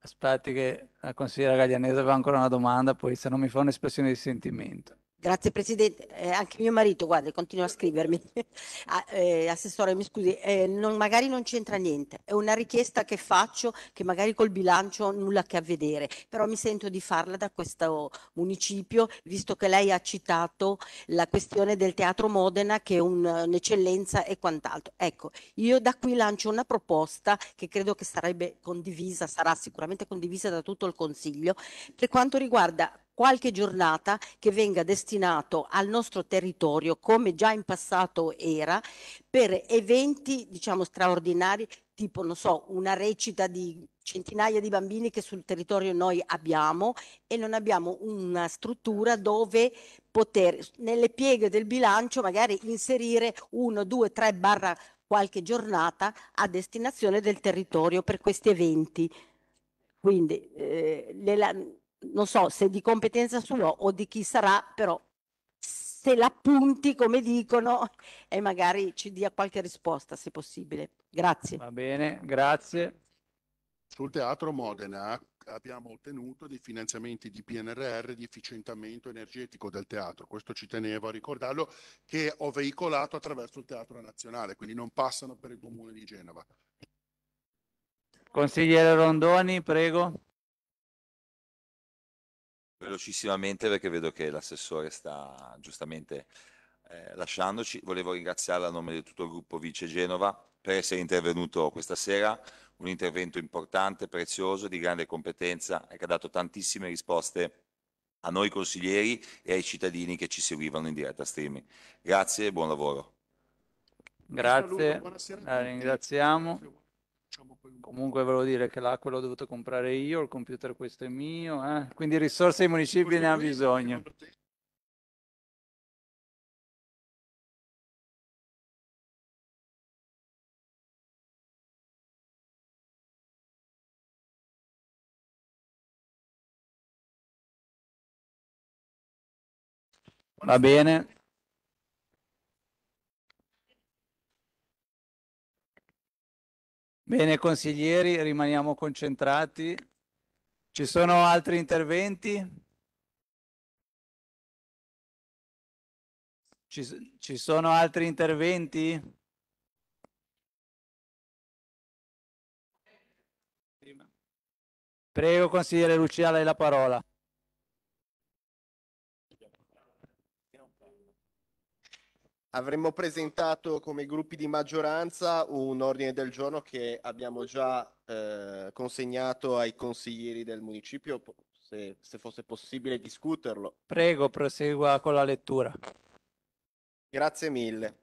aspetti che la consigliera Gaglianese aveva ancora una domanda, poi se non mi fa un'espressione di sentimento. Grazie Presidente, eh, anche mio marito, guarda, continua a scrivermi, ah, eh, Assessore mi scusi, eh, non, magari non c'entra niente, è una richiesta che faccio che magari col bilancio nulla a che a vedere, però mi sento di farla da questo municipio, visto che lei ha citato la questione del Teatro Modena che è un'eccellenza e quant'altro. Ecco, io da qui lancio una proposta che credo che sarebbe condivisa, sarà sicuramente condivisa da tutto il Consiglio, per quanto riguarda qualche giornata che venga destinato al nostro territorio, come già in passato era, per eventi diciamo straordinari tipo, non so, una recita di centinaia di bambini che sul territorio noi abbiamo e non abbiamo una struttura dove poter nelle pieghe del bilancio magari inserire uno, due, tre barra qualche giornata a destinazione del territorio per questi eventi. Quindi eh, non so se di competenza sua o di chi sarà, però se l'appunti come dicono e magari ci dia qualche risposta se possibile. Grazie. Va bene, grazie. Sul teatro Modena abbiamo ottenuto dei finanziamenti di PNRR di efficientamento energetico del teatro. Questo ci tenevo a ricordarlo che ho veicolato attraverso il Teatro Nazionale, quindi non passano per il Comune di Genova. Consigliere Rondoni, prego velocissimamente perché vedo che l'assessore sta giustamente eh, lasciandoci. Volevo ringraziarla a nome di tutto il gruppo Vice Genova per essere intervenuto questa sera, un intervento importante, prezioso, di grande competenza e che ha dato tantissime risposte a noi consiglieri e ai cittadini che ci seguivano in diretta streaming. Grazie e buon lavoro. Grazie, la ringraziamo. Comunque volevo dire che l'acqua l'ho dovuta comprare io, il computer questo è mio, eh? quindi risorse ai municipi ne ha bisogno. Va bene. Bene, consiglieri, rimaniamo concentrati. Ci sono altri interventi? Ci, ci sono altri interventi? Prego, consigliere Lucia, lei la parola. avremmo presentato come gruppi di maggioranza un ordine del giorno che abbiamo già eh, consegnato ai consiglieri del municipio, se, se fosse possibile discuterlo. Prego, prosegua con la lettura. Grazie mille.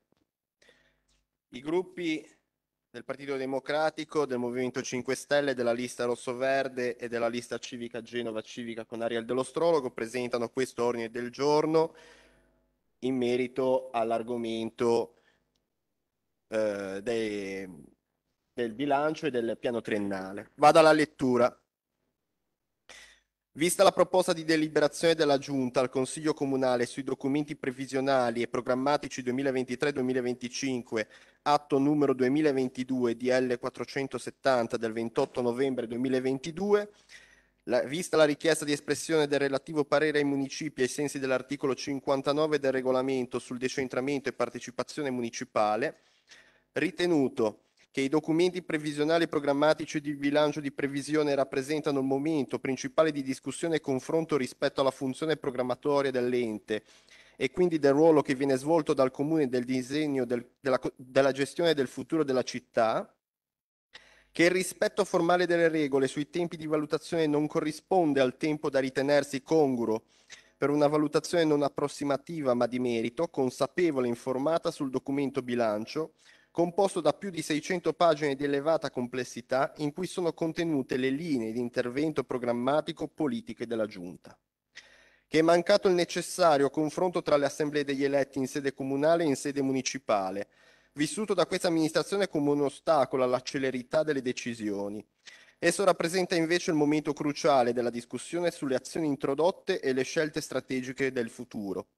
I gruppi del Partito Democratico, del Movimento 5 Stelle, della lista Rosso Verde e della lista civica Genova Civica con Ariel dello presentano questo ordine del giorno in merito all'argomento eh, dei, del bilancio e del piano triennale. Vado alla lettura. Vista la proposta di deliberazione della Giunta al Consiglio Comunale sui documenti previsionali e programmatici 2023-2025, atto numero 2022 DL 470 del 28 novembre 2022, la, vista la richiesta di espressione del relativo parere ai municipi ai sensi dell'articolo 59 del regolamento sul decentramento e partecipazione municipale, ritenuto che i documenti previsionali e programmatici di bilancio di previsione rappresentano il momento principale di discussione e confronto rispetto alla funzione programmatoria dell'ente e quindi del ruolo che viene svolto dal comune del disegno del, della, della gestione del futuro della città, che il rispetto formale delle regole sui tempi di valutazione non corrisponde al tempo da ritenersi congruo per una valutazione non approssimativa ma di merito, consapevole e informata sul documento bilancio, composto da più di 600 pagine di elevata complessità in cui sono contenute le linee di intervento programmatico politiche della Giunta. Che è mancato il necessario confronto tra le assemblee degli eletti in sede comunale e in sede municipale, vissuto da questa amministrazione come un ostacolo alla celerità delle decisioni. Esso rappresenta invece il momento cruciale della discussione sulle azioni introdotte e le scelte strategiche del futuro,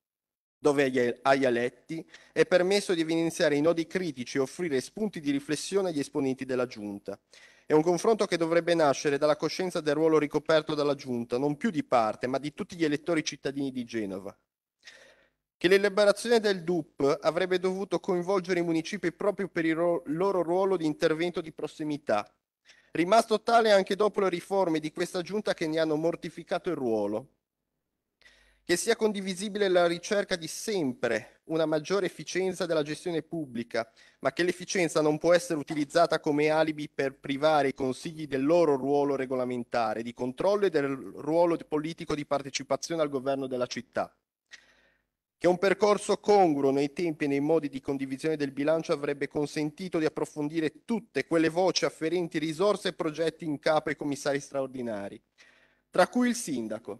dove agli eletti è permesso di evidenziare i nodi critici e offrire spunti di riflessione agli esponenti della Giunta. È un confronto che dovrebbe nascere dalla coscienza del ruolo ricoperto dalla Giunta, non più di parte, ma di tutti gli elettori cittadini di Genova che l'elaborazione del DUP avrebbe dovuto coinvolgere i municipi proprio per il ro- loro ruolo di intervento di prossimità, rimasto tale anche dopo le riforme di questa giunta che ne hanno mortificato il ruolo. Che sia condivisibile la ricerca di sempre una maggiore efficienza della gestione pubblica, ma che l'efficienza non può essere utilizzata come alibi per privare i consigli del loro ruolo regolamentare, di controllo e del ruolo politico di partecipazione al governo della città che un percorso congruo nei tempi e nei modi di condivisione del bilancio avrebbe consentito di approfondire tutte quelle voci afferenti risorse e progetti in capo ai commissari straordinari, tra cui il sindaco.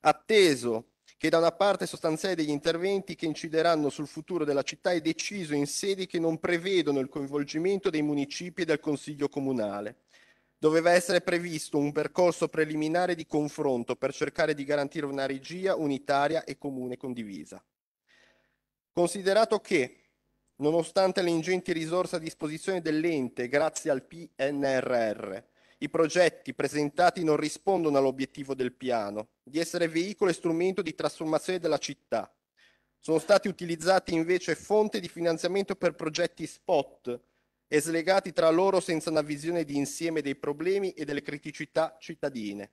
Atteso che da una parte sostanziale degli interventi che incideranno sul futuro della città è deciso in sedi che non prevedono il coinvolgimento dei municipi e del Consiglio comunale, Doveva essere previsto un percorso preliminare di confronto per cercare di garantire una regia unitaria e comune condivisa. Considerato che, nonostante le ingenti risorse a disposizione dell'ente grazie al PNRR, i progetti presentati non rispondono all'obiettivo del piano di essere veicolo e strumento di trasformazione della città. Sono stati utilizzati invece fonte di finanziamento per progetti spot e slegati tra loro senza una visione di insieme dei problemi e delle criticità cittadine.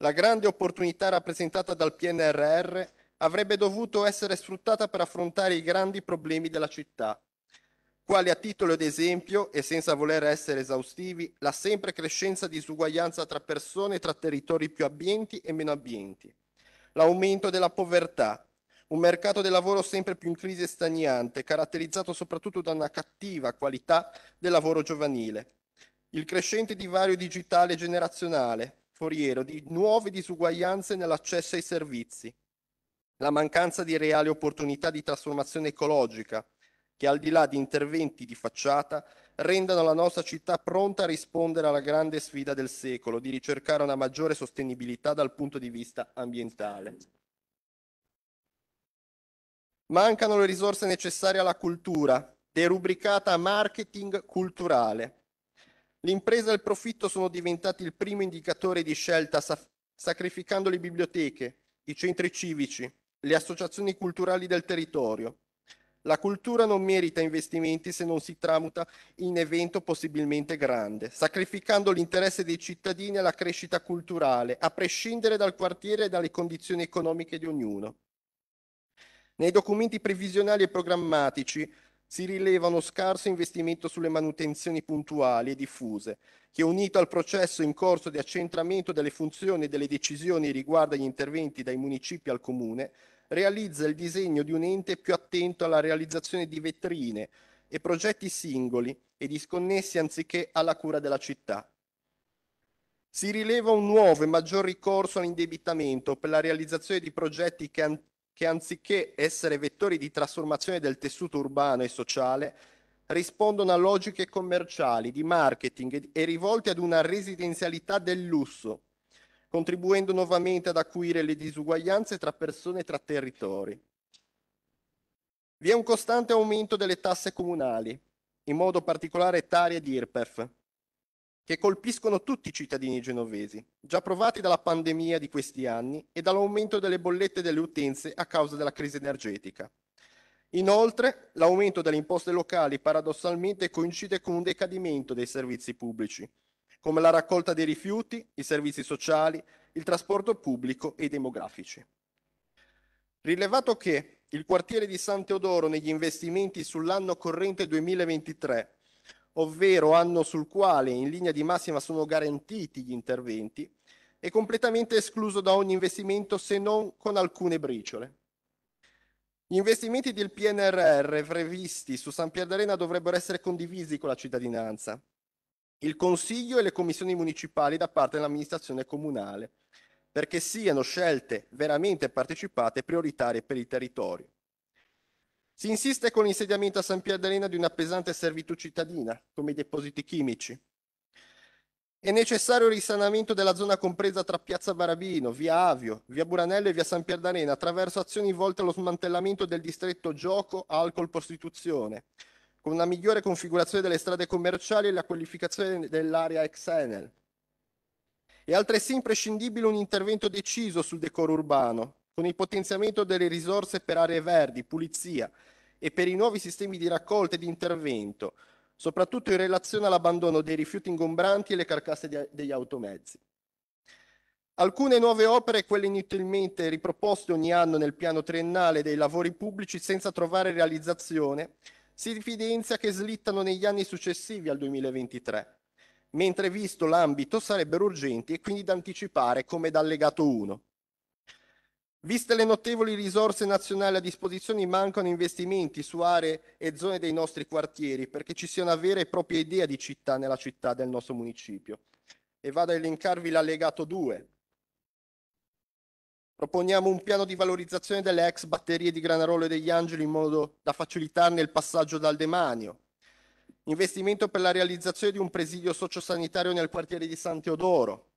La grande opportunità rappresentata dal PNRR avrebbe dovuto essere sfruttata per affrontare i grandi problemi della città, quali a titolo d'esempio, e senza voler essere esaustivi, la sempre crescenza disuguaglianza tra persone e tra territori più abbienti e meno abbienti, l'aumento della povertà, un mercato del lavoro sempre più in crisi e stagnante, caratterizzato soprattutto da una cattiva qualità del lavoro giovanile. Il crescente divario digitale e generazionale, foriero di nuove disuguaglianze nell'accesso ai servizi. La mancanza di reali opportunità di trasformazione ecologica, che al di là di interventi di facciata rendano la nostra città pronta a rispondere alla grande sfida del secolo di ricercare una maggiore sostenibilità dal punto di vista ambientale. Mancano le risorse necessarie alla cultura, derubricata a marketing culturale. L'impresa e il profitto sono diventati il primo indicatore di scelta, sacrificando le biblioteche, i centri civici, le associazioni culturali del territorio. La cultura non merita investimenti se non si tramuta in evento possibilmente grande, sacrificando l'interesse dei cittadini alla crescita culturale, a prescindere dal quartiere e dalle condizioni economiche di ognuno. Nei documenti previsionali e programmatici si rileva uno scarso investimento sulle manutenzioni puntuali e diffuse, che unito al processo in corso di accentramento delle funzioni e delle decisioni riguardo agli interventi dai municipi al comune, realizza il disegno di un ente più attento alla realizzazione di vetrine e progetti singoli e disconnessi anziché alla cura della città. Si rileva un nuovo e maggior ricorso all'indebitamento per la realizzazione di progetti che che anziché essere vettori di trasformazione del tessuto urbano e sociale, rispondono a logiche commerciali, di marketing e rivolte ad una residenzialità del lusso, contribuendo nuovamente ad acuire le disuguaglianze tra persone e tra territori. Vi è un costante aumento delle tasse comunali, in modo particolare Tari ed IRPEF, che colpiscono tutti i cittadini genovesi, già provati dalla pandemia di questi anni e dall'aumento delle bollette delle utenze a causa della crisi energetica. Inoltre, l'aumento delle imposte locali paradossalmente coincide con un decadimento dei servizi pubblici, come la raccolta dei rifiuti, i servizi sociali, il trasporto pubblico e i demografici. Rilevato che il quartiere di San Teodoro negli investimenti sull'anno corrente 2023 ovvero anno sul quale in linea di massima sono garantiti gli interventi, è completamente escluso da ogni investimento se non con alcune briciole. Gli investimenti del PNRR previsti su San Pierdarena dovrebbero essere condivisi con la cittadinanza, il Consiglio e le commissioni municipali da parte dell'amministrazione comunale, perché siano scelte veramente partecipate e prioritarie per il territorio. Si insiste con l'insediamento a San Piadalena di una pesante servitù cittadina, come i depositi chimici. È necessario il risanamento della zona compresa tra Piazza Barabino, via Avio, via Buranello e via San Pierdalena attraverso azioni volte allo smantellamento del distretto gioco, alcol, prostituzione, con una migliore configurazione delle strade commerciali e la qualificazione dell'area ex Enel. È altresì imprescindibile un intervento deciso sul decoro urbano, con il potenziamento delle risorse per aree verdi, pulizia e per i nuovi sistemi di raccolta e di intervento, soprattutto in relazione all'abbandono dei rifiuti ingombranti e le carcasse di, degli automezzi. Alcune nuove opere, quelle inutilmente riproposte ogni anno nel piano triennale dei lavori pubblici senza trovare realizzazione, si evidenzia che slittano negli anni successivi al 2023, mentre visto l'ambito sarebbero urgenti e quindi da anticipare come dallegato 1. Viste le notevoli risorse nazionali a disposizione, mancano investimenti su aree e zone dei nostri quartieri perché ci sia una vera e propria idea di città nella città del nostro municipio. E vado a elencarvi l'allegato 2. Proponiamo un piano di valorizzazione delle ex batterie di Granarolo e degli Angeli in modo da facilitarne il passaggio dal demanio. Investimento per la realizzazione di un presidio sociosanitario nel quartiere di San Teodoro,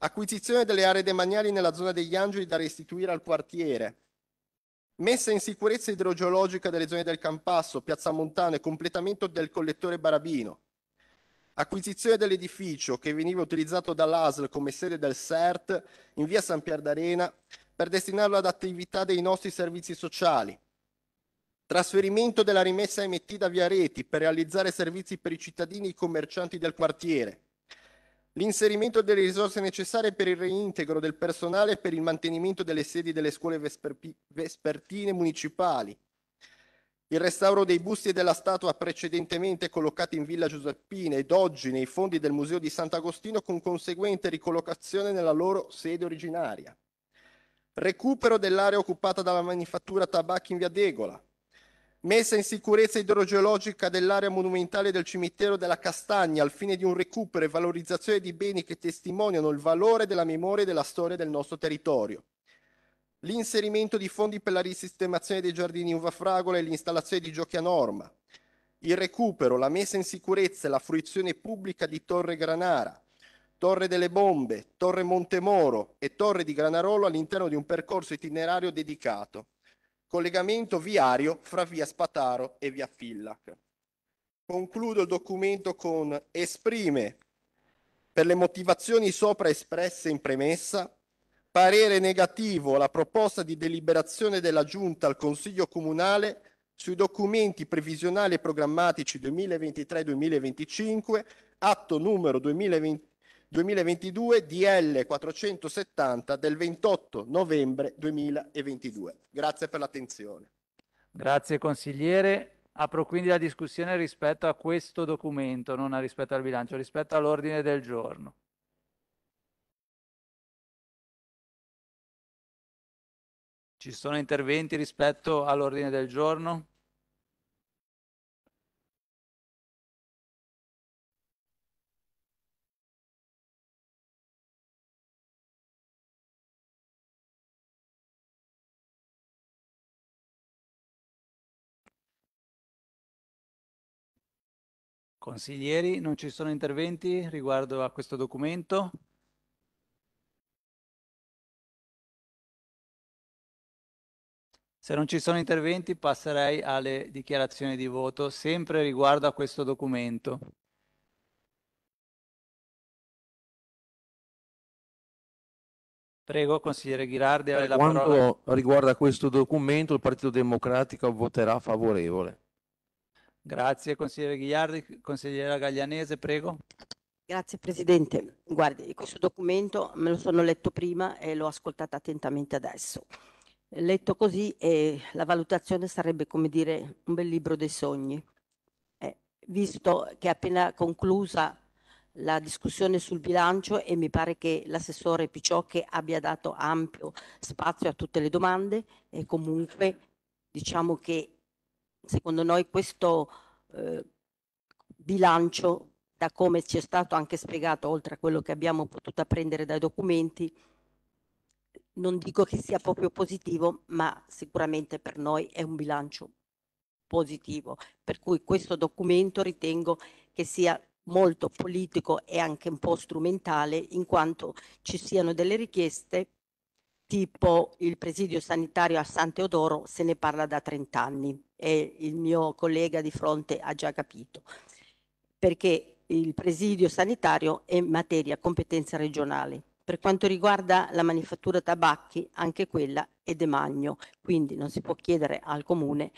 acquisizione delle aree demaniali nella zona degli Angeli da restituire al quartiere, messa in sicurezza idrogeologica delle zone del Campasso, Piazza Montano e completamento del collettore Barabino, acquisizione dell'edificio che veniva utilizzato dall'ASL come sede del CERT in via San Pier d'Arena per destinarlo ad attività dei nostri servizi sociali, trasferimento della rimessa MT da Via Reti per realizzare servizi per i cittadini e i commercianti del quartiere, l'inserimento delle risorse necessarie per il reintegro del personale e per il mantenimento delle sedi delle scuole vesperpi- vespertine municipali, il restauro dei busti e della statua precedentemente collocati in Villa Giuseppina ed oggi nei fondi del Museo di Sant'Agostino con conseguente ricollocazione nella loro sede originaria. Recupero dell'area occupata dalla manifattura tabacchi in via Degola messa in sicurezza idrogeologica dell'area monumentale del cimitero della Castagna al fine di un recupero e valorizzazione di beni che testimoniano il valore della memoria e della storia del nostro territorio. L'inserimento di fondi per la risistemazione dei giardini uva fragola e l'installazione di giochi a norma. Il recupero, la messa in sicurezza e la fruizione pubblica di Torre Granara, Torre delle Bombe, Torre Montemoro e Torre di Granarolo all'interno di un percorso itinerario dedicato collegamento viario fra via Spataro e via Fillac. Concludo il documento con esprime, per le motivazioni sopra espresse in premessa, parere negativo alla proposta di deliberazione della Giunta al Consiglio Comunale sui documenti previsionali e programmatici 2023-2025, atto numero 2020, 2022, DL 470 del 28 novembre 2022. Grazie per l'attenzione. Grazie consigliere. Apro quindi la discussione rispetto a questo documento, non rispetto al bilancio, rispetto all'ordine del giorno. Ci sono interventi rispetto all'ordine del giorno? Consiglieri, non ci sono interventi riguardo a questo documento? Se non ci sono interventi passerei alle dichiarazioni di voto, sempre riguardo a questo documento. Prego, consigliere Ghirardi, avere la parola. Quanto riguarda questo documento, il Partito Democratico voterà favorevole. Grazie consigliere Ghigliardi, Consigliera Gaglianese, prego. Grazie Presidente. Guardi, questo documento me lo sono letto prima e l'ho ascoltato attentamente adesso. Letto così eh, la valutazione sarebbe come dire un bel libro dei sogni. Eh, visto che è appena conclusa la discussione sul bilancio e mi pare che l'assessore Picciocche abbia dato ampio spazio a tutte le domande e comunque diciamo che secondo noi questo eh, bilancio, da come ci è stato anche spiegato, oltre a quello che abbiamo potuto apprendere dai documenti, non dico che sia proprio positivo, ma sicuramente per noi è un bilancio positivo. Per cui questo documento ritengo che sia molto politico e anche un po' strumentale, in quanto ci siano delle richieste tipo il presidio sanitario a San Teodoro se ne parla da 30 anni e il mio collega di fronte ha già capito, perché il presidio sanitario è materia competenza regionale. Per quanto riguarda la manifattura tabacchi, anche quella è demagno, quindi non si può chiedere al comune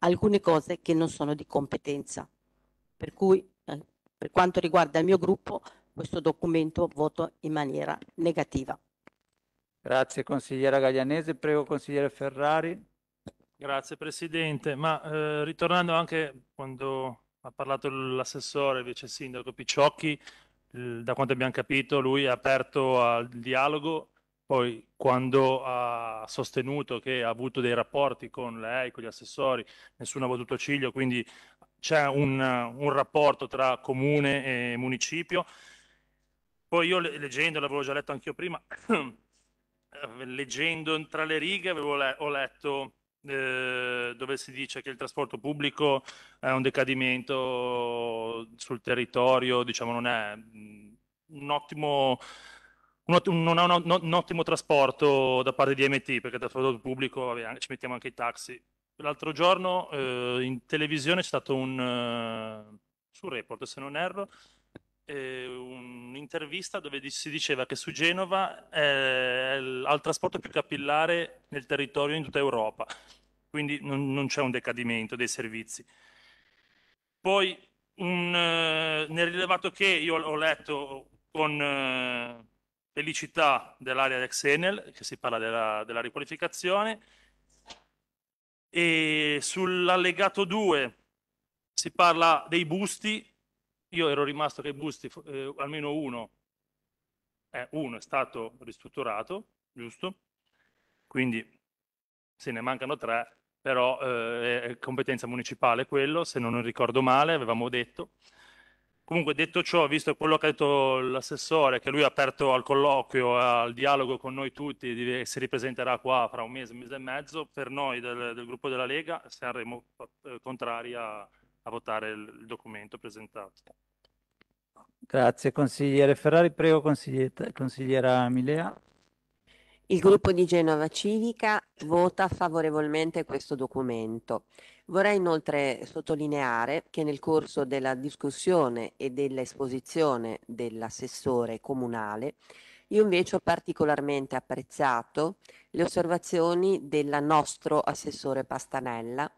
alcune cose che non sono di competenza. Per cui, eh, per quanto riguarda il mio gruppo, questo documento voto in maniera negativa. Grazie consigliera Gaglianese, prego consigliere Ferrari. Grazie Presidente, ma eh, ritornando anche quando ha parlato l'assessore, il vice sindaco Picciocchi, eh, da quanto abbiamo capito lui è aperto al dialogo, poi quando ha sostenuto che ha avuto dei rapporti con lei, con gli assessori, nessuno ha battuto ciglio, quindi c'è un, un rapporto tra comune e municipio. Poi io leggendo, l'avevo già letto anch'io prima, Eh, leggendo tra le righe le- ho letto eh, dove si dice che il trasporto pubblico è un decadimento sul territorio, diciamo non è mm, un ottimo non ha un, un, un, ottimo trasporto da parte di MT, perché trasporto pubblico vabbè, ci mettiamo anche i taxi. L'altro giorno eh, in televisione c'è stato un... Uh, su report, se non erro, eh, un'intervista dove si diceva che su Genova eh, è l- ha il trasporto più capillare nel territorio in tutta Europa, quindi non, non c'è un decadimento dei servizi. Poi un, eh, ne rilevato che io ho letto con eh, felicità dell'area ex Enel, che si parla della, della riqualificazione, e sull'allegato 2 si parla dei busti io ero rimasto che i Busti, eh, almeno uno, eh, uno è stato ristrutturato, giusto? Quindi se ne mancano tre, però eh, è competenza municipale quello, se non ricordo male, avevamo detto. Comunque detto ciò, visto quello che ha detto l'assessore, che lui ha aperto al colloquio, al dialogo con noi tutti, si ripresenterà qua fra un mese, un mese e mezzo, per noi del, del gruppo della Lega saremo eh, contrari a, a votare il documento presentato. Grazie consigliere Ferrari, prego consigliera Milea. Il gruppo di Genova Civica vota favorevolmente questo documento. Vorrei inoltre sottolineare che nel corso della discussione e dell'esposizione dell'assessore comunale io invece ho particolarmente apprezzato le osservazioni della nostro assessore Pastanella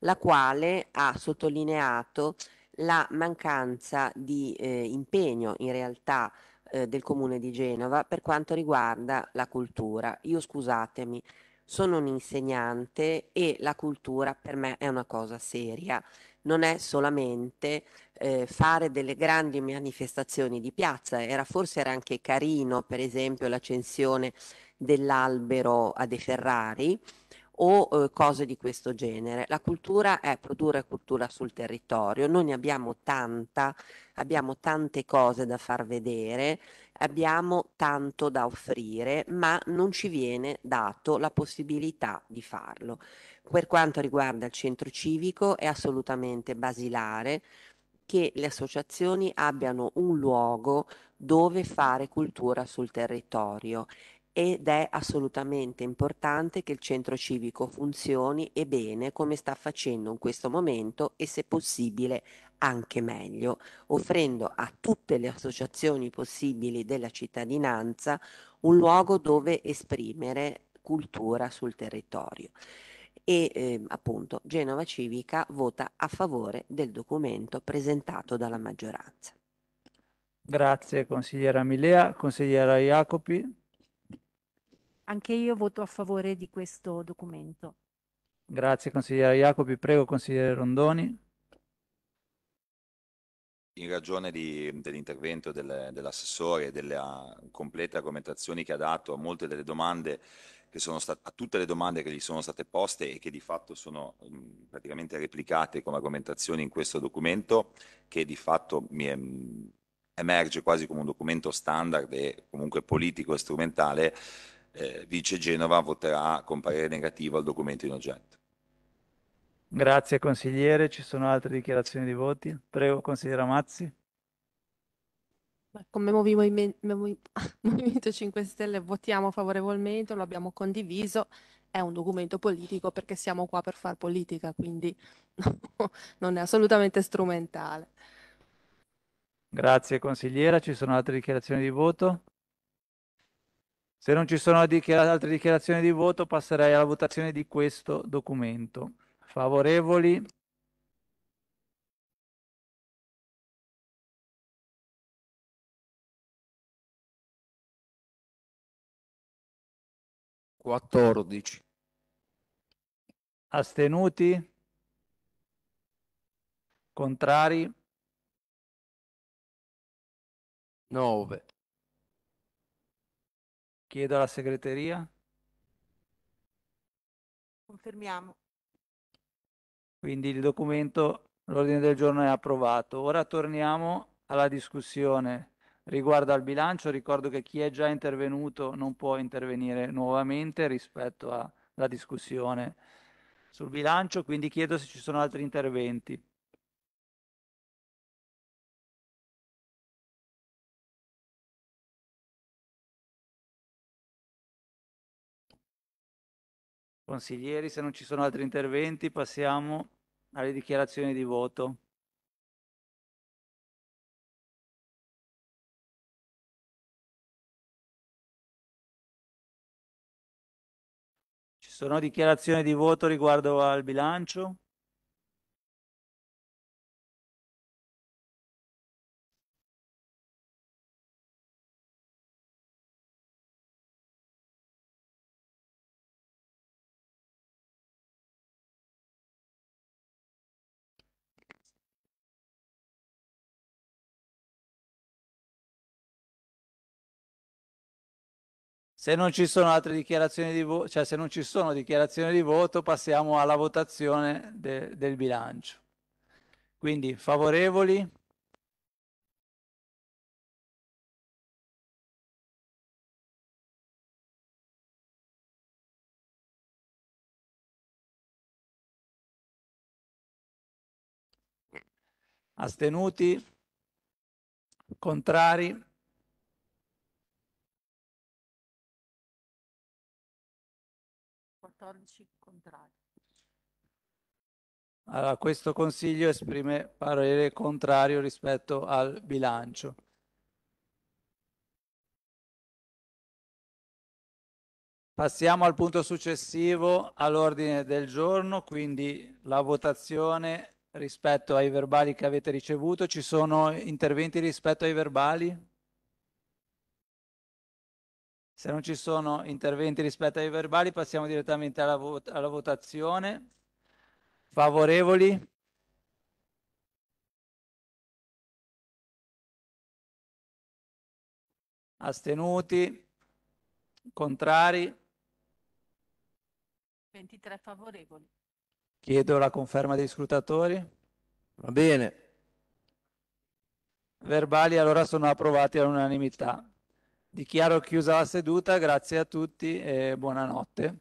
la quale ha sottolineato la mancanza di eh, impegno in realtà eh, del Comune di Genova per quanto riguarda la cultura. Io scusatemi, sono un insegnante e la cultura per me è una cosa seria, non è solamente eh, fare delle grandi manifestazioni di piazza, era forse era anche carino per esempio l'accensione dell'albero a De Ferrari, o eh, cose di questo genere. La cultura è produrre cultura sul territorio, noi ne abbiamo tanta, abbiamo tante cose da far vedere, abbiamo tanto da offrire, ma non ci viene dato la possibilità di farlo. Per quanto riguarda il centro civico è assolutamente basilare che le associazioni abbiano un luogo dove fare cultura sul territorio ed è assolutamente importante che il centro civico funzioni e bene come sta facendo in questo momento e se possibile anche meglio, offrendo a tutte le associazioni possibili della cittadinanza un luogo dove esprimere cultura sul territorio. E eh, appunto Genova Civica vota a favore del documento presentato dalla maggioranza. Grazie consigliera Milea, consigliera Jacopi anche io voto a favore di questo documento. Grazie consigliere Jacopi, prego consigliere Rondoni. In ragione dell'intervento dell'assessore e delle complete argomentazioni che ha dato a molte delle domande che sono state, a tutte le domande che gli sono state poste e che di fatto sono praticamente replicate come argomentazioni in questo documento, che di fatto mi è, emerge quasi come un documento standard e comunque politico e strumentale, eh, Vice Genova voterà con parere negativo al documento in oggetto. Grazie consigliere, ci sono altre dichiarazioni di voti? Prego consigliera Mazzi. Come Movimento 5 Stelle votiamo favorevolmente, lo abbiamo condiviso, è un documento politico perché siamo qua per far politica, quindi non è assolutamente strumentale. Grazie consigliera, ci sono altre dichiarazioni di voto? Se non ci sono dichiar- altre dichiarazioni di voto, passerei alla votazione di questo documento. Favorevoli? Quattordici. Astenuti? Contrari? Nove. Chiedo alla segreteria. Confermiamo. Quindi il documento, l'ordine del giorno è approvato. Ora torniamo alla discussione riguardo al bilancio. Ricordo che chi è già intervenuto non può intervenire nuovamente rispetto alla discussione sul bilancio, quindi chiedo se ci sono altri interventi. Consiglieri, se non ci sono altri interventi passiamo alle dichiarazioni di voto. Ci sono dichiarazioni di voto riguardo al bilancio? Se non ci sono altre dichiarazioni di voto, cioè se non ci sono dichiarazioni di voto, passiamo alla votazione de del bilancio. Quindi favorevoli? Astenuti? Contrari? 14 contrari. Allora, questo Consiglio esprime parere contrario rispetto al bilancio. Passiamo al punto successivo all'ordine del giorno, quindi la votazione rispetto ai verbali che avete ricevuto. Ci sono interventi rispetto ai verbali? Se non ci sono interventi rispetto ai verbali, passiamo direttamente alla, vot alla votazione. Favorevoli? Astenuti? Contrari? 23 favorevoli. Chiedo la conferma dei scrutatori. Va bene. Verbali allora sono approvati all'unanimità. Dichiaro chiusa la seduta, grazie a tutti e buonanotte.